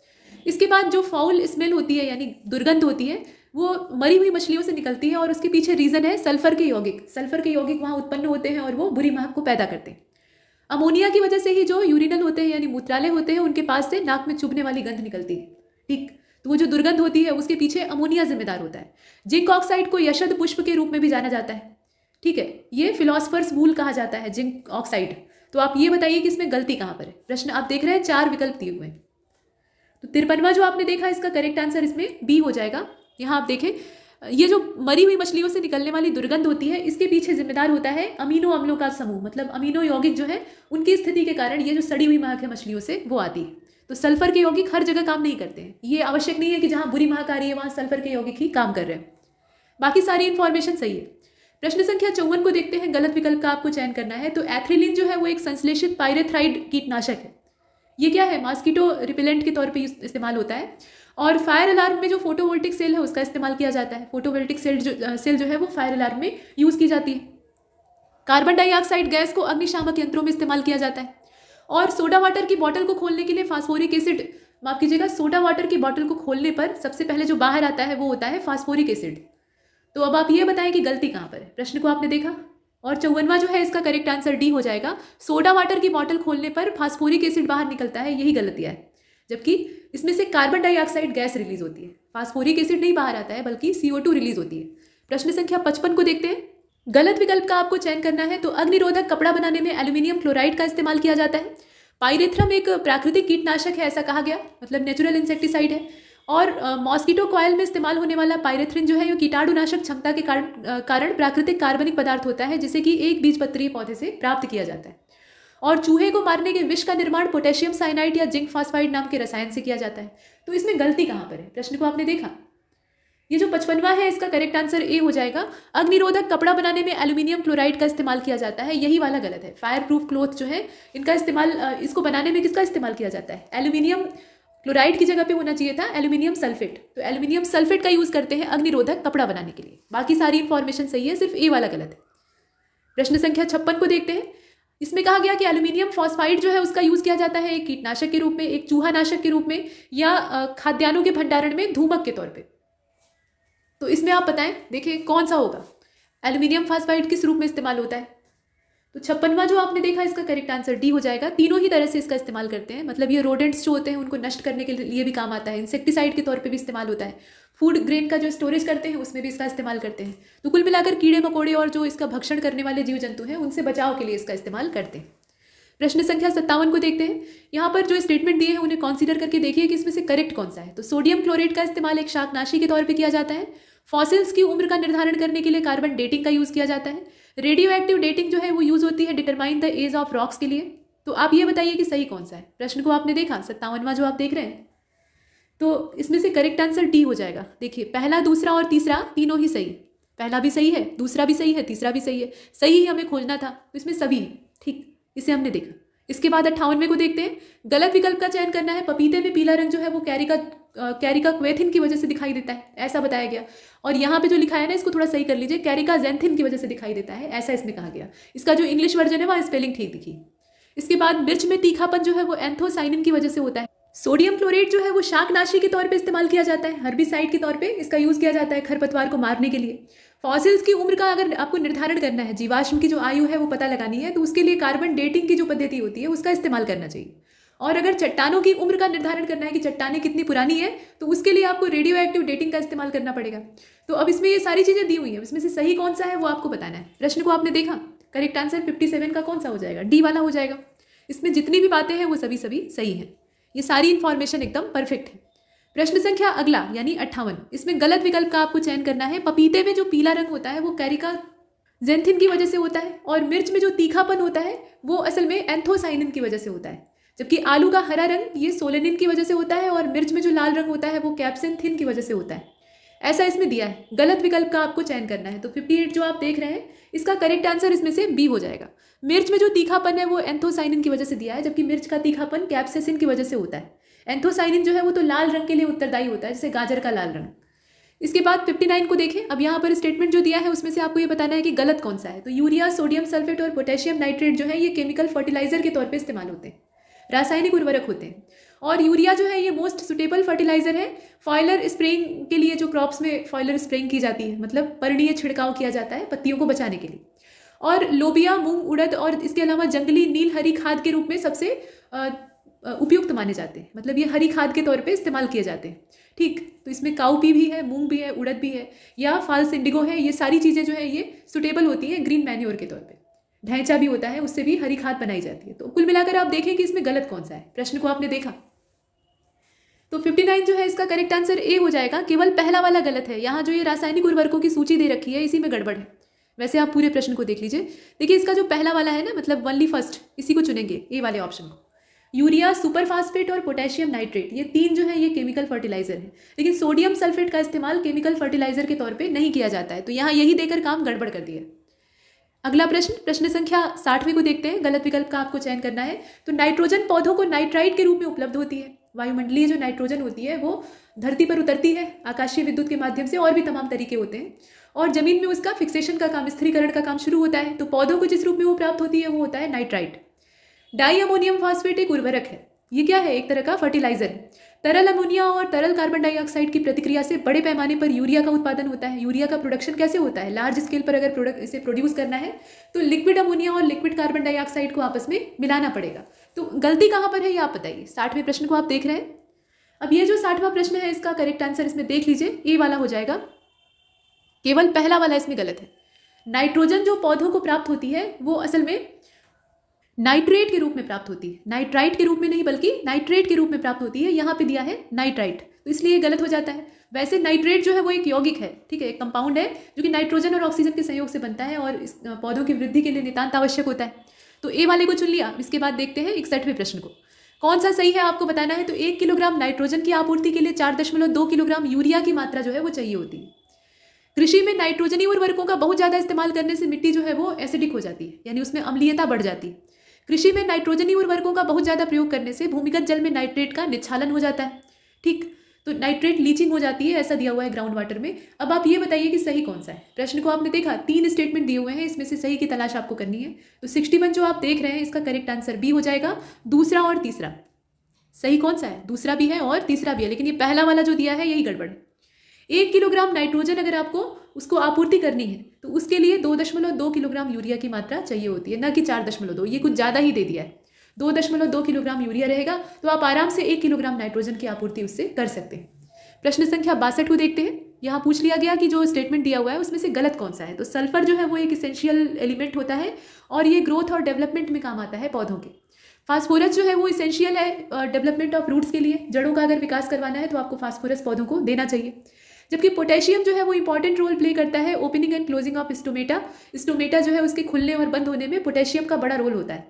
इसके बाद जो फाउल स्मेल होती है यानी दुर्गंध होती है वो मरी हुई मछलियों से निकलती है और उसके पीछे रीज़न है सल्फर के यौगिक सल्फर के यौगिक वहाँ उत्पन्न होते हैं और वो बुरी महक को पैदा करते हैं अमोनिया की वजह से ही जो यूरिनल होते हैं यानी मूत्रालय होते हैं उनके पास से नाक में चुभने वाली गंध निकलती है ठीक तो वो जो दुर्गंध होती है उसके पीछे अमोनिया जिम्मेदार होता है जिंक ऑक्साइड को यशद पुष्प के रूप में भी जाना जाता है ठीक है ये फिलोसफर्स वूल कहा जाता है जिंक ऑक्साइड तो आप ये बताइए कि इसमें गलती कहाँ पर है प्रश्न आप देख रहे हैं चार विकल्प दिए हुए हैं तो तिरपनवा जो आपने देखा इसका करेक्ट आंसर इसमें बी हो जाएगा यहाँ आप देखें ये जो मरी हुई मछलियों से निकलने वाली दुर्गंध होती है इसके पीछे जिम्मेदार होता है अमीनो अम्लों का समूह मतलब अमीनो यौगिक जो है उनकी स्थिति के कारण ये जो सड़ी हुई महक है मछलियों से वो आती है तो सल्फर के यौगिक हर जगह काम नहीं करते हैं ये आवश्यक नहीं है कि जहाँ बुरी महक आ रही है वहाँ सल्फर के यौगिक ही काम कर रहे हैं बाकी सारी इन्फॉर्मेशन सही है प्रश्न संख्या चौवन को देखते हैं गलत विकल्प का आपको चयन करना है तो एथ्रिलिन जो है वो एक संश्लेषित पायरेथ्राइड कीटनाशक है ये क्या है मॉस्किटो रिपेलेंट के तौर पे इस्तेमाल होता है और फायर अलार्म में जो फोटोवोल्टिक सेल है उसका इस्तेमाल किया जाता है फोटोवोल्टिक सेल जो सेल जो है वो फायर अलार्म में यूज़ की जाती है कार्बन डाइऑक्साइड गैस को अग्निशामक यंत्रों में इस्तेमाल किया जाता है और सोडा वाटर की बॉटल को खोलने के लिए फास्फोरिक एसिड माफ कीजिएगा सोडा वाटर की बॉटल को खोलने पर सबसे पहले जो बाहर आता है वो होता है फास्फोरिक एसिड तो अब आप ये बताएं कि गलती कहाँ पर है प्रश्न को आपने देखा और चौवनवा जो है इसका करेक्ट आंसर डी हो जाएगा सोडा वाटर की बॉटल खोलने पर फास्फोरिक एसिड बाहर निकलता है यही गलती है जबकि इसमें से कार्बन डाइऑक्साइड गैस रिलीज होती है फास्फोरिक एसिड नहीं बाहर आता है बल्कि सी रिलीज होती है प्रश्न संख्या पचपन को देखते हैं गलत विकल्प का आपको चयन करना है तो अग्निरोधक कपड़ा बनाने में एल्यूमिनियम क्लोराइड का इस्तेमाल किया जाता है पायरेथ्रम एक प्राकृतिक कीटनाशक है ऐसा कहा गया मतलब नेचुरल इंसेक्टिसाइड है और मॉस्किटो कॉयल में इस्तेमाल होने वाला पायरेथ्रिन जो है ये कीटाणुनाशक क्षमता के कारण कारण प्राकृतिक कार्बनिक पदार्थ होता है जिसे कि एक बीज पत्रीय पौधे से प्राप्त किया जाता है और चूहे को मारने के विष का निर्माण पोटेशियम साइनाइड या जिंक फॉस्फाइड नाम के रसायन से किया जाता है तो इसमें गलती कहाँ पर है प्रश्न को आपने देखा ये जो पचपनवा है इसका करेक्ट आंसर ए हो जाएगा अग्निरोधक कपड़ा बनाने में एल्यूमिनियम क्लोराइड का इस्तेमाल किया जाता है यही वाला गलत है फायर प्रूफ क्लोथ जो है इनका इस्तेमाल इसको बनाने में किसका इस्तेमाल किया जाता है एल्यूमिनियम क्लोराइड की जगह पे होना चाहिए था एल्युमिनियम सल्फेट तो एल्युमिनियम सल्फेट का यूज़ करते हैं अग्निरोधक कपड़ा बनाने के लिए बाकी सारी इन्फॉर्मेशन सही है सिर्फ ए वाला गलत है प्रश्न संख्या छप्पन को देखते हैं इसमें कहा गया कि एल्युमिनियम फॉस्फाइड जो है उसका यूज़ किया जाता है एक कीटनाशक के रूप में एक चूहा नाशक के रूप में या खाद्यान्नों के भंडारण में धूमक के तौर पर तो इसमें आप बताएं देखें कौन सा होगा एल्युमिनियम फॉस्फाइड किस रूप में इस्तेमाल होता है तो छप्पनवा जो आपने देखा इसका करेक्ट आंसर डी हो जाएगा तीनों ही तरह से इसका इस्तेमाल करते हैं मतलब ये रोडेंट्स जो होते हैं उनको नष्ट करने के लिए भी काम आता है इंसेक्टिसाइड के तौर पे भी इस्तेमाल होता है फूड ग्रेन का जो स्टोरेज करते हैं उसमें भी इसका इस्तेमाल करते हैं तो कुल मिलाकर कीड़े मकोड़े और जो इसका भक्षण करने वाले जीव जंतु हैं उनसे बचाव के लिए इसका इस्तेमाल करते हैं प्रश्न संख्या सत्तावन को देखते हैं यहाँ पर जो स्टेटमेंट दिए हैं उन्हें कॉन्सिडर करके देखिए कि इसमें से करेक्ट कौन सा है तो सोडियम क्लोरेट का इस्तेमाल एक शाकनाशी के तौर पर किया जाता है फॉसिल्स की उम्र का निर्धारण करने के लिए कार्बन डेटिंग का यूज़ किया जाता है रेडियो एक्टिव डेटिंग जो है वो यूज़ होती है determine the age of rocks के लिए तो आप ये बताइए कि सही कौन सा है प्रश्न को आपने देखा सत्तावनवा जो आप देख रहे हैं तो इसमें से करेक्ट आंसर डी हो जाएगा देखिए पहला दूसरा और तीसरा तीनों ही सही पहला भी सही है दूसरा भी सही है तीसरा भी सही है सही ही हमें खोजना था तो इसमें सभी ठीक इसे हमने देखा इसके बाद अट्ठावनवे को देखते हैं गलत विकल्प का चयन करना है पपीते में पीला रंग जो है वो कैरी का कैरिका क्वेथिन की वजह से दिखाई देता है ऐसा बताया गया और यहाँ पे जो लिखा है ना इसको थोड़ा सही कर लीजिए कैरिका जेंथिन की वजह से दिखाई देता है ऐसा इसमें कहा गया इसका जो इंग्लिश वर्जन है वहाँ स्पेलिंग ठीक दिखी इसके बाद मिर्च में तीखापन जो है वो एंथोसाइनिन की वजह से होता है सोडियम क्लोरेट जो है वो शाकनाशी के तौर पे इस्तेमाल किया जाता है हर्बिसाइड के तौर पे इसका यूज़ किया जाता है खरपतवार को मारने के लिए फॉसिल्स की उम्र का अगर आपको निर्धारण करना है जीवाश्म की जो आयु है वो पता लगानी है तो उसके लिए कार्बन डेटिंग की जो पद्धति होती है उसका इस्तेमाल करना चाहिए और अगर चट्टानों की उम्र का निर्धारण करना है कि चट्टानें कितनी पुरानी है तो उसके लिए आपको रेडियो एक्टिव डेटिंग का इस्तेमाल करना पड़ेगा तो अब इसमें ये सारी चीज़ें दी हुई हैं इसमें से सही कौन सा है वो आपको बताना है प्रश्न को आपने देखा करेक्ट आंसर फिफ्टी सेवन का कौन सा हो जाएगा डी वाला हो जाएगा इसमें जितनी भी बातें हैं वो सभी सभी सही हैं ये सारी इन्फॉर्मेशन एकदम परफेक्ट है प्रश्न संख्या अगला यानी अट्ठावन इसमें गलत विकल्प का आपको चयन करना है पपीते में जो पीला रंग होता है वो कैरिका जेंथिन की वजह से होता है और मिर्च में जो तीखापन होता है वो असल में एंथोसाइनिन की वजह से होता है जबकि आलू का हरा रंग ये सोलेनिन की वजह से होता है और मिर्च में जो लाल रंग होता है वो कैप्सिन थिन की वजह से होता है ऐसा इसमें दिया है गलत विकल्प का आपको चयन करना है तो फिफ्टी जो आप देख रहे हैं इसका करेक्ट आंसर इसमें से बी हो जाएगा मिर्च में जो तीखापन है वो एंथोसाइनिन की वजह से दिया है जबकि मिर्च का तीखापन कैप्सिन की वजह से होता है एंथोसाइनिन जो है वो तो लाल रंग के लिए उत्तरदायी होता है जैसे गाजर का लाल रंग इसके बाद 59 को देखें अब यहाँ पर स्टेटमेंट जो दिया है उसमें से आपको ये बताना है कि गलत कौन सा है तो यूरिया सोडियम सल्फेट और पोटेशियम नाइट्रेट जो है ये केमिकल फर्टिलाइजर के तौर पर इस्तेमाल होते हैं रासायनिक उर्वरक होते हैं और यूरिया जो है ये मोस्ट सुटेबल फर्टिलाइजर है फॉयलर स्प्रेइंग के लिए जो क्रॉप्स में फॉयलर स्प्रेइंग की जाती है मतलब पर्णीय छिड़काव किया जाता है पत्तियों को बचाने के लिए और लोबिया मूंग उड़द और इसके अलावा जंगली नील हरी खाद के रूप में सबसे उपयुक्त माने जाते हैं मतलब ये हरी खाद के तौर पे इस्तेमाल किए जाते हैं ठीक तो इसमें काउपी भी है मूंग भी है उड़द भी है या फाल्स इंडिगो है ये सारी चीज़ें जो है ये सुटेबल होती हैं ग्रीन मैन्योर के तौर पर ढांचा भी होता है उससे भी हरी खाद बनाई जाती है तो कुल मिलाकर आप देखें कि इसमें गलत कौन सा है प्रश्न को आपने देखा तो 59 जो है इसका करेक्ट आंसर ए हो जाएगा केवल पहला वाला गलत है यहाँ जो ये रासायनिक उर्वरकों की सूची दे रखी है इसी में गड़बड़ है वैसे आप पूरे प्रश्न को देख लीजिए देखिए इसका जो पहला वाला है ना मतलब वनली फर्स्ट इसी को चुनेंगे ए वाले ऑप्शन को यूरिया सुपर फास्फेट और पोटेशियम नाइट्रेट ये तीन जो है ये केमिकल फर्टिलाइजर है लेकिन सोडियम सल्फेट का इस्तेमाल केमिकल फर्टिलाइजर के तौर पर नहीं किया जाता है तो यहाँ यही देकर काम गड़बड़ कर दिया अगला प्रश्न प्रश्न संख्या साठवीं को देखते हैं गलत विकल्प का आपको चयन करना है तो नाइट्रोजन पौधों को नाइट्राइड के रूप में उपलब्ध होती है वायुमंडलीय जो नाइट्रोजन होती है वो धरती पर उतरती है आकाशीय विद्युत के माध्यम से और भी तमाम तरीके होते हैं और ज़मीन में उसका फिक्सेशन का काम स्थिरीकरण का काम शुरू होता है तो पौधों को जिस रूप में वो प्राप्त होती है वो होता है नाइट्राइट डाई अमोनियम फॉस्फेट एक उर्वरक है ये क्या है एक तरह का फर्टिलाइजर तरल अमोनिया और तरल कार्बन डाइऑक्साइड की प्रतिक्रिया से बड़े पैमाने पर यूरिया का उत्पादन होता है यूरिया का प्रोडक्शन कैसे होता है लार्ज स्केल पर अगर प्रोडक्ट इसे प्रोड्यूस करना है तो लिक्विड अमोनिया और लिक्विड कार्बन डाइऑक्साइड को आपस में मिलाना पड़ेगा तो गलती कहाँ पर है ये आप बताइए साठवें प्रश्न को आप देख रहे हैं अब ये जो साठवां प्रश्न है इसका करेक्ट आंसर इसमें देख लीजिए ए वाला हो जाएगा केवल पहला वाला इसमें गलत है नाइट्रोजन जो पौधों को प्राप्त होती है वो असल में नाइट्रेट के रूप में प्राप्त होती है नाइट्राइट के रूप में नहीं बल्कि नाइट्रेट के रूप में प्राप्त होती है यहाँ पे दिया है नाइट्राइट तो इसलिए ये गलत हो जाता है वैसे नाइट्रेट जो है वो एक यौगिक है ठीक है एक कंपाउंड है जो कि नाइट्रोजन और ऑक्सीजन के सहयोग से बनता है और इस पौधों की वृद्धि के लिए नितान्त आवश्यक होता है तो ए वाले को चुन लिया इसके बाद देखते हैं इकसठवें प्रश्न को कौन सा सही है आपको बताना है तो एक किलोग्राम नाइट्रोजन की आपूर्ति के लिए चार दशमलव दो किलोग्राम यूरिया की मात्रा जो है वो चाहिए होती है कृषि में नाइट्रोजनी उर्वरकों का बहुत ज़्यादा इस्तेमाल करने से मिट्टी जो है वो एसिडिक हो जाती है यानी उसमें अम्लीयता बढ़ जाती है कृषि में नाइट्रोजनी उर्वरकों का बहुत ज़्यादा प्रयोग करने से भूमिगत जल में नाइट्रेट का निच्छालन हो जाता है ठीक तो नाइट्रेट लीचिंग हो जाती है ऐसा दिया हुआ है ग्राउंड वाटर में अब आप ये बताइए कि सही कौन सा है प्रश्न को आपने देखा तीन स्टेटमेंट दिए हुए हैं इसमें से सही की तलाश आपको करनी है तो सिक्सटी वन जो आप देख रहे हैं इसका करेक्ट आंसर बी हो जाएगा दूसरा और तीसरा सही कौन सा है दूसरा भी है और तीसरा भी है लेकिन ये पहला वाला जो दिया है यही गड़बड़ है एक किलोग्राम नाइट्रोजन अगर आपको उसको आपूर्ति करनी है तो उसके लिए दो दशमलव दो किलोग्राम यूरिया की मात्रा चाहिए होती है न कि चार दशमलव दो ये कुछ ज़्यादा ही दे दिया है दो दशमलव दो किलोग्राम यूरिया रहेगा तो आप आराम से एक किलोग्राम नाइट्रोजन की आपूर्ति उससे कर सकते हैं प्रश्न संख्या बासठ को देखते हैं यहाँ पूछ लिया गया कि जो स्टेटमेंट दिया हुआ है उसमें से गलत कौन सा है तो सल्फर जो है वो एक इसेंशियल एलिमेंट होता है और ये ग्रोथ और डेवलपमेंट में काम आता है पौधों के फास्फोरस जो है वो इसेंशियल है डेवलपमेंट ऑफ रूट्स के लिए जड़ों का अगर विकास करवाना है तो आपको फास्फोरस पौधों को देना चाहिए जबकि पोटेशियम जो है वो इंपॉर्टेंट रोल प्ले करता है opening and closing of stomata stomata जो है उसके खुलने और बंद होने में पोटेशियम का बड़ा रोल होता है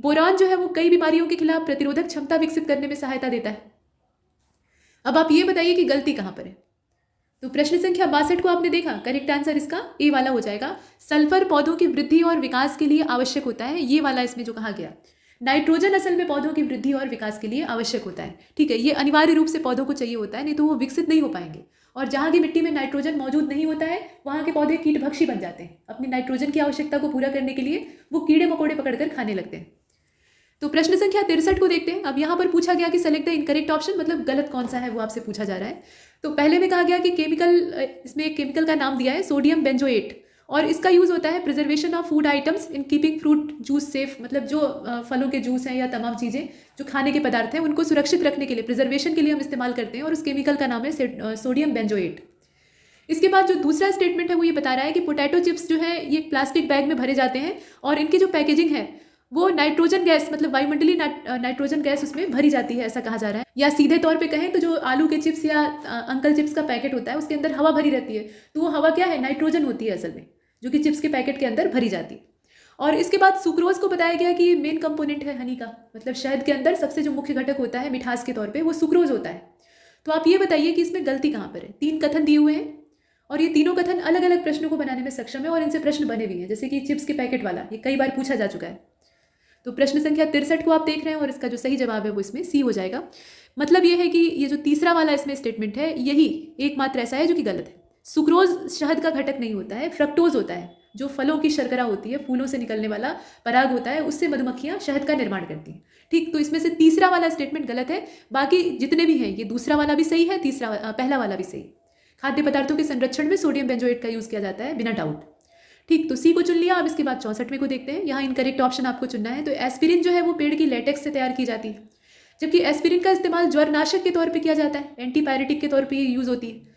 बोरान जो है वो कई बीमारियों के खिलाफ प्रतिरोधक क्षमता विकसित करने में सहायता देता है अब आप ये बताइए कि गलती कहां पर है तो प्रश्न संख्या बासठ को आपने देखा करेक्ट आंसर इसका ए वाला हो जाएगा सल्फर पौधों की वृद्धि और विकास के लिए आवश्यक होता है ये वाला इसमें जो कहा गया नाइट्रोजन असल में पौधों की वृद्धि और विकास के लिए आवश्यक होता है ठीक है ये अनिवार्य रूप से पौधों को चाहिए होता है नहीं तो वो विकसित नहीं हो पाएंगे और जहाँ की मिट्टी में नाइट्रोजन मौजूद नहीं होता है वहाँ के पौधे कीट भक्षी बन जाते हैं अपनी नाइट्रोजन की आवश्यकता को पूरा करने के लिए वो कीड़े मकोड़े पकड़कर खाने लगते हैं तो प्रश्न संख्या तिरसठ को देखते हैं अब यहाँ पर पूछा गया कि सेलेक्ट द इनकरेक्ट ऑप्शन मतलब गलत कौन सा है वो आपसे पूछा जा रहा है तो पहले में कहा गया कि केमिकल इसमें एक केमिकल का नाम दिया है सोडियम बेंजोएट और इसका यूज़ होता है preservation of food items in keeping fruit juice safe मतलब जो फलों के जूस हैं या तमाम चीज़ें जो खाने के पदार्थ हैं उनको सुरक्षित रखने के लिए प्रिजर्वेशन के लिए हम इस्तेमाल करते हैं और उस केमिकल का नाम है सोडियम बेंजोएट इसके बाद जो दूसरा स्टेटमेंट है वो ये बता रहा है कि पोटैटो चिप्स जो है ये प्लास्टिक बैग में भरे जाते हैं और इनकी जो पैकेजिंग है वो नाइट्रोजन गैस मतलब वायुमंडली नाइट्रोजन गैस उसमें भरी जाती है ऐसा कहा जा रहा है या सीधे तौर पे कहें तो जो आलू के चिप्स या अंकल चिप्स का पैकेट होता है उसके अंदर हवा भरी रहती है तो वो हवा क्या है नाइट्रोजन होती है असल में जो कि चिप्स के पैकेट के अंदर भरी जाती है और इसके बाद सुक्रोज को बताया गया कि मेन कंपोनेंट है हनी का मतलब शहद के अंदर सबसे जो मुख्य घटक होता है मिठास के तौर पर वो सुक्रोज होता है तो आप ये बताइए कि इसमें गलती कहाँ पर है तीन कथन दिए हुए हैं और ये तीनों कथन अलग अलग प्रश्नों को बनाने में सक्षम है और इनसे प्रश्न बने भी हैं जैसे कि चिप्स के पैकेट वाला ये कई बार पूछा जा चुका है तो प्रश्न संख्या तिरसठ को आप देख रहे हैं और इसका जो सही जवाब है वो इसमें सी हो जाएगा मतलब ये है कि ये जो तीसरा वाला इसमें स्टेटमेंट है यही एकमात्र ऐसा है जो कि गलत है सुक्रोज शहद का घटक नहीं होता है फ्रक्टोज होता है जो फलों की शर्करा होती है फूलों से निकलने वाला पराग होता है उससे मधुमक्खियाँ शहद का निर्माण करती हैं ठीक तो इसमें से तीसरा वाला स्टेटमेंट गलत है बाकी जितने भी हैं ये दूसरा वाला भी सही है तीसरा पहला वाला भी सही खाद्य पदार्थों के संरक्षण में सोडियम बेंजोएट का यूज़ किया जाता है बिना डाउट ठीक तो सी को चुन लिया अब इसके बाद चौंसठवें को देखते हैं यहाँ इनकरेक्ट ऑप्शन आपको चुनना है तो एस्पिरिन जो है वो पेड़ की लेटेक्स से तैयार की जाती है जबकि एस्पिरिन का इस्तेमाल ज्वरनाशक के तौर पर किया जाता है एंटीपायरेटिक के तौर पर ये यूज़ होती है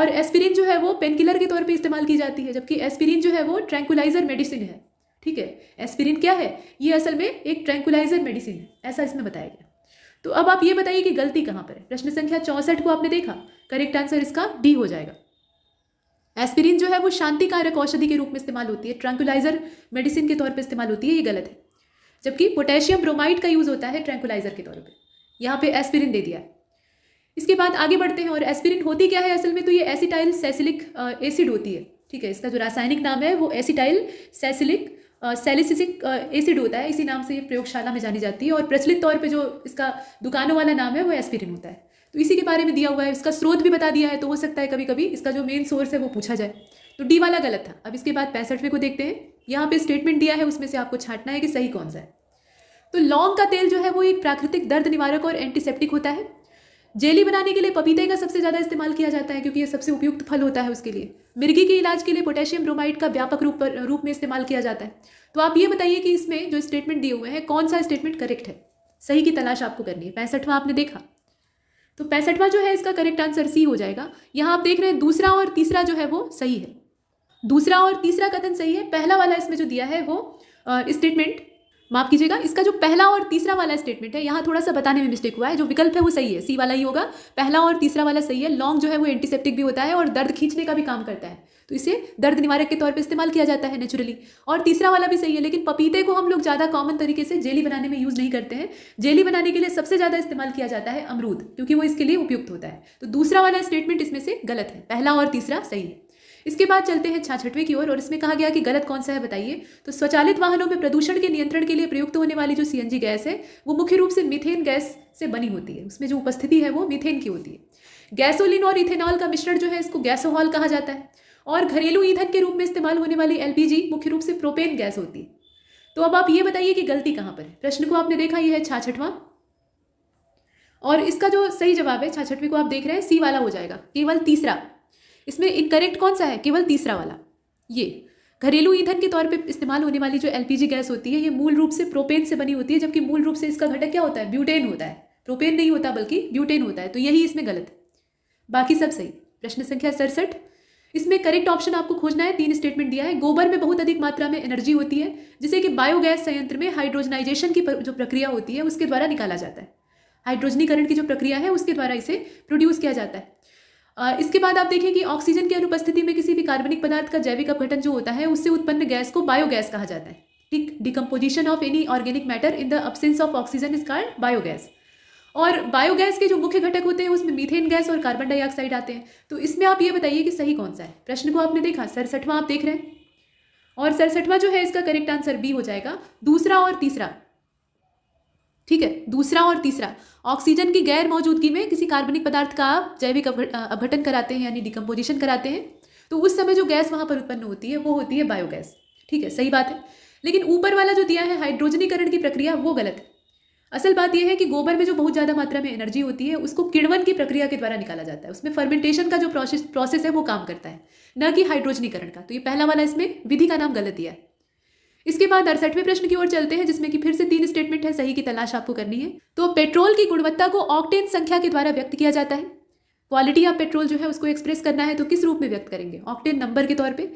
और एस्पिरिन जो है वो पेनकिलर के तौर पर इस्तेमाल की जाती है जबकि एस्पिरिन जो है वो ट्रैंकुलाइजर मेडिसिन है ठीक है एस्पिरिन क्या है ये असल में एक ट्रैंकुलाइजर मेडिसिन है ऐसा इसमें बताया गया तो अब आप ये बताइए कि गलती कहाँ पर है प्रश्न संख्या चौंसठ को आपने देखा करेक्ट आंसर इसका डी हो जाएगा एस्पिरिन जो है वो शांतिकारक औषधि के रूप में इस्तेमाल होती है ट्रैंकुलाइजर मेडिसिन के तौर पर इस्तेमाल होती है ये गलत है जबकि पोटेशियम ब्रोमाइड का यूज़ होता है ट्रैंकुलाइजर के तौर पर यहाँ पे एस्पिरिन दे दिया है इसके बाद आगे बढ़ते हैं और एस्पिरिन होती क्या है असल में तो ये एसिटाइल सेसिलिक एसिड होती है ठीक है इसका जो रासायनिक नाम है वो एसिटाइल सेसिलिक सेलिसिसिक एसिड होता है इसी नाम से ये प्रयोगशाला में जानी जाती है और प्रचलित तौर पे जो इसका दुकानों वाला नाम है वो एस्पिरिन होता है तो इसी के बारे में दिया हुआ है इसका स्रोत भी बता दिया है तो हो सकता है कभी कभी इसका जो मेन सोर्स है वो पूछा जाए तो डी वाला गलत था अब इसके बाद पैंसठवें को देखते हैं यहाँ पे स्टेटमेंट दिया है उसमें से आपको छांटना है कि सही कौन सा है तो लौंग का तेल जो है वो एक प्राकृतिक दर्द निवारक और एंटीसेप्टिक होता है जेली बनाने के लिए पपीते का सबसे ज़्यादा इस्तेमाल किया जाता है क्योंकि ये सबसे उपयुक्त फल होता है उसके लिए मिर्गी के इलाज के लिए पोटेशियम ब्रोमाइड का व्यापक रूप पर रूप में इस्तेमाल किया जाता है तो आप ये बताइए कि इसमें जो स्टेटमेंट दिए हुए हैं कौन सा स्टेटमेंट करेक्ट है सही की तलाश आपको करनी है पैंसठवा आपने देखा तो पैंसठवा जो है इसका करेक्ट आंसर सी हो जाएगा यहाँ आप देख रहे हैं दूसरा और तीसरा जो है वो सही है दूसरा और तीसरा कथन सही है पहला वाला इसमें जो दिया है वो स्टेटमेंट माफ कीजिएगा इसका जो पहला और तीसरा वाला स्टेटमेंट है यहाँ थोड़ा सा बताने में मिस्टेक हुआ है जो विकल्प है वो सही है सी वाला ही होगा पहला और तीसरा वाला सही है लॉन्ग जो है वो एंटीसेप्टिक भी होता है और दर्द खींचने का भी काम करता है तो इसे दर्द निवारक के तौर पर इस्तेमाल किया जाता है नेचुरली और तीसरा वाला भी सही है लेकिन पपीते को हम लोग ज़्यादा कॉमन तरीके से जेली बनाने में यूज़ नहीं करते हैं जेली बनाने के लिए सबसे ज़्यादा इस्तेमाल किया जाता है अमरूद क्योंकि वो इसके लिए उपयुक्त होता है तो दूसरा वाला स्टेटमेंट इसमें से गलत है पहला और तीसरा सही है इसके बाद चलते हैं छाछठवें की ओर और, और इसमें कहा गया कि गलत कौन सा है बताइए तो स्वचालित वाहनों में प्रदूषण के नियंत्रण के लिए प्रयुक्त होने वाली जो सी गैस है वो मुख्य रूप से मिथेन गैस से बनी होती है उसमें जो उपस्थिति है वो मिथेन की होती है गैसोलिन और इथेनॉल का मिश्रण जो है इसको गैसोहॉल कहा जाता है और घरेलू ईंधन के रूप में इस्तेमाल होने वाली एलपीजी मुख्य रूप से प्रोपेन गैस होती है तो अब आप ये बताइए कि गलती कहाँ पर है प्रश्न को आपने देखा यह है छाछठवां और इसका जो सही जवाब है छाछठवीं को आप देख रहे हैं सी वाला हो जाएगा केवल तीसरा इसमें इनकरेक्ट कौन सा है केवल तीसरा वाला ये घरेलू ईंधन के तौर पे इस्तेमाल होने वाली जो एलपीजी गैस होती है ये मूल रूप से प्रोपेन से बनी होती है जबकि मूल रूप से इसका घटक क्या होता है ब्यूटेन होता है प्रोपेन नहीं होता बल्कि ब्यूटेन होता है तो यही इसमें गलत है बाकी सब सही प्रश्न संख्या सड़सठ इसमें करेक्ट ऑप्शन आपको खोजना है तीन स्टेटमेंट दिया है गोबर में बहुत अधिक मात्रा में एनर्जी होती है जिसे कि बायोगैस संयंत्र में हाइड्रोजनाइजेशन की जो प्रक्रिया होती है उसके द्वारा निकाला जाता है हाइड्रोजनीकरण की जो प्रक्रिया है उसके द्वारा इसे प्रोड्यूस किया जाता है इसके बाद आप देखें कि ऑक्सीजन की अनुपस्थिति में किसी भी कार्बनिक पदार्थ का जैविक अपघटन जो होता है उससे उत्पन्न गैस को बायोगैस कहा जाता है ठीक decomposition of any organic matter in the absence of oxygen is called biogas और बायोगैस के जो मुख्य घटक होते हैं उसमें मीथेन गैस और कार्बन डाइऑक्साइड आते हैं तो इसमें आप ये बताइए कि सही कौन सा है प्रश्न को आपने देखा सरसठवा आप देख रहे हैं और सरसठवा जो है इसका करेक्ट आंसर बी हो जाएगा दूसरा और तीसरा ठीक है दूसरा और तीसरा ऑक्सीजन की गैर मौजूदगी में किसी कार्बनिक पदार्थ का आप जैविक अपघटन कराते हैं यानी डिकम्पोजिशन कराते हैं तो उस समय जो गैस वहाँ पर उत्पन्न होती है वो होती है बायोगैस ठीक है सही बात है लेकिन ऊपर वाला जो दिया है हाइड्रोजनीकरण की प्रक्रिया वो गलत है असल बात यह है कि गोबर में जो बहुत ज़्यादा मात्रा में एनर्जी होती है उसको किड़वन की प्रक्रिया के द्वारा निकाला जाता है उसमें फर्मेंटेशन का जो प्रोसेस प्रोसेस है वो काम करता है न कि हाइड्रोजनीकरण का तो ये पहला वाला इसमें विधि का नाम गलत दिया है इसके बाद अड़सठवें प्रश्न की ओर चलते हैं जिसमें कि फिर से तीन स्टेटमेंट है सही की तलाश आपको करनी है तो पेट्रोल की गुणवत्ता को ऑक्टेन संख्या के द्वारा व्यक्त किया जाता है क्वालिटी ऑफ पेट्रोल जो है उसको एक्सप्रेस करना है तो किस रूप में व्यक्त करेंगे ऑक्टेन नंबर के तौर पर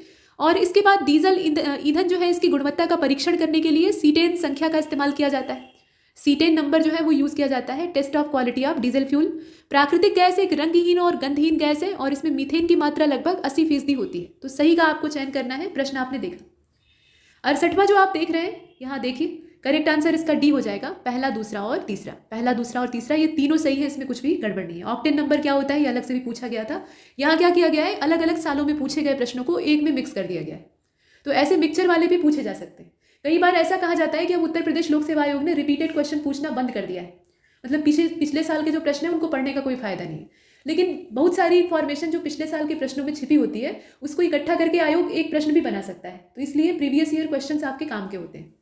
और इसके बाद डीजल ईंधन जो है इसकी गुणवत्ता का परीक्षण करने के लिए सीटेन संख्या का इस्तेमाल किया जाता है सीटेन नंबर जो है वो यूज़ किया जाता है test of quality of diesel fuel प्राकृतिक गैस एक रंगहीन और गंधहीन गैस है और इसमें मीथेन की मात्रा लगभग अस्सी फीसदी होती है तो सही का आपको चयन करना है प्रश्न आपने देखा अड़सठवा जो आप देख रहे हैं यहाँ देखिए करेक्ट आंसर इसका डी हो जाएगा पहला दूसरा और तीसरा पहला दूसरा और तीसरा ये तीनों सही है इसमें कुछ भी गड़बड़ नहीं है ऑप्टेन नंबर क्या होता है ये अलग से भी पूछा गया था यहाँ क्या किया गया है अलग अलग सालों में पूछे गए प्रश्नों को एक में मिक्स कर दिया गया है तो ऐसे मिक्सचर वाले भी पूछे जा सकते हैं कई बार ऐसा कहा जाता है कि अब उत्तर प्रदेश लोक सेवा आयोग ने रिपीटेड क्वेश्चन पूछना बंद कर दिया है मतलब पिछले पिछले साल के जो प्रश्न है उनको पढ़ने का कोई फायदा नहीं है लेकिन बहुत सारी इन्फॉर्मेशन जो पिछले साल के प्रश्नों में छिपी होती है उसको इकट्ठा करके आयोग एक प्रश्न भी बना सकता है तो इसलिए प्रीवियस ईयर क्वेश्चन आपके काम के होते हैं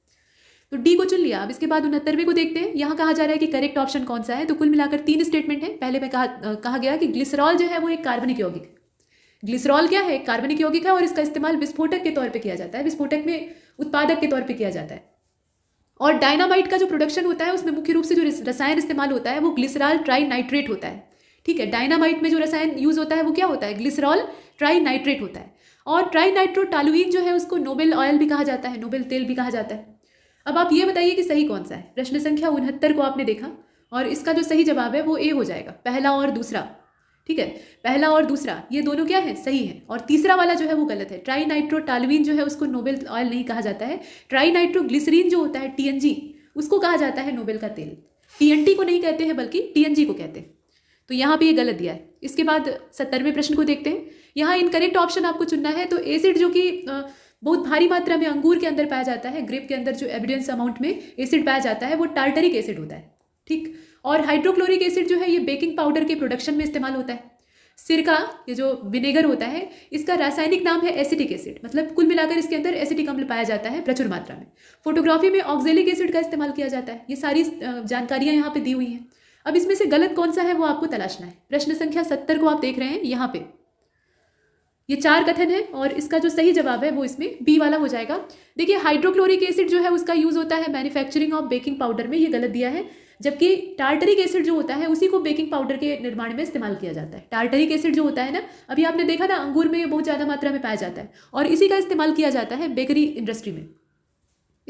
तो डी को चुन लिया अब इसके बाद उनहत्तरवें को देखते हैं यहाँ कहा जा रहा है कि करेक्ट ऑप्शन कौन सा है तो कुल मिलाकर तीन स्टेटमेंट है पहले में कहा कहा गया कि ग्लिसरॉल जो है वो एक कार्बनिक यौगिक है ग्लिसरॉल क्या है कार्बनिक यौगिक है और इसका इस्तेमाल विस्फोटक के तौर पे किया जाता है विस्फोटक में उत्पादक के तौर पे किया जाता है और डायनामाइट का जो प्रोडक्शन होता है उसमें मुख्य रूप से जो रसायन इस्तेमाल होता है वो ग्लिसराल ट्राई नाइट्रेट होता है ठीक है डायनामाइट में जो रसायन यूज़ होता है वो क्या होता है ग्लिसरॉल ट्राई नाइट्रेट होता है और ट्राई नाइट्रोटालुइन जो है उसको नोबेल ऑयल भी कहा जाता है नोबेल तेल भी कहा जाता है अब आप ये बताइए कि सही कौन सा है प्रश्न संख्या उनहत्तर को आपने देखा और इसका जो सही जवाब है वो ए हो जाएगा पहला और दूसरा ठीक है पहला और दूसरा ये दोनों क्या है सही है और तीसरा वाला जो है वो गलत है ट्राई नाइट्रोटालुइन जो है उसको नोबेल ऑयल नहीं कहा जाता है ट्राई नाइट्रोग्लिसरीन जो होता है टीएनजी उसको कहा जाता है नोबेल का तेल टीएनटी को नहीं कहते हैं बल्कि टीएनजी को कहते हैं तो यहाँ भी ये गलत दिया है इसके बाद सत्तरवें प्रश्न को देखते हैं यहाँ इनकरेक्ट ऑप्शन आपको चुनना है तो एसिड जो कि बहुत भारी मात्रा में अंगूर के अंदर पाया जाता है ग्रेप के अंदर जो एविडेंस अमाउंट में एसिड पाया जाता है वो टार्टरिक एसिड होता है ठीक और हाइड्रोक्लोरिक एसिड जो है ये बेकिंग पाउडर के प्रोडक्शन में इस्तेमाल होता है सिरका ये जो विनेगर होता है इसका रासायनिक नाम है एसिटिक एसिड मतलब कुल मिलाकर इसके अंदर एसिटिक अम्ल पाया जाता है प्रचुर मात्रा में फोटोग्राफी में ऑक्जेलिक एसिड का इस्तेमाल किया जाता है ये सारी जानकारियाँ यहाँ पर दी हुई हैं अब इसमें से गलत कौन सा है वो आपको तलाशना है प्रश्न संख्या सत्तर को आप देख रहे हैं यहाँ पे ये चार कथन है और इसका जो सही जवाब है वो इसमें बी वाला हो जाएगा देखिए हाइड्रोक्लोरिक एसिड जो है उसका यूज़ होता है मैन्युफैक्चरिंग ऑफ बेकिंग पाउडर में ये गलत दिया है जबकि टार्टरिक एसिड जो होता है उसी को बेकिंग पाउडर के निर्माण में इस्तेमाल किया जाता है टार्टरिक एसिड जो होता है ना अभी आपने देखा ना अंगूर में ये बहुत ज़्यादा मात्रा में पाया जाता है और इसी का इस्तेमाल किया जाता है बेकरी इंडस्ट्री में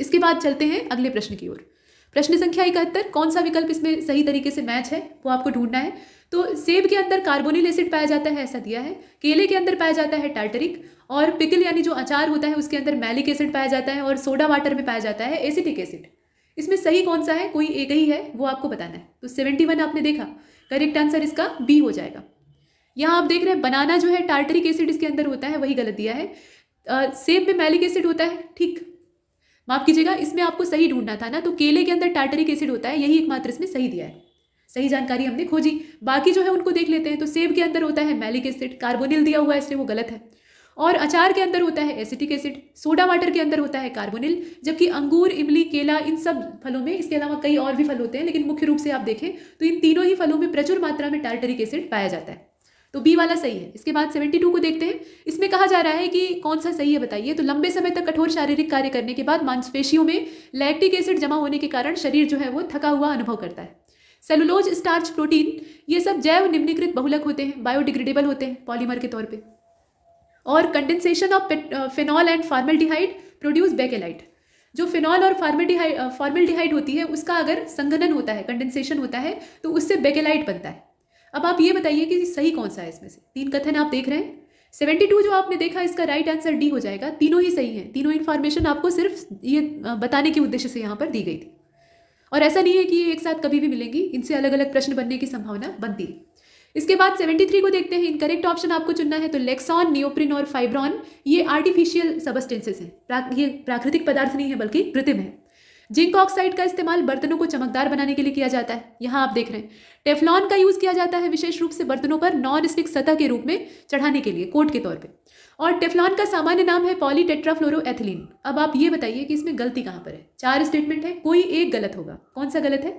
इसके बाद चलते हैं अगले प्रश्न की ओर प्रश्न संख्या इकहत्तर कौन सा विकल्प इसमें सही तरीके से मैच है वो आपको ढूंढना है तो सेब के अंदर कार्बोनिल एसिड पाया जाता है ऐसा दिया है केले के अंदर पाया जाता है टार्टरिक और पिकल यानी जो अचार होता है उसके अंदर मैलिक एसिड पाया जाता है और सोडा वाटर में पाया जाता है एसिटिक एसिड इसमें सही कौन सा है कोई एक ही है वो आपको बताना है तो सेवेंटी वन आपने देखा करेक्ट आंसर इसका बी हो जाएगा यहाँ आप देख रहे हैं बनाना जो है टार्टरिक एसिड इसके अंदर होता है वही गलत दिया है आ, सेब में मैलिक एसिड होता है ठीक माफ़ कीजिएगा इसमें आपको सही ढूंढना था ना तो केले के अंदर टार्टरिक एसिड होता है यही एकमात्र इसमें सही दिया है सही जानकारी हमने खोजी बाकी जो है उनको देख लेते हैं तो सेब के अंदर होता है मैलिक एसिड कार्बोनिल दिया हुआ है इसलिए वो गलत है और अचार के अंदर होता है एसिटिक एसिड सोडा वाटर के अंदर होता है कार्बोनिल जबकि अंगूर इमली केला इन सब फलों में इसके अलावा कई और भी फल होते हैं लेकिन मुख्य रूप से आप देखें तो इन तीनों ही फलों में प्रचुर मात्रा में टार्टरिक एसिड पाया जाता है तो बी वाला सही है इसके बाद सेवेंटी टू को देखते हैं इसमें कहा जा रहा है कि कौन सा सही है बताइए तो लंबे समय तक कठोर शारीरिक कार्य करने के बाद मांसपेशियों में लैक्टिक एसिड जमा होने के कारण शरीर जो है वो थका हुआ अनुभव करता है सेलुलोज स्टार्च प्रोटीन ये सब जैव निम्नीकृत बहुलक होते हैं बायोडिग्रेडेबल होते हैं पॉलीमर के तौर पर और condensation of phenol and formaldehyde produce Bakelite जो फिनॉल और फार्मेल्डिहाइड फार्मेल्डिहाइड uh, होती है उसका अगर संगनन होता है कंडेंसेशन होता है तो उससे बेकेलाइट बनता है अब आप ये बताइए कि सही कौन सा है इसमें से तीन कथन आप देख रहे हैं सेवेंटी टू जो आपने देखा इसका राइट आंसर डी हो जाएगा तीनों ही सही हैं तीनों इन्फॉर्मेशन आपको सिर्फ ये बताने के उद्देश्य से यहाँ पर दी गई थी और ऐसा नहीं है कि ये एक साथ कभी भी मिलेंगी इनसे अलग अलग प्रश्न बनने की संभावना बनती है इसके बाद सेवेंटी थ्री को देखते हैं इनकरेक्ट ऑप्शन आपको चुनना है तो लेक्सॉन नियोप्रिन और फाइब्रॉन ये आर्टिफिशियल सबस्टेंसेस हैं प्रा, ये प्राकृतिक पदार्थ नहीं है बल्कि कृत्रिम है जिंक ऑक्साइड का इस्तेमाल बर्तनों को चमकदार बनाने के लिए किया जाता है यहाँ आप देख रहे हैं टेफलॉन का यूज़ किया जाता है विशेष रूप से बर्तनों पर नॉन स्टिक सतह के रूप में चढ़ाने के लिए कोट के तौर पर और टेफलॉन का सामान्य नाम है पॉलीटेट्राफ्लोरोएथिलीन अब आप ये बताइए कि इसमें गलती कहाँ पर है चार स्टेटमेंट है कोई एक गलत होगा कौन सा गलत है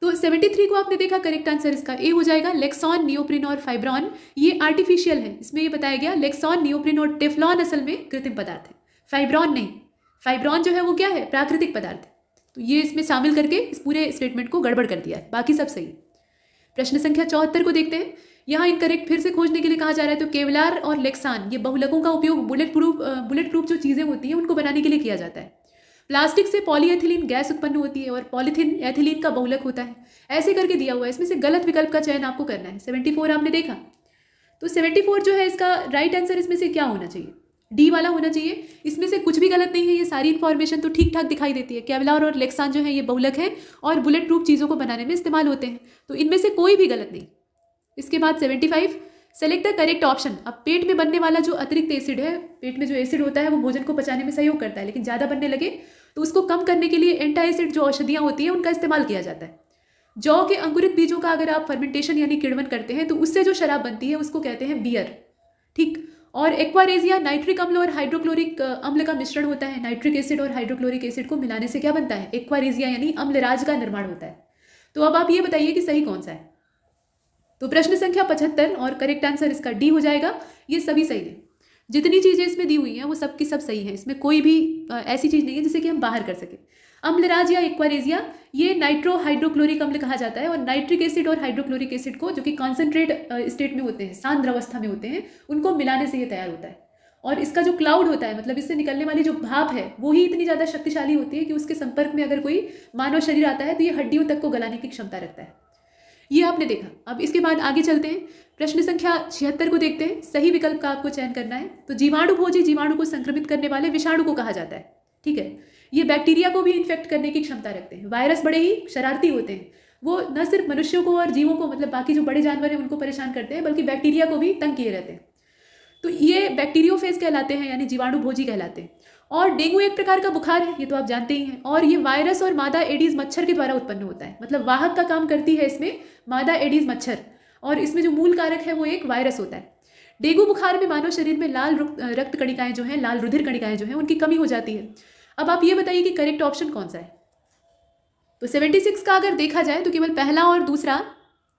तो 73 को आपने देखा करेक्ट आंसर इसका ए हो जाएगा लेक्सॉन नियोप्रिन और फाइब्रॉन ये आर्टिफिशियल है इसमें ये बताया गया लेक्सॉन नियोप्रिन और टेफ्लॉन असल में कृत्रिम पदार्थ है फाइब्रॉन नहीं फाइब्रॉन जो है वो क्या है प्राकृतिक पदार्थ तो ये इसमें शामिल करके इस पूरे स्टेटमेंट को गड़बड़ कर दिया है बाकी सब सही प्रश्न संख्या चौहत्तर को देखते हैं यहाँ इनकरेक्ट फिर से खोजने के लिए कहा जा रहा है तो केवलार और लेक्सान ये बहुलकों का उपयोग बुलेट प्रूफ बुलेट प्रूफ जो चीज़ें होती हैं उनको बनाने के लिए किया जाता है प्लास्टिक से पॉलीएथिलीन गैस उत्पन्न होती है और पॉलीथिन एथिलीन का बहुलक होता है ऐसे करके दिया हुआ है इसमें से गलत विकल्प का चयन आपको करना है सेवेंटी फोर आपने देखा तो सेवेंटी फोर जो है इसका राइट आंसर इसमें से क्या होना चाहिए डी वाला होना चाहिए इसमें से कुछ भी गलत नहीं है ये सारी इन्फॉर्मेशन तो ठीक ठाक दिखाई देती है कैवलार और लेक्सान जो है ये बहुलक है और बुलेट प्रूफ चीज़ों को बनाने में इस्तेमाल होते हैं तो इनमें से कोई भी गलत नहीं इसके बाद seventy five select the correct option अब पेट में बनने वाला जो अतिरिक्त एसिड है पेट में जो एसिड होता है वो भोजन को पचाने में सहयोग करता है लेकिन ज़्यादा बनने लगे तो उसको कम करने के लिए एंटा एसिड जो औषधियाँ होती हैं उनका इस्तेमाल किया जाता है जौ के अंकुरित बीजों का अगर आप फर्मेंटेशन यानी किड़वन करते हैं तो उससे जो शराब बनती है उसको कहते हैं बियर ठीक और एक्वारेजिया नाइट्रिक अम्ल और हाइड्रोक्लोरिक अम्ल का मिश्रण होता है नाइट्रिक एसिड और हाइड्रोक्लोरिक एसिड को मिलाने से क्या बनता है एक्वारेजिया यानी अम्लराज का निर्माण होता है तो अब आप ये बताइए कि सही कौन सा है तो प्रश्न संख्या पचहत्तर और करेक्ट आंसर इसका डी हो जाएगा ये सभी सही है जितनी चीज़ें इसमें दी हुई हैं वो सब की सब सही हैं इसमें कोई भी ऐसी चीज़ नहीं है जिसे कि हम बाहर कर सकें अम्लराज या एक्वारेजिया ये नाइट्रोहाइड्रोक्लोरिक अम्ल कहा जाता है और नाइट्रिक एसिड और हाइड्रोक्लोरिक एसिड को जो कि कॉन्सेंट्रेट स्टेट में होते हैं सांद्र अवस्था में होते हैं उनको मिलाने से ये तैयार होता है और इसका जो क्लाउड होता है मतलब इससे निकलने वाली जो भाप है वो ही इतनी ज़्यादा शक्तिशाली होती है कि उसके संपर्क में अगर कोई मानव शरीर आता है तो ये हड्डियों तक को गलाने की क्षमता रखता है ये आपने देखा अब इसके बाद आगे चलते हैं प्रश्न संख्या छिहत्तर को देखते हैं सही विकल्प का आपको चयन करना है तो जीवाणु भोजी जीवाणु को संक्रमित करने वाले विषाणु को कहा जाता है ठीक है ये बैक्टीरिया को भी इन्फेक्ट करने की क्षमता रखते हैं वायरस बड़े ही शरारती होते हैं वो न सिर्फ मनुष्यों को और जीवों को मतलब बाकी जो बड़े जानवर हैं उनको परेशान करते हैं बल्कि बैक्टीरिया को भी तंग किए रहते हैं तो ये बैक्टीरियोफेज कहलाते हैं यानी जीवाणु भोजी कहलाते हैं और डेंगू एक प्रकार का बुखार है ये तो आप जानते ही हैं और ये वायरस और मादा एडीज मच्छर के द्वारा उत्पन्न होता है मतलब वाहक का काम करती है इसमें मादा एडीज मच्छर और इसमें जो मूल कारक है वो एक वायरस होता है डेंगू बुखार में मानव शरीर में लाल रक्त कणिकाएं जो हैं लाल रुधिर कणिकाएं जो हैं उनकी कमी हो जाती है अब आप ये बताइए कि करेक्ट ऑप्शन कौन सा है तो सेवेंटी सिक्स का अगर देखा जाए तो केवल पहला और दूसरा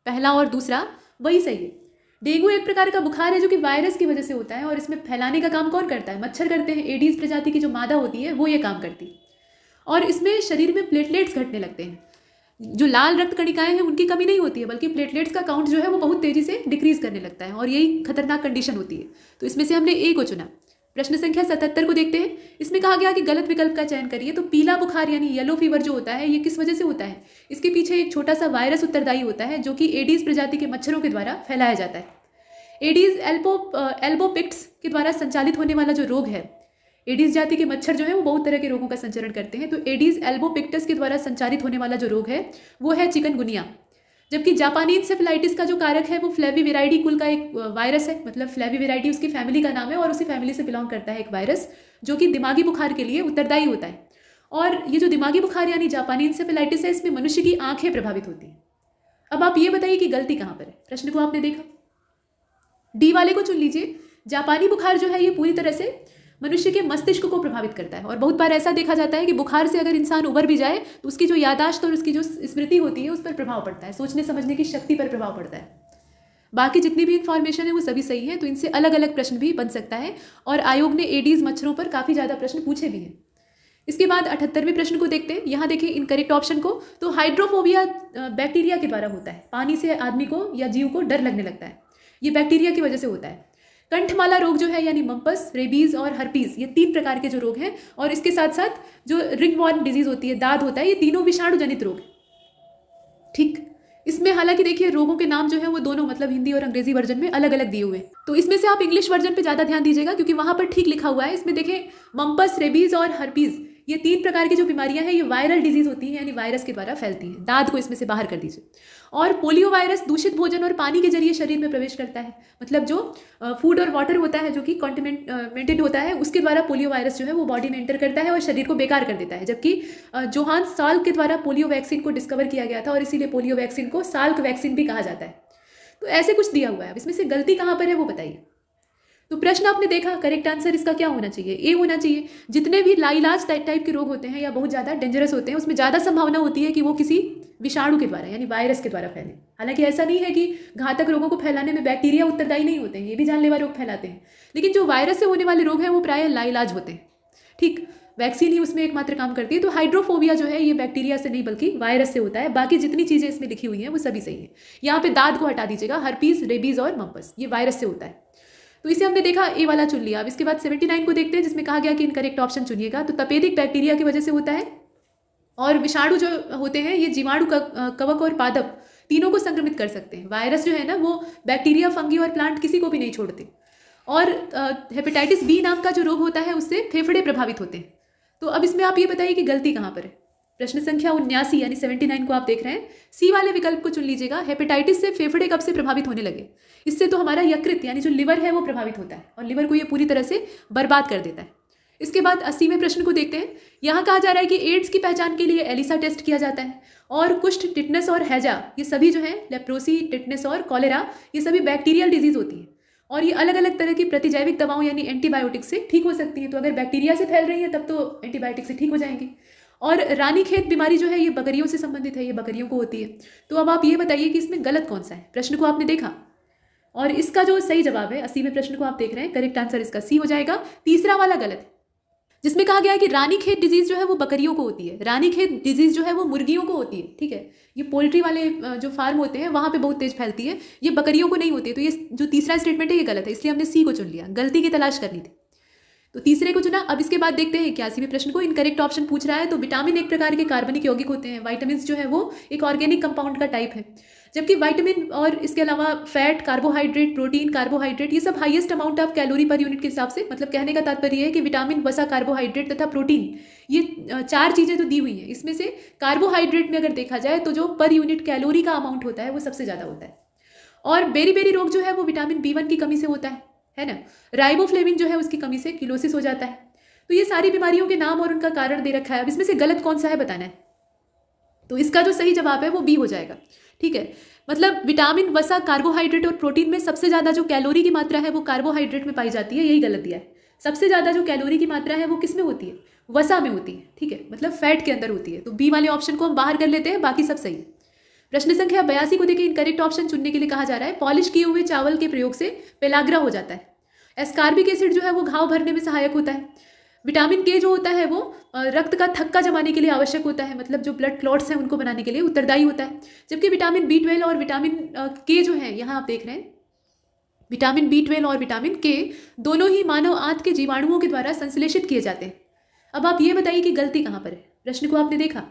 पहला और दूसरा वही सही है डेंगू एक प्रकार का बुखार है जो कि वायरस की वजह से होता है और इसमें फैलाने का काम कौन करता है मच्छर करते हैं एडीज प्रजाति की जो मादा होती है वो ये काम करती है और इसमें शरीर में प्लेटलेट्स घटने लगते हैं जो लाल रक्त कणिकाएं हैं उनकी कमी नहीं होती है बल्कि प्लेटलेट्स का काउंट जो है वो बहुत तेज़ी से डिक्रीज़ करने लगता है और यही खतरनाक कंडीशन होती है तो इसमें से हमने ए को चुना प्रश्न संख्या सतहत्तर को देखते हैं इसमें कहा गया कि गलत विकल्प का चयन करिए तो पीला बुखार यानी येलो फीवर जो होता है ये किस वजह से होता है इसके पीछे एक छोटा सा वायरस उत्तरदायी होता है जो कि एडीज प्रजाति के मच्छरों के द्वारा फैलाया जाता है एडीज एल्बो एल्बोपिक्स के द्वारा संचालित होने वाला जो रोग है एडीज जाति के मच्छर जो है वो बहुत तरह के रोगों का संचरण करते हैं तो एडीज एल्बोपिक्टस के द्वारा संचालित होने वाला जो रोग है वो है चिकनगुनिया जबकि जापानी इंसेफेलाइटिस का जो कारक है वो वेराइटी कुल का एक वायरस है मतलब वेराइटी उसकी फैमिली का नाम है और उसी फैमिली से बिलोंग करता है एक वायरस जो कि दिमागी बुखार के लिए उत्तरदायी होता है और ये जो दिमागी बुखार यानी जापानी इंसेफिलाइटिस है इसमें मनुष्य की आंखें प्रभावित होती हैं अब आप ये बताइए कि गलती कहाँ पर है प्रश्न को आपने देखा डी वाले को चुन लीजिए जापानी बुखार जो है ये पूरी तरह से मनुष्य के मस्तिष्क को प्रभावित करता है और बहुत बार ऐसा देखा जाता है कि बुखार से अगर इंसान उभर भी जाए तो उसकी जो यादाश्त और उसकी जो स्मृति होती है उस पर प्रभाव पड़ता है सोचने समझने की शक्ति पर प्रभाव पड़ता है बाकी जितनी भी इन्फॉर्मेशन है वो सभी सही है तो इनसे अलग अलग प्रश्न भी बन सकता है और आयोग ने एडीज मच्छरों पर काफ़ी ज़्यादा प्रश्न पूछे भी हैं इसके बाद अठहत्तरवें प्रश्न को देखते हैं यहाँ देखिए करेक्ट ऑप्शन को तो हाइड्रोफोबिया बैक्टीरिया के द्वारा होता है पानी से आदमी को या जीव को डर लगने लगता है ये बैक्टीरिया की वजह से होता है कंठमाला रोग जो है यानी मम्पस रेबीज और हर्पीज ये तीन प्रकार के जो रोग हैं और इसके साथ साथ जो रिंग वॉर्न डिजीज होती है दाद होता है ये तीनों विषाणु जनित रोग ठीक इसमें हालांकि देखिए रोगों के नाम जो है वो दोनों मतलब हिंदी और अंग्रेजी वर्जन में अलग अलग दिए हुए हैं तो इसमें से आप इंग्लिश वर्जन पे ज़्यादा ध्यान दीजिएगा क्योंकि वहां पर ठीक लिखा हुआ है इसमें देखें मम्पस रेबीज और हर्पीज ये तीन प्रकार की जो बीमारियां हैं ये वायरल डिजीज होती हैं यानी वायरस के द्वारा फैलती हैं दाद को इसमें से बाहर कर दीजिए और पोलियो वायरस दूषित भोजन और पानी के जरिए शरीर में प्रवेश करता है मतलब जो फूड और वाटर होता है जो कि कॉन्टिनेंटेड होता है उसके द्वारा पोलियो वायरस जो है वो बॉडी में एंटर करता है और शरीर को बेकार कर देता है जबकि जोहान साल्क के द्वारा पोलियो वैक्सीन को डिस्कवर किया गया था और इसीलिए पोलियो वैक्सीन को साल्क वैक्सीन भी कहा जाता है तो ऐसे कुछ दिया हुआ है इसमें से गलती कहाँ पर है वो बताइए तो प्रश्न आपने देखा करेक्ट आंसर इसका क्या होना चाहिए ए होना चाहिए जितने भी लाइलाज टाइप के रोग होते हैं या बहुत ज़्यादा डेंजरस होते हैं उसमें ज़्यादा संभावना होती है कि वो किसी विषाणु के द्वारा यानी वायरस के द्वारा फैले हालांकि ऐसा नहीं है कि घातक रोगों को फैलाने में बैक्टीरिया उत्तरदायी नहीं होते हैं ये भी जानलेवा रोग फैलाते हैं लेकिन जो वायरस से होने वाले रोग हैं वो प्राय लाइलाज होते हैं ठीक वैक्सीन ही उसमें एकमात्र काम करती है तो हाइड्रोफोबिया जो है ये बैक्टीरिया से नहीं बल्कि वायरस से होता है बाकी जितनी चीज़ें इसमें लिखी हुई हैं वो सभी सही हैं यहाँ पे दाद को हटा दीजिएगा हर्पीस रेबीज़ और मम्पस ये वायरस से होता है तो इसे हमने देखा ए वाला चुन लिया अब इसके बाद सेवेंटी नाइन को देखते हैं जिसमें कहा गया कि इनकरेक्ट ऑप्शन चुनिएगा तो तपेदिक बैक्टीरिया की वजह से होता है और विषाणु जो होते हैं ये जीवाणु कवक और पादप तीनों को संक्रमित कर सकते हैं वायरस जो है ना वो बैक्टीरिया फंगी और प्लांट किसी को भी नहीं छोड़ते और हेपेटाइटिस बी नाम का जो रोग होता है उससे फेफड़े प्रभावित होते हैं तो अब इसमें आप ये बताइए कि गलती कहाँ पर है प्रश्न संख्या उन्यासी यानी सेवेंटी नाइन को आप देख रहे हैं सी वाले विकल्प को चुन लीजिएगा हेपेटाइटिस से फेफड़े कब से प्रभावित होने लगे इससे तो हमारा यकृत यानी जो लिवर है वो प्रभावित होता है और लिवर को ये पूरी तरह से बर्बाद कर देता है इसके बाद अस्सीवें प्रश्न को देखते हैं यहाँ कहा जा रहा है कि एड्स की पहचान के लिए एलिसा टेस्ट किया जाता है और कुष्ठ टिटनेस और हैजा ये सभी जो है लेप्रोसी टिटनेस और कॉलेरा ये सभी बैक्टीरियल डिजीज होती है और ये अलग अलग तरह की प्रतिजैविक दवाओं यानी एंटीबायोटिक से ठीक हो सकती हैं तो अगर बैक्टीरिया से फैल रही है तब तो एंटीबायोटिक से ठीक हो जाएंगी और रानी खेत बीमारी जो है ये बकरियों से संबंधित है ये बकरियों को होती है तो अब आप ये बताइए कि इसमें गलत कौन सा है प्रश्न को आपने देखा और इसका जो सही जवाब है में प्रश्न को आप देख रहे हैं करेक्ट आंसर इसका सी हो जाएगा तीसरा वाला गलत है जिसमें कहा गया है कि रानी खेत डिजीज़ जो है वो बकरियों को होती है रानी खेत डिजीज़ जो है वो मुर्गियों को होती है ठीक है ये पोल्ट्री वाले जो फार्म होते हैं वहाँ पे बहुत तेज़ फैलती है ये बकरियों को नहीं होती है तो ये जो तीसरा स्टेटमेंट है ये गलत है इसलिए हमने सी को चुन लिया गलती की तलाश करनी थी तो तीसरे को चुना अब इसके बाद देखते हैं क्या भी प्रश्न को इनकरेक्ट ऑप्शन पूछ रहा है तो विटामिन एक प्रकार के कार्बनिक यौगिक होते हैं वाइटामिन जो है वो एक ऑर्गेनिक कंपाउंड का टाइप है जबकि वाइटामिन और इसके अलावा फैट कार्बोहाइड्रेट प्रोटीन कार्बोहाइड्रेट ये सब highest amount of calorie per unit के हिसाब से मतलब कहने का तात्पर्य है कि विटामिन वसा कार्बोहाइड्रेट तथा प्रोटीन ये चार चीज़ें तो दी हुई हैं इसमें से कार्बोहाइड्रेट में अगर देखा जाए तो जो पर यूनिट कैलोरी का अमाउंट होता है वो सबसे ज़्यादा होता है और बेरी बेरी रोग जो है वो विटामिन बी वन की कमी से होता है है ना राइबोफ्लेविन जो है उसकी कमी से किलोसिस हो जाता है तो ये सारी बीमारियों के नाम और उनका कारण दे रखा है अब इसमें से गलत कौन सा है बताना है तो इसका जो सही जवाब है वो बी हो जाएगा ठीक है मतलब विटामिन वसा कार्बोहाइड्रेट और प्रोटीन में सबसे ज़्यादा जो कैलोरी की मात्रा है वो कार्बोहाइड्रेट में पाई जाती है यही गलत दिया है सबसे ज़्यादा जो कैलोरी की मात्रा है वो किस में होती है वसा में होती है ठीक है मतलब फैट के अंदर होती है तो बी वाले ऑप्शन को हम बाहर कर लेते हैं बाकी सब सही है प्रश्न संख्या बयासी को देखिए इनकरेक्ट ऑप्शन चुनने के लिए कहा जा रहा है पॉलिश किए हुए चावल के प्रयोग से पेलाग्रा हो जाता है एस्कार्बिक एसिड जो है वो घाव भरने में सहायक होता है विटामिन के जो होता है वो रक्त का थक्का जमाने के लिए आवश्यक होता है मतलब जो ब्लड क्लॉट्स हैं उनको बनाने के लिए उत्तरदायी होता है जबकि विटामिन बी ट्वेल्व और विटामिन के जो है यहाँ आप देख रहे हैं विटामिन बी ट्वेल्व और विटामिन के दोनों ही मानव आंत के जीवाणुओं के द्वारा संश्लेषित किए जाते हैं अब आप ये बताइए कि गलती कहाँ पर है प्रश्न को आपने देखा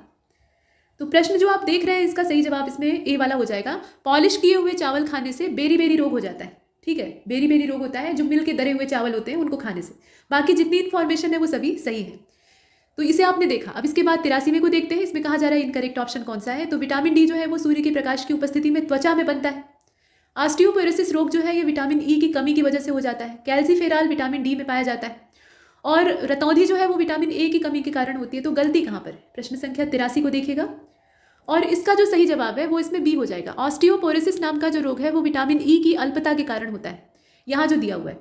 तो प्रश्न जो आप देख रहे हैं इसका सही जवाब इसमें ए वाला हो जाएगा पॉलिश किए हुए चावल खाने से बेरी बेरी रोग हो जाता है ठीक है बेरी बेरी रोग होता है जो मिल के दरे हुए चावल होते हैं उनको खाने से बाकी जितनी इन्फॉर्मेशन है वो सभी सही है तो इसे आपने देखा अब इसके बाद तिरासी में को देखते हैं इसमें कहा जा रहा है इनकरेक्ट ऑप्शन कौन सा है तो विटामिन डी जो है वो सूर्य के प्रकाश की उपस्थिति में त्वचा में बनता है आस्टियोपोरोसिस रोग जो है ये विटामिन ई e की कमी की वजह से हो जाता है कैल्सीफेराल विटामिन डी में पाया जाता है और रतौंधी जो है वो विटामिन ए की कमी के कारण होती है तो गलती कहाँ पर है प्रश्न संख्या तिरासी को देखिएगा और इसका जो सही जवाब है वो इसमें बी हो जाएगा ऑस्टियोपोरेसिस नाम का जो रोग है वो विटामिन ई e की अल्पता के कारण होता है यहाँ जो दिया हुआ है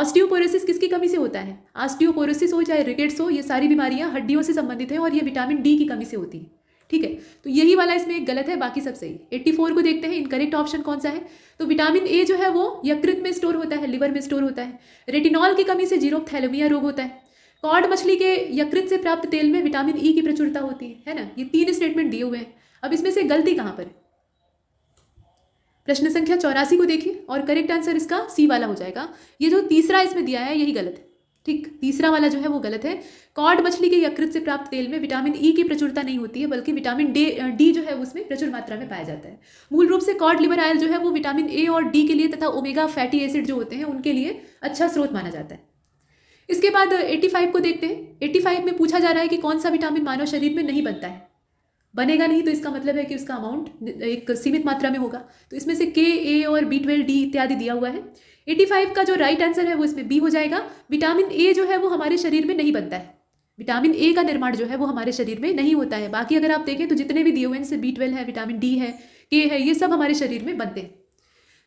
ऑस्टियोपोरोसिस किसकी कमी से होता है ऑस्टियोपोरोसिस हो चाहे रिकेट्स हो ये सारी बीमारियाँ हड्डियों से संबंधित हैं और ये विटामिन डी की कमी से होती हैं ठीक है तो यही वाला इसमें एक गलत है बाकी सब सही एट्टी फोर को देखते हैं इनकरेक्ट ऑप्शन कौन सा है तो विटामिन ए जो है वो यकृत में स्टोर होता है लिवर में स्टोर होता है रेटिनॉल की कमी से जीरो थैलोमिया रोग होता है कॉड मछली के यकृत से प्राप्त तेल में विटामिन ई e की प्रचुरता होती है है ना ये तीन स्टेटमेंट दिए हुए हैं अब इसमें से गलती कहाँ पर प्रश्न संख्या चौरासी को देखिए और करेक्ट आंसर इसका सी वाला हो जाएगा ये जो तीसरा इसमें दिया है यही गलत है ठीक तीसरा वाला जो है वो गलत है कॉड मछली के यकृत से प्राप्त तेल में विटामिन ई e की प्रचुरता नहीं होती है बल्कि विटामिन डे डी जो है उसमें प्रचुर मात्रा में पाया जाता है मूल रूप से कॉड लिवर आयल जो है वो विटामिन ए और डी के लिए तथा ओमेगा फैटी एसिड जो होते हैं उनके लिए अच्छा स्रोत माना जाता है इसके बाद 85 को देखते हैं 85 में पूछा जा रहा है कि कौन सा विटामिन मानव शरीर में नहीं बनता है बनेगा नहीं तो इसका मतलब है कि उसका अमाउंट एक सीमित मात्रा में होगा तो इसमें से के ए और बी ट्वेल्व डी इत्यादि दिया हुआ है 85 का जो राइट आंसर है वो इसमें बी हो जाएगा विटामिन ए जो है वो हमारे शरीर में नहीं बनता है विटामिन ए का निर्माण जो है वो हमारे शरीर में नहीं होता है बाकी अगर आप देखें तो जितने भी दिए हुए हैं बी ट्वेल्व है विटामिन डी है के है ये सब हमारे शरीर में बनते हैं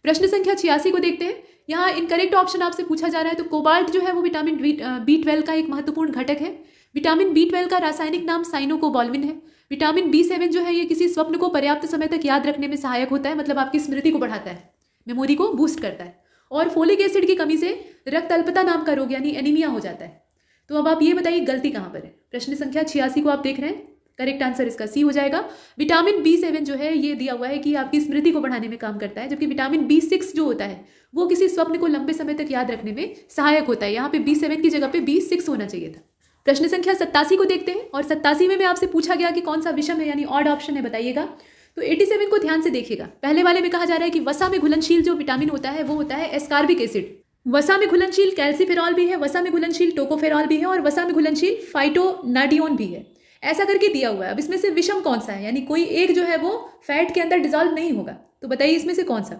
प्रश्न संख्या छियासी को देखते हैं यहाँ इनकरेक्ट ऑप्शन आपसे पूछा जा रहा है तो कोबाल्ट जो है वो विटामिन बी ट्वेल्व का एक महत्वपूर्ण घटक है विटामिन बी ट्वेल्व का रासायनिक नाम साइनोकोबॉल्विन है विटामिन बी सेवन जो है ये किसी स्वप्न को पर्याप्त समय तक याद रखने में सहायक होता है मतलब आपकी स्मृति को बढ़ाता है मेमोरी को बूस्ट करता है और फोलिक एसिड की कमी से रक्त अल्पता नाम का रोग यानी एनीमिया हो जाता है तो अब आप ये बताइए गलती कहाँ पर है प्रश्न संख्या छियासी को आप देख रहे हैं करेक्ट आंसर इसका सी हो जाएगा विटामिन बी सेवन जो है ये दिया हुआ है कि आपकी स्मृति को बढ़ाने में काम करता है जबकि विटामिन बी सिक्स जो होता है वो किसी स्वप्न को लंबे समय तक याद रखने में सहायक होता है यहाँ पे बी सेवन की जगह पे बी सिक्स होना चाहिए था प्रश्न संख्या सत्तासी को देखते हैं और सत्तासी में मैं आपसे पूछा गया कि कौन सा विषम है यानी ऑड ऑप्शन है बताइएगा तो 87 को ध्यान से देखिएगा पहले वाले में कहा जा रहा है कि वसा में घुलनशील जो विटामिन होता है वो होता है एस्कार्बिक एसिड वसा में घुलनशील कैल्सीफेरॉल भी है वसा में घुलनशील टोकोफेरॉल भी है और वसा में घुलनशील फाइटोनाडियोन भी है ऐसा करके दिया हुआ है अब इसमें से विषम कौन सा है यानी कोई एक जो है वो फैट के अंदर डिजॉल्व नहीं होगा तो बताइए इसमें से कौन सा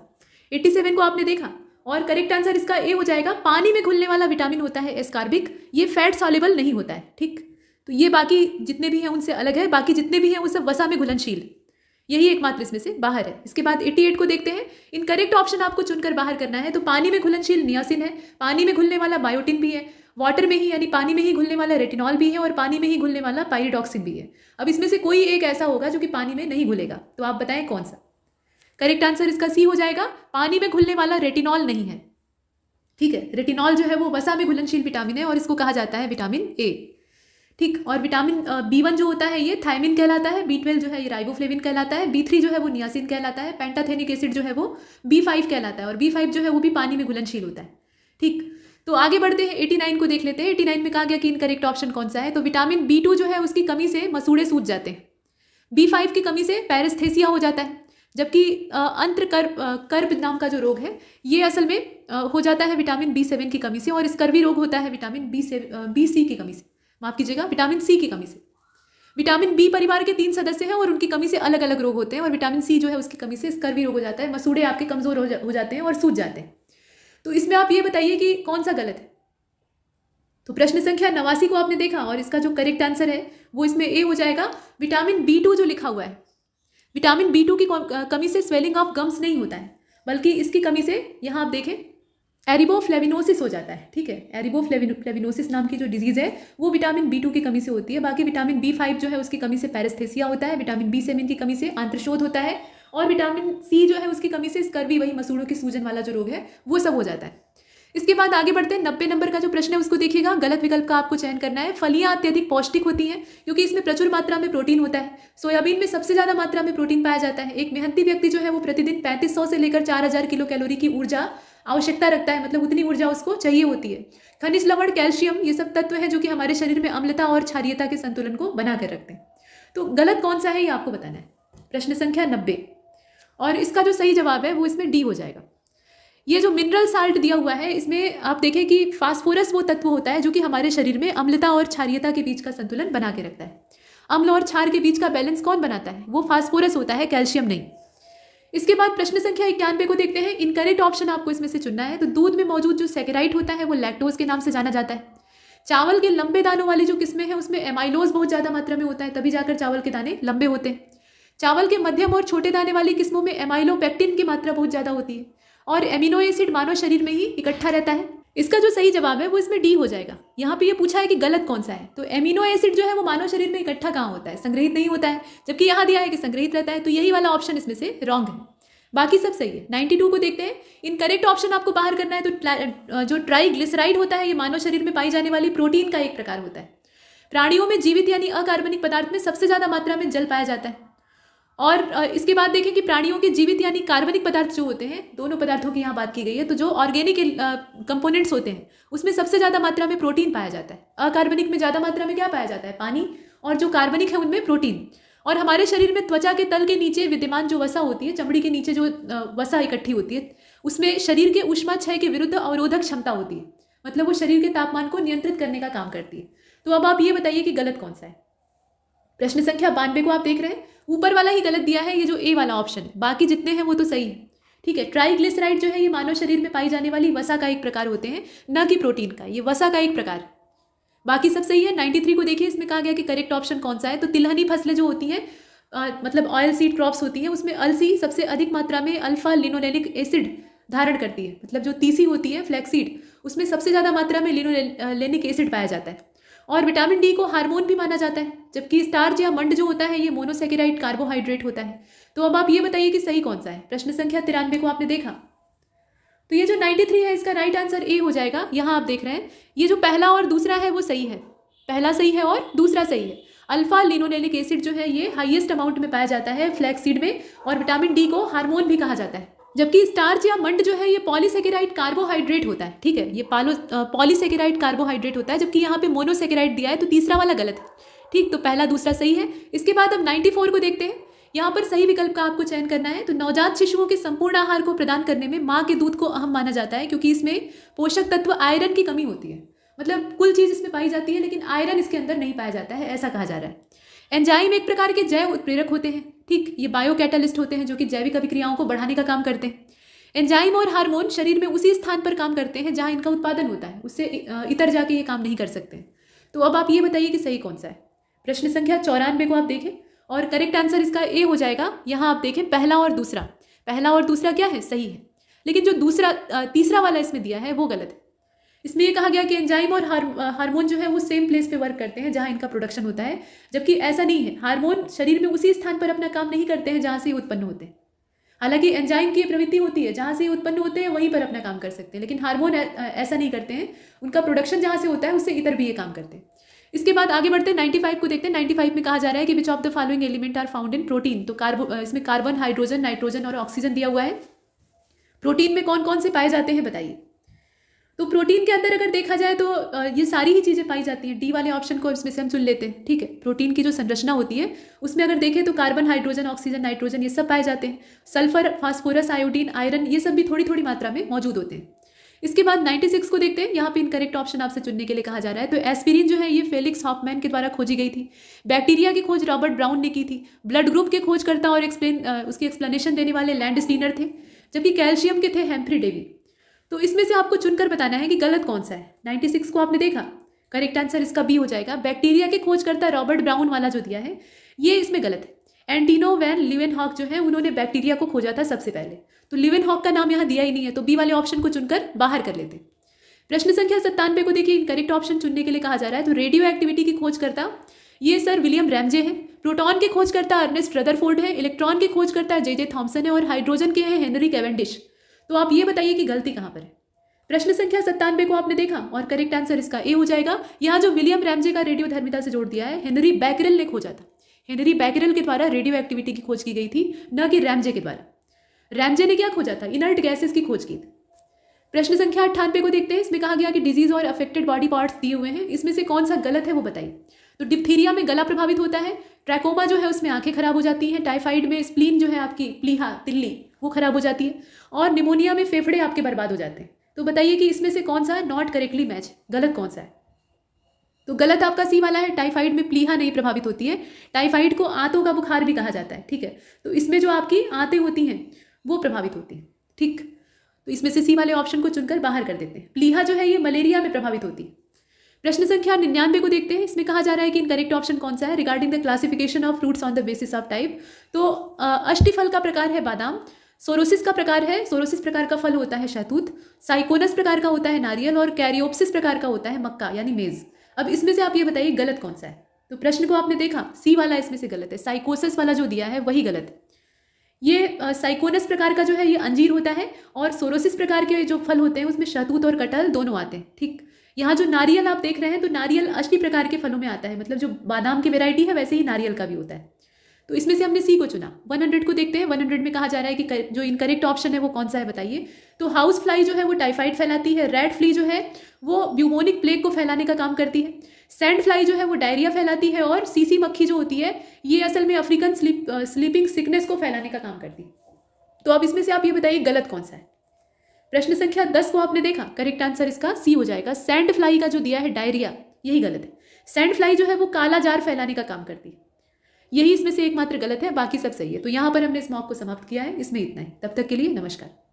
87 को आपने देखा और करेक्ट आंसर इसका ए हो जाएगा पानी में घुलने वाला विटामिन होता है एस्कार्बिक ये फैट सॉलेबल नहीं होता है ठीक तो ये बाकी जितने भी हैं उनसे अलग है बाकी जितने भी हैं वो सब वसा में घुलनशील यही एकमात्र इसमें से बाहर है इसके बाद 88 को देखते हैं इनकरेक्ट ऑप्शन आपको चुनकर बाहर करना है तो पानी में घुलनशील नियासिन है पानी में घुलने वाला बायोटिन भी है वाटर में ही यानी पानी में ही घुलने वाला रेटिनॉल भी है और पानी में ही घुलने वाला पायरिडॉक्सिन भी है अब इसमें से कोई एक ऐसा होगा जो कि पानी में नहीं घुलेगा तो आप बताएं कौन सा करेक्ट आंसर इसका सी हो जाएगा पानी में घुलने वाला रेटिनॉल नहीं है ठीक है रेटिनॉल जो है वो वसा में घुलनशील विटामिन है और इसको कहा जाता है विटामिन ए ठीक और विटामिन बी वन जो होता है ये थायमिन कहलाता है बी ट्वेल्व जो है ये राइबोफ्लेविन कहलाता है बी थ्री जो है वो नियासिन कहलाता है पेंटाथेनिक एसिड जो है वो बी फाइव कहलाता है और बी फाइव जो है वो भी पानी में घुलनशील होता है ठीक तो आगे बढ़ते हैं एटी नाइन को देख लेते हैं एटी नाइन में कहा गया कि इनकरेक्ट ऑप्शन कौन सा है तो विटामिन बी टू जो है उसकी कमी से मसूड़े सूज जाते हैं बी फाइव की कमी से पैरस्थेसिया हो जाता है जबकि अंत्र कर्प कर्प नाम का जो रोग है ये असल में हो जाता है विटामिन बी सेवन की कमी से और स्कर्वी रोग होता है विटामिन बी से बी सी की कमी से माफ कीजिएगा विटामिन सी की कमी से विटामिन बी परिवार के तीन सदस्य हैं और उनकी कमी से अलग अलग रोग होते हैं और विटामिन सी जो है उसकी कमी से स्कर्वी रोग हो जाता है मसूड़े आपके कमज़ोर हो, जा, हो जाते हैं और सूज जाते हैं तो इसमें आप ये बताइए कि कौन सा गलत है तो प्रश्न संख्या नवासी को आपने देखा और इसका जो करेक्ट आंसर है वो इसमें ए हो जाएगा विटामिन बी टू जो लिखा हुआ है विटामिन बी टू की कमी से स्वेलिंग ऑफ गम्स नहीं होता है बल्कि इसकी कमी से यहाँ आप देखें एरिबोफ्लेविनोसिस हो जाता है ठीक है एरिबोफ्लेविनोसिस नाम की जो डिजीज़ है वो विटामिन बी टू की कमी से होती है बाकी विटामिन बी फाइव जो है उसकी कमी से पैरस्थेसिया होता है विटामिन बी सेवन की कमी से आंत्रशोध होता है और विटामिन सी जो है उसकी कमी से स्कर्वी वही मसूड़ों की सूजन वाला जो रोग है वो सब हो जाता है इसके बाद आगे बढ़ते हैं नब्बे नंबर का जो प्रश्न है उसको देखिएगा गलत विकल्प का आपको चयन करना है फलियां अत्यधिक पौष्टिक होती हैं क्योंकि इसमें प्रचुर मात्रा में प्रोटीन होता है सोयाबीन में सबसे ज़्यादा मात्रा में प्रोटीन पाया जाता है एक मेहनती व्यक्ति जो है वो प्रतिदिन पैंतीस सौ से लेकर चार हज़ार किलो कैलोरी की ऊर्जा आवश्यकता रखता है मतलब उतनी ऊर्जा उसको चाहिए होती है खनिज लवण कैल्शियम ये सब तत्व हैं जो कि हमारे शरीर में अम्लता और क्षारियता के संतुलन को बनाकर रखते हैं तो गलत कौन सा है ये आपको बताना है प्रश्न संख्या नब्बे और इसका जो सही जवाब है वो इसमें डी हो जाएगा ये जो मिनरल साल्ट दिया हुआ है इसमें आप देखें कि फास्फोरस वो तत्व होता है जो कि हमारे शरीर में अम्लता और क्षारियता के बीच का संतुलन बना के रखता है अम्ल और क्षार के बीच का बैलेंस कौन बनाता है वो फास्फोरस होता है कैल्शियम नहीं इसके बाद प्रश्न संख्या इक्यानवे को देखते हैं इनकरेक्ट ऑप्शन आपको इसमें से चुनना है तो दूध में मौजूद जो सेकेराइट होता है वो लैक्टोज के नाम से जाना जाता है चावल के लंबे दानों वाली जो किस्में हैं उसमें एमाइलोज बहुत ज़्यादा मात्रा में होता है तभी जाकर चावल के दाने लंबे होते हैं चावल के मध्यम और छोटे दाने वाली किस्मों में एमाइलोपेक्टिन की मात्रा बहुत ज़्यादा होती है और एमिनो एसिड मानव शरीर में ही इकट्ठा रहता है इसका जो सही जवाब है वो इसमें डी हो जाएगा यहाँ पे ये पूछा है कि गलत कौन सा है तो एमिनो एसिड जो है वो मानव शरीर में इकट्ठा कहाँ होता है संग्रहित नहीं होता है जबकि यहाँ दिया है कि संग्रहित रहता है तो यही वाला ऑप्शन इसमें से रॉन्ग है बाकी सब सही है नाइन्टी को देखते हैं इन करेक्ट ऑप्शन आपको बाहर करना है तो जो ट्राई होता है ये मानव शरीर में पाई जाने वाली प्रोटीन का एक प्रकार होता है प्राणियों में जीवित यानी अकार्बनिक पदार्थ में सबसे ज़्यादा मात्रा में जल पाया जाता है और इसके बाद देखें कि प्राणियों के जीवित यानी कार्बनिक पदार्थ जो होते हैं दोनों पदार्थों की यहाँ बात की गई है तो जो ऑर्गेनिक कंपोनेंट्स होते हैं उसमें सबसे ज़्यादा मात्रा में प्रोटीन पाया जाता है अकार्बनिक में ज़्यादा मात्रा में क्या पाया जाता है पानी और जो कार्बनिक है उनमें प्रोटीन और हमारे शरीर में त्वचा के तल के नीचे विद्यमान जो वसा होती है चमड़ी के नीचे जो वसा इकट्ठी होती है उसमें शरीर के उष्मा क्षय के विरुद्ध अवरोधक क्षमता होती है मतलब वो शरीर के तापमान को नियंत्रित करने का काम करती है तो अब आप ये बताइए कि गलत कौन सा है प्रश्न संख्या बानवे को आप देख रहे हैं ऊपर वाला ही गलत दिया है ये जो ए वाला ऑप्शन है बाकी जितने हैं वो तो सही है ठीक है ट्राइग्लिसराइड जो है ये मानव शरीर में पाई जाने वाली वसा का एक प्रकार होते हैं न कि प्रोटीन का ये वसा का एक प्रकार बाकी सब सही है नाइन्टी थ्री को देखिए इसमें कहा गया कि करेक्ट ऑप्शन कौन सा है तो तिलहनी फसलें जो होती हैं मतलब ऑयल सीड क्रॉप्स होती हैं उसमें अलसी सबसे अधिक मात्रा में अल्फा लिनोलेनिक एसिड धारण करती है मतलब जो तीसी होती है फ्लैक्सीड उसमें सबसे ज़्यादा मात्रा में लिनोलेनिक एसिड पाया जाता है और विटामिन डी को हार्मोन भी माना जाता है जबकि स्टार्च या मंड जो होता है ये मोनोसेकेराइड कार्बोहाइड्रेट होता है तो अब आप ये बताइए कि सही कौन सा है प्रश्न संख्या तिरानवे को आपने देखा तो ये जो 93 है इसका राइट आंसर ए हो जाएगा यहाँ आप देख रहे हैं ये जो पहला और दूसरा है वो सही है पहला सही है और दूसरा सही है अल्फा लिनोलेनिक एसिड जो है ये हाईएस्ट अमाउंट में पाया जाता है फ्लैक्सीड में और विटामिन डी को हार्मोन भी कहा जाता है जबकि स्टार्च या मंड जो है ये पॉलीसेकेराइड कार्बोहाइड्रेट होता है ठीक है ये पालो पॉलीसेकेराइड कार्बोहाइड्रेट होता है जबकि यहाँ पे मोनोसेकेराइड दिया है तो तीसरा वाला गलत है ठीक तो पहला दूसरा सही है इसके बाद अब 94 को देखते हैं यहाँ पर सही विकल्प का आपको चयन करना है तो नवजात शिशुओं के संपूर्ण आहार को प्रदान करने में माँ के दूध को अहम माना जाता है क्योंकि इसमें पोषक तत्व आयरन की कमी होती है मतलब कुल चीज़ इसमें पाई जाती है लेकिन आयरन इसके अंदर नहीं पाया जाता है ऐसा कहा जा रहा है एंजाइम एक प्रकार के जैव उत्प्रेरक होते हैं ठीक ये बायो कैटलिस्ट होते हैं जो कि जैविक अभिक्रियाओं को बढ़ाने का काम करते हैं एंजाइम और हार्मोन शरीर में उसी स्थान पर काम करते हैं जहाँ इनका उत्पादन होता है उससे इतर जाके ये काम नहीं कर सकते तो अब आप ये बताइए कि सही कौन सा है प्रश्न संख्या चौरानवे को आप देखें और करेक्ट आंसर इसका ए हो जाएगा यहाँ आप देखें पहला और दूसरा पहला और दूसरा क्या है सही है लेकिन जो दूसरा तीसरा वाला इसमें दिया है वो गलत है इसमें यह कहा गया कि एंजाइम और हार्मोन जो है वो सेम प्लेस पे वर्क करते हैं जहाँ इनका प्रोडक्शन होता है जबकि ऐसा नहीं है हार्मोन शरीर में उसी स्थान पर अपना काम नहीं करते हैं जहाँ से उत्पन्न होते हैं हालांकि एंजाइम की प्रवृत्ति होती है जहाँ से उत्पन्न होते हैं वहीं पर अपना काम कर सकते हैं लेकिन हार्मोन ऐसा नहीं करते हैं उनका प्रोडक्शन जहाँ से होता है उससे इधर भी ये काम करते हैं इसके बाद आगे बढ़ते हैं 95 को देखते हैं 95 में कहा जा रहा है कि which of the following element are found in protein तो कार्बो इसमें कार्बन हाइड्रोजन नाइट्रोजन और ऑक्सीजन दिया हुआ है प्रोटीन में कौन कौन से पाए जाते हैं बताइए तो प्रोटीन के अंदर अगर देखा जाए तो ये सारी ही चीज़ें पाई जाती हैं डी वाले ऑप्शन को इसमें से हम चुन लेते हैं ठीक है प्रोटीन की जो संरचना होती है उसमें अगर देखें तो कार्बन हाइड्रोजन ऑक्सीजन नाइट्रोजन ये सब पाए जाते हैं सल्फर फास्फोरस आयोडीन आयरन ये सब भी थोड़ी थोड़ी मात्रा में मौजूद होते हैं इसके बाद 96 को देखते हैं यहाँ पे इनकरेक्ट ऑप्शन आपसे चुनने के लिए कहा जा रहा है तो एस्पिरिन जो है ये फेलिक्स हॉपमैन के द्वारा खोजी गई थी बैक्टीरिया की खोज रॉबर्ट ब्राउन ने की थी ब्लड ग्रुप के खोजकर्ता और एक्सप्लेन उसकी एक्सप्लेनेशन देने वाले लैंड स्टीनर थे जबकि कैल्शियम के थे हेम्फ्री डेवी तो इसमें से आपको चुनकर बताना है कि गलत कौन सा है नाइन्टी सिक्स को आपने देखा करेक्ट आंसर इसका बी हो जाएगा बैक्टीरिया के खोजकर्ता रॉबर्ट ब्राउन वाला जो दिया है ये इसमें गलत है एंटीनो वैन लिवन हॉक जो है उन्होंने बैक्टीरिया को खोजा था सबसे पहले तो लिवेन हॉक का नाम यहाँ दिया ही नहीं है तो बी वाले ऑप्शन को चुनकर बाहर कर लेते प्रश्न संख्या सत्तानवे को देखिए करेक्ट ऑप्शन चुनने के लिए कहा जा रहा है तो रेडियो एक्टिविटी की खोजकर्ता ये सर विलियम रैमजे हैं प्रोटॉन के खोजकर्ता अर्नेस्ट रदरफोर्ड है इलेक्ट्रॉन के खोजकर्ता जे जे थॉम्सन है और हाइड्रोजन के हैं हेनरी कैवेंडिश तो आप ये बताइए कि गलती कहाँ पर है प्रश्न संख्या सत्तानवे को आपने देखा और करेक्ट आंसर इसका ए हो जाएगा यहाँ जो विलियम रैमजे का रेडियो धर्मिता से जोड़ दिया है हेनरी बैकरल ने खोजा था हेनरी बैकरल के द्वारा रेडियो एक्टिविटी की खोज की गई थी न कि रैमजे के द्वारा रैमजे ने क्या खोजा था इनर्ट गैसेस की खोज की थी प्रश्न संख्या अट्ठानवे को देखते हैं इसमें कहा गया कि डिजीज और अफेक्टेड बॉडी पार्ट्स दिए हुए हैं इसमें से कौन सा गलत है वो बताइए तो डिप्थीरिया में गला प्रभावित होता है ट्रैकोमा जो है उसमें आंखें खराब हो जाती हैं टाइफाइड में स्प्लीन जो है आपकी प्लीहा तिल्ली वो खराब हो जाती है और निमोनिया में फेफड़े आपके बर्बाद हो जाते हैं तो बताइए कि इसमें से कौन सा नॉट करेक्टली मैच गलत कौन सा है तो गलत आपका सी वाला है टाइफाइड में प्लीहा नहीं प्रभावित होती है टाइफाइड को आंतों का बुखार भी कहा जाता है ठीक है तो इसमें जो आपकी आंतें होती हैं वो प्रभावित होती हैं ठीक तो इसमें से सी वाले ऑप्शन को चुनकर बाहर कर देते हैं प्लीहा जो है ये मलेरिया में प्रभावित होती है प्रश्न संख्या निन्यानवे को देखते हैं इसमें कहा जा रहा है कि इनकरेक्ट ऑप्शन कौन सा है regarding the classification of fruits on the basis of type तो अष्टिफल का प्रकार है बादाम सोरोसिस का प्रकार है सोरोसिस प्रकार का फल होता है शहतूत साइकोनस प्रकार का होता है नारियल और कैरियोप्सिस प्रकार का होता है मक्का यानी मेज़ अब इसमें से आप ये बताइए गलत कौन सा है तो प्रश्न को आपने देखा सी वाला इसमें से गलत है साइकोसिस वाला जो दिया है वही गलत है ये साइकोनस प्रकार का जो है ये अंजीर होता है और सोरोसिस प्रकार के जो फल होते हैं उसमें शहतूत और कटहल दोनों आते हैं ठीक यहाँ जो नारियल आप देख रहे हैं तो नारियल अष्टी प्रकार के फलों में आता है मतलब जो बादाम की वेरायटी है वैसे ही नारियल का भी होता है तो इसमें से हमने सी को चुना 100 को देखते हैं 100 में कहा जा रहा है कि जो इनकरेक्ट ऑप्शन है वो कौन सा है बताइए तो हाउस फ्लाई जो है वो टाइफाइड फैलाती है रेड फ्ली जो है वो ब्यूमोनिक प्लेग को फैलाने का काम करती है सैंड फ्लाई जो है वो डायरिया फैलाती है और सीसी मक्खी जो होती है ये असल में अफ्रीकन स्लीप स्लीपिंग सिकनेस को फैलाने का काम करती है तो अब इसमें से आप ये बताइए गलत कौन सा है प्रश्न संख्या दस को आपने देखा करेक्ट आंसर इसका सी हो जाएगा सैंड फ्लाई का जो दिया है डायरिया यही गलत है सैंड फ्लाई जो है वो काला जार फैलाने का काम करती है यही इसमें से एकमात्र गलत है बाकी सब सही है तो यहाँ पर हमने इस मॉक को समाप्त किया है इसमें इतना ही तब तक के लिए नमस्कार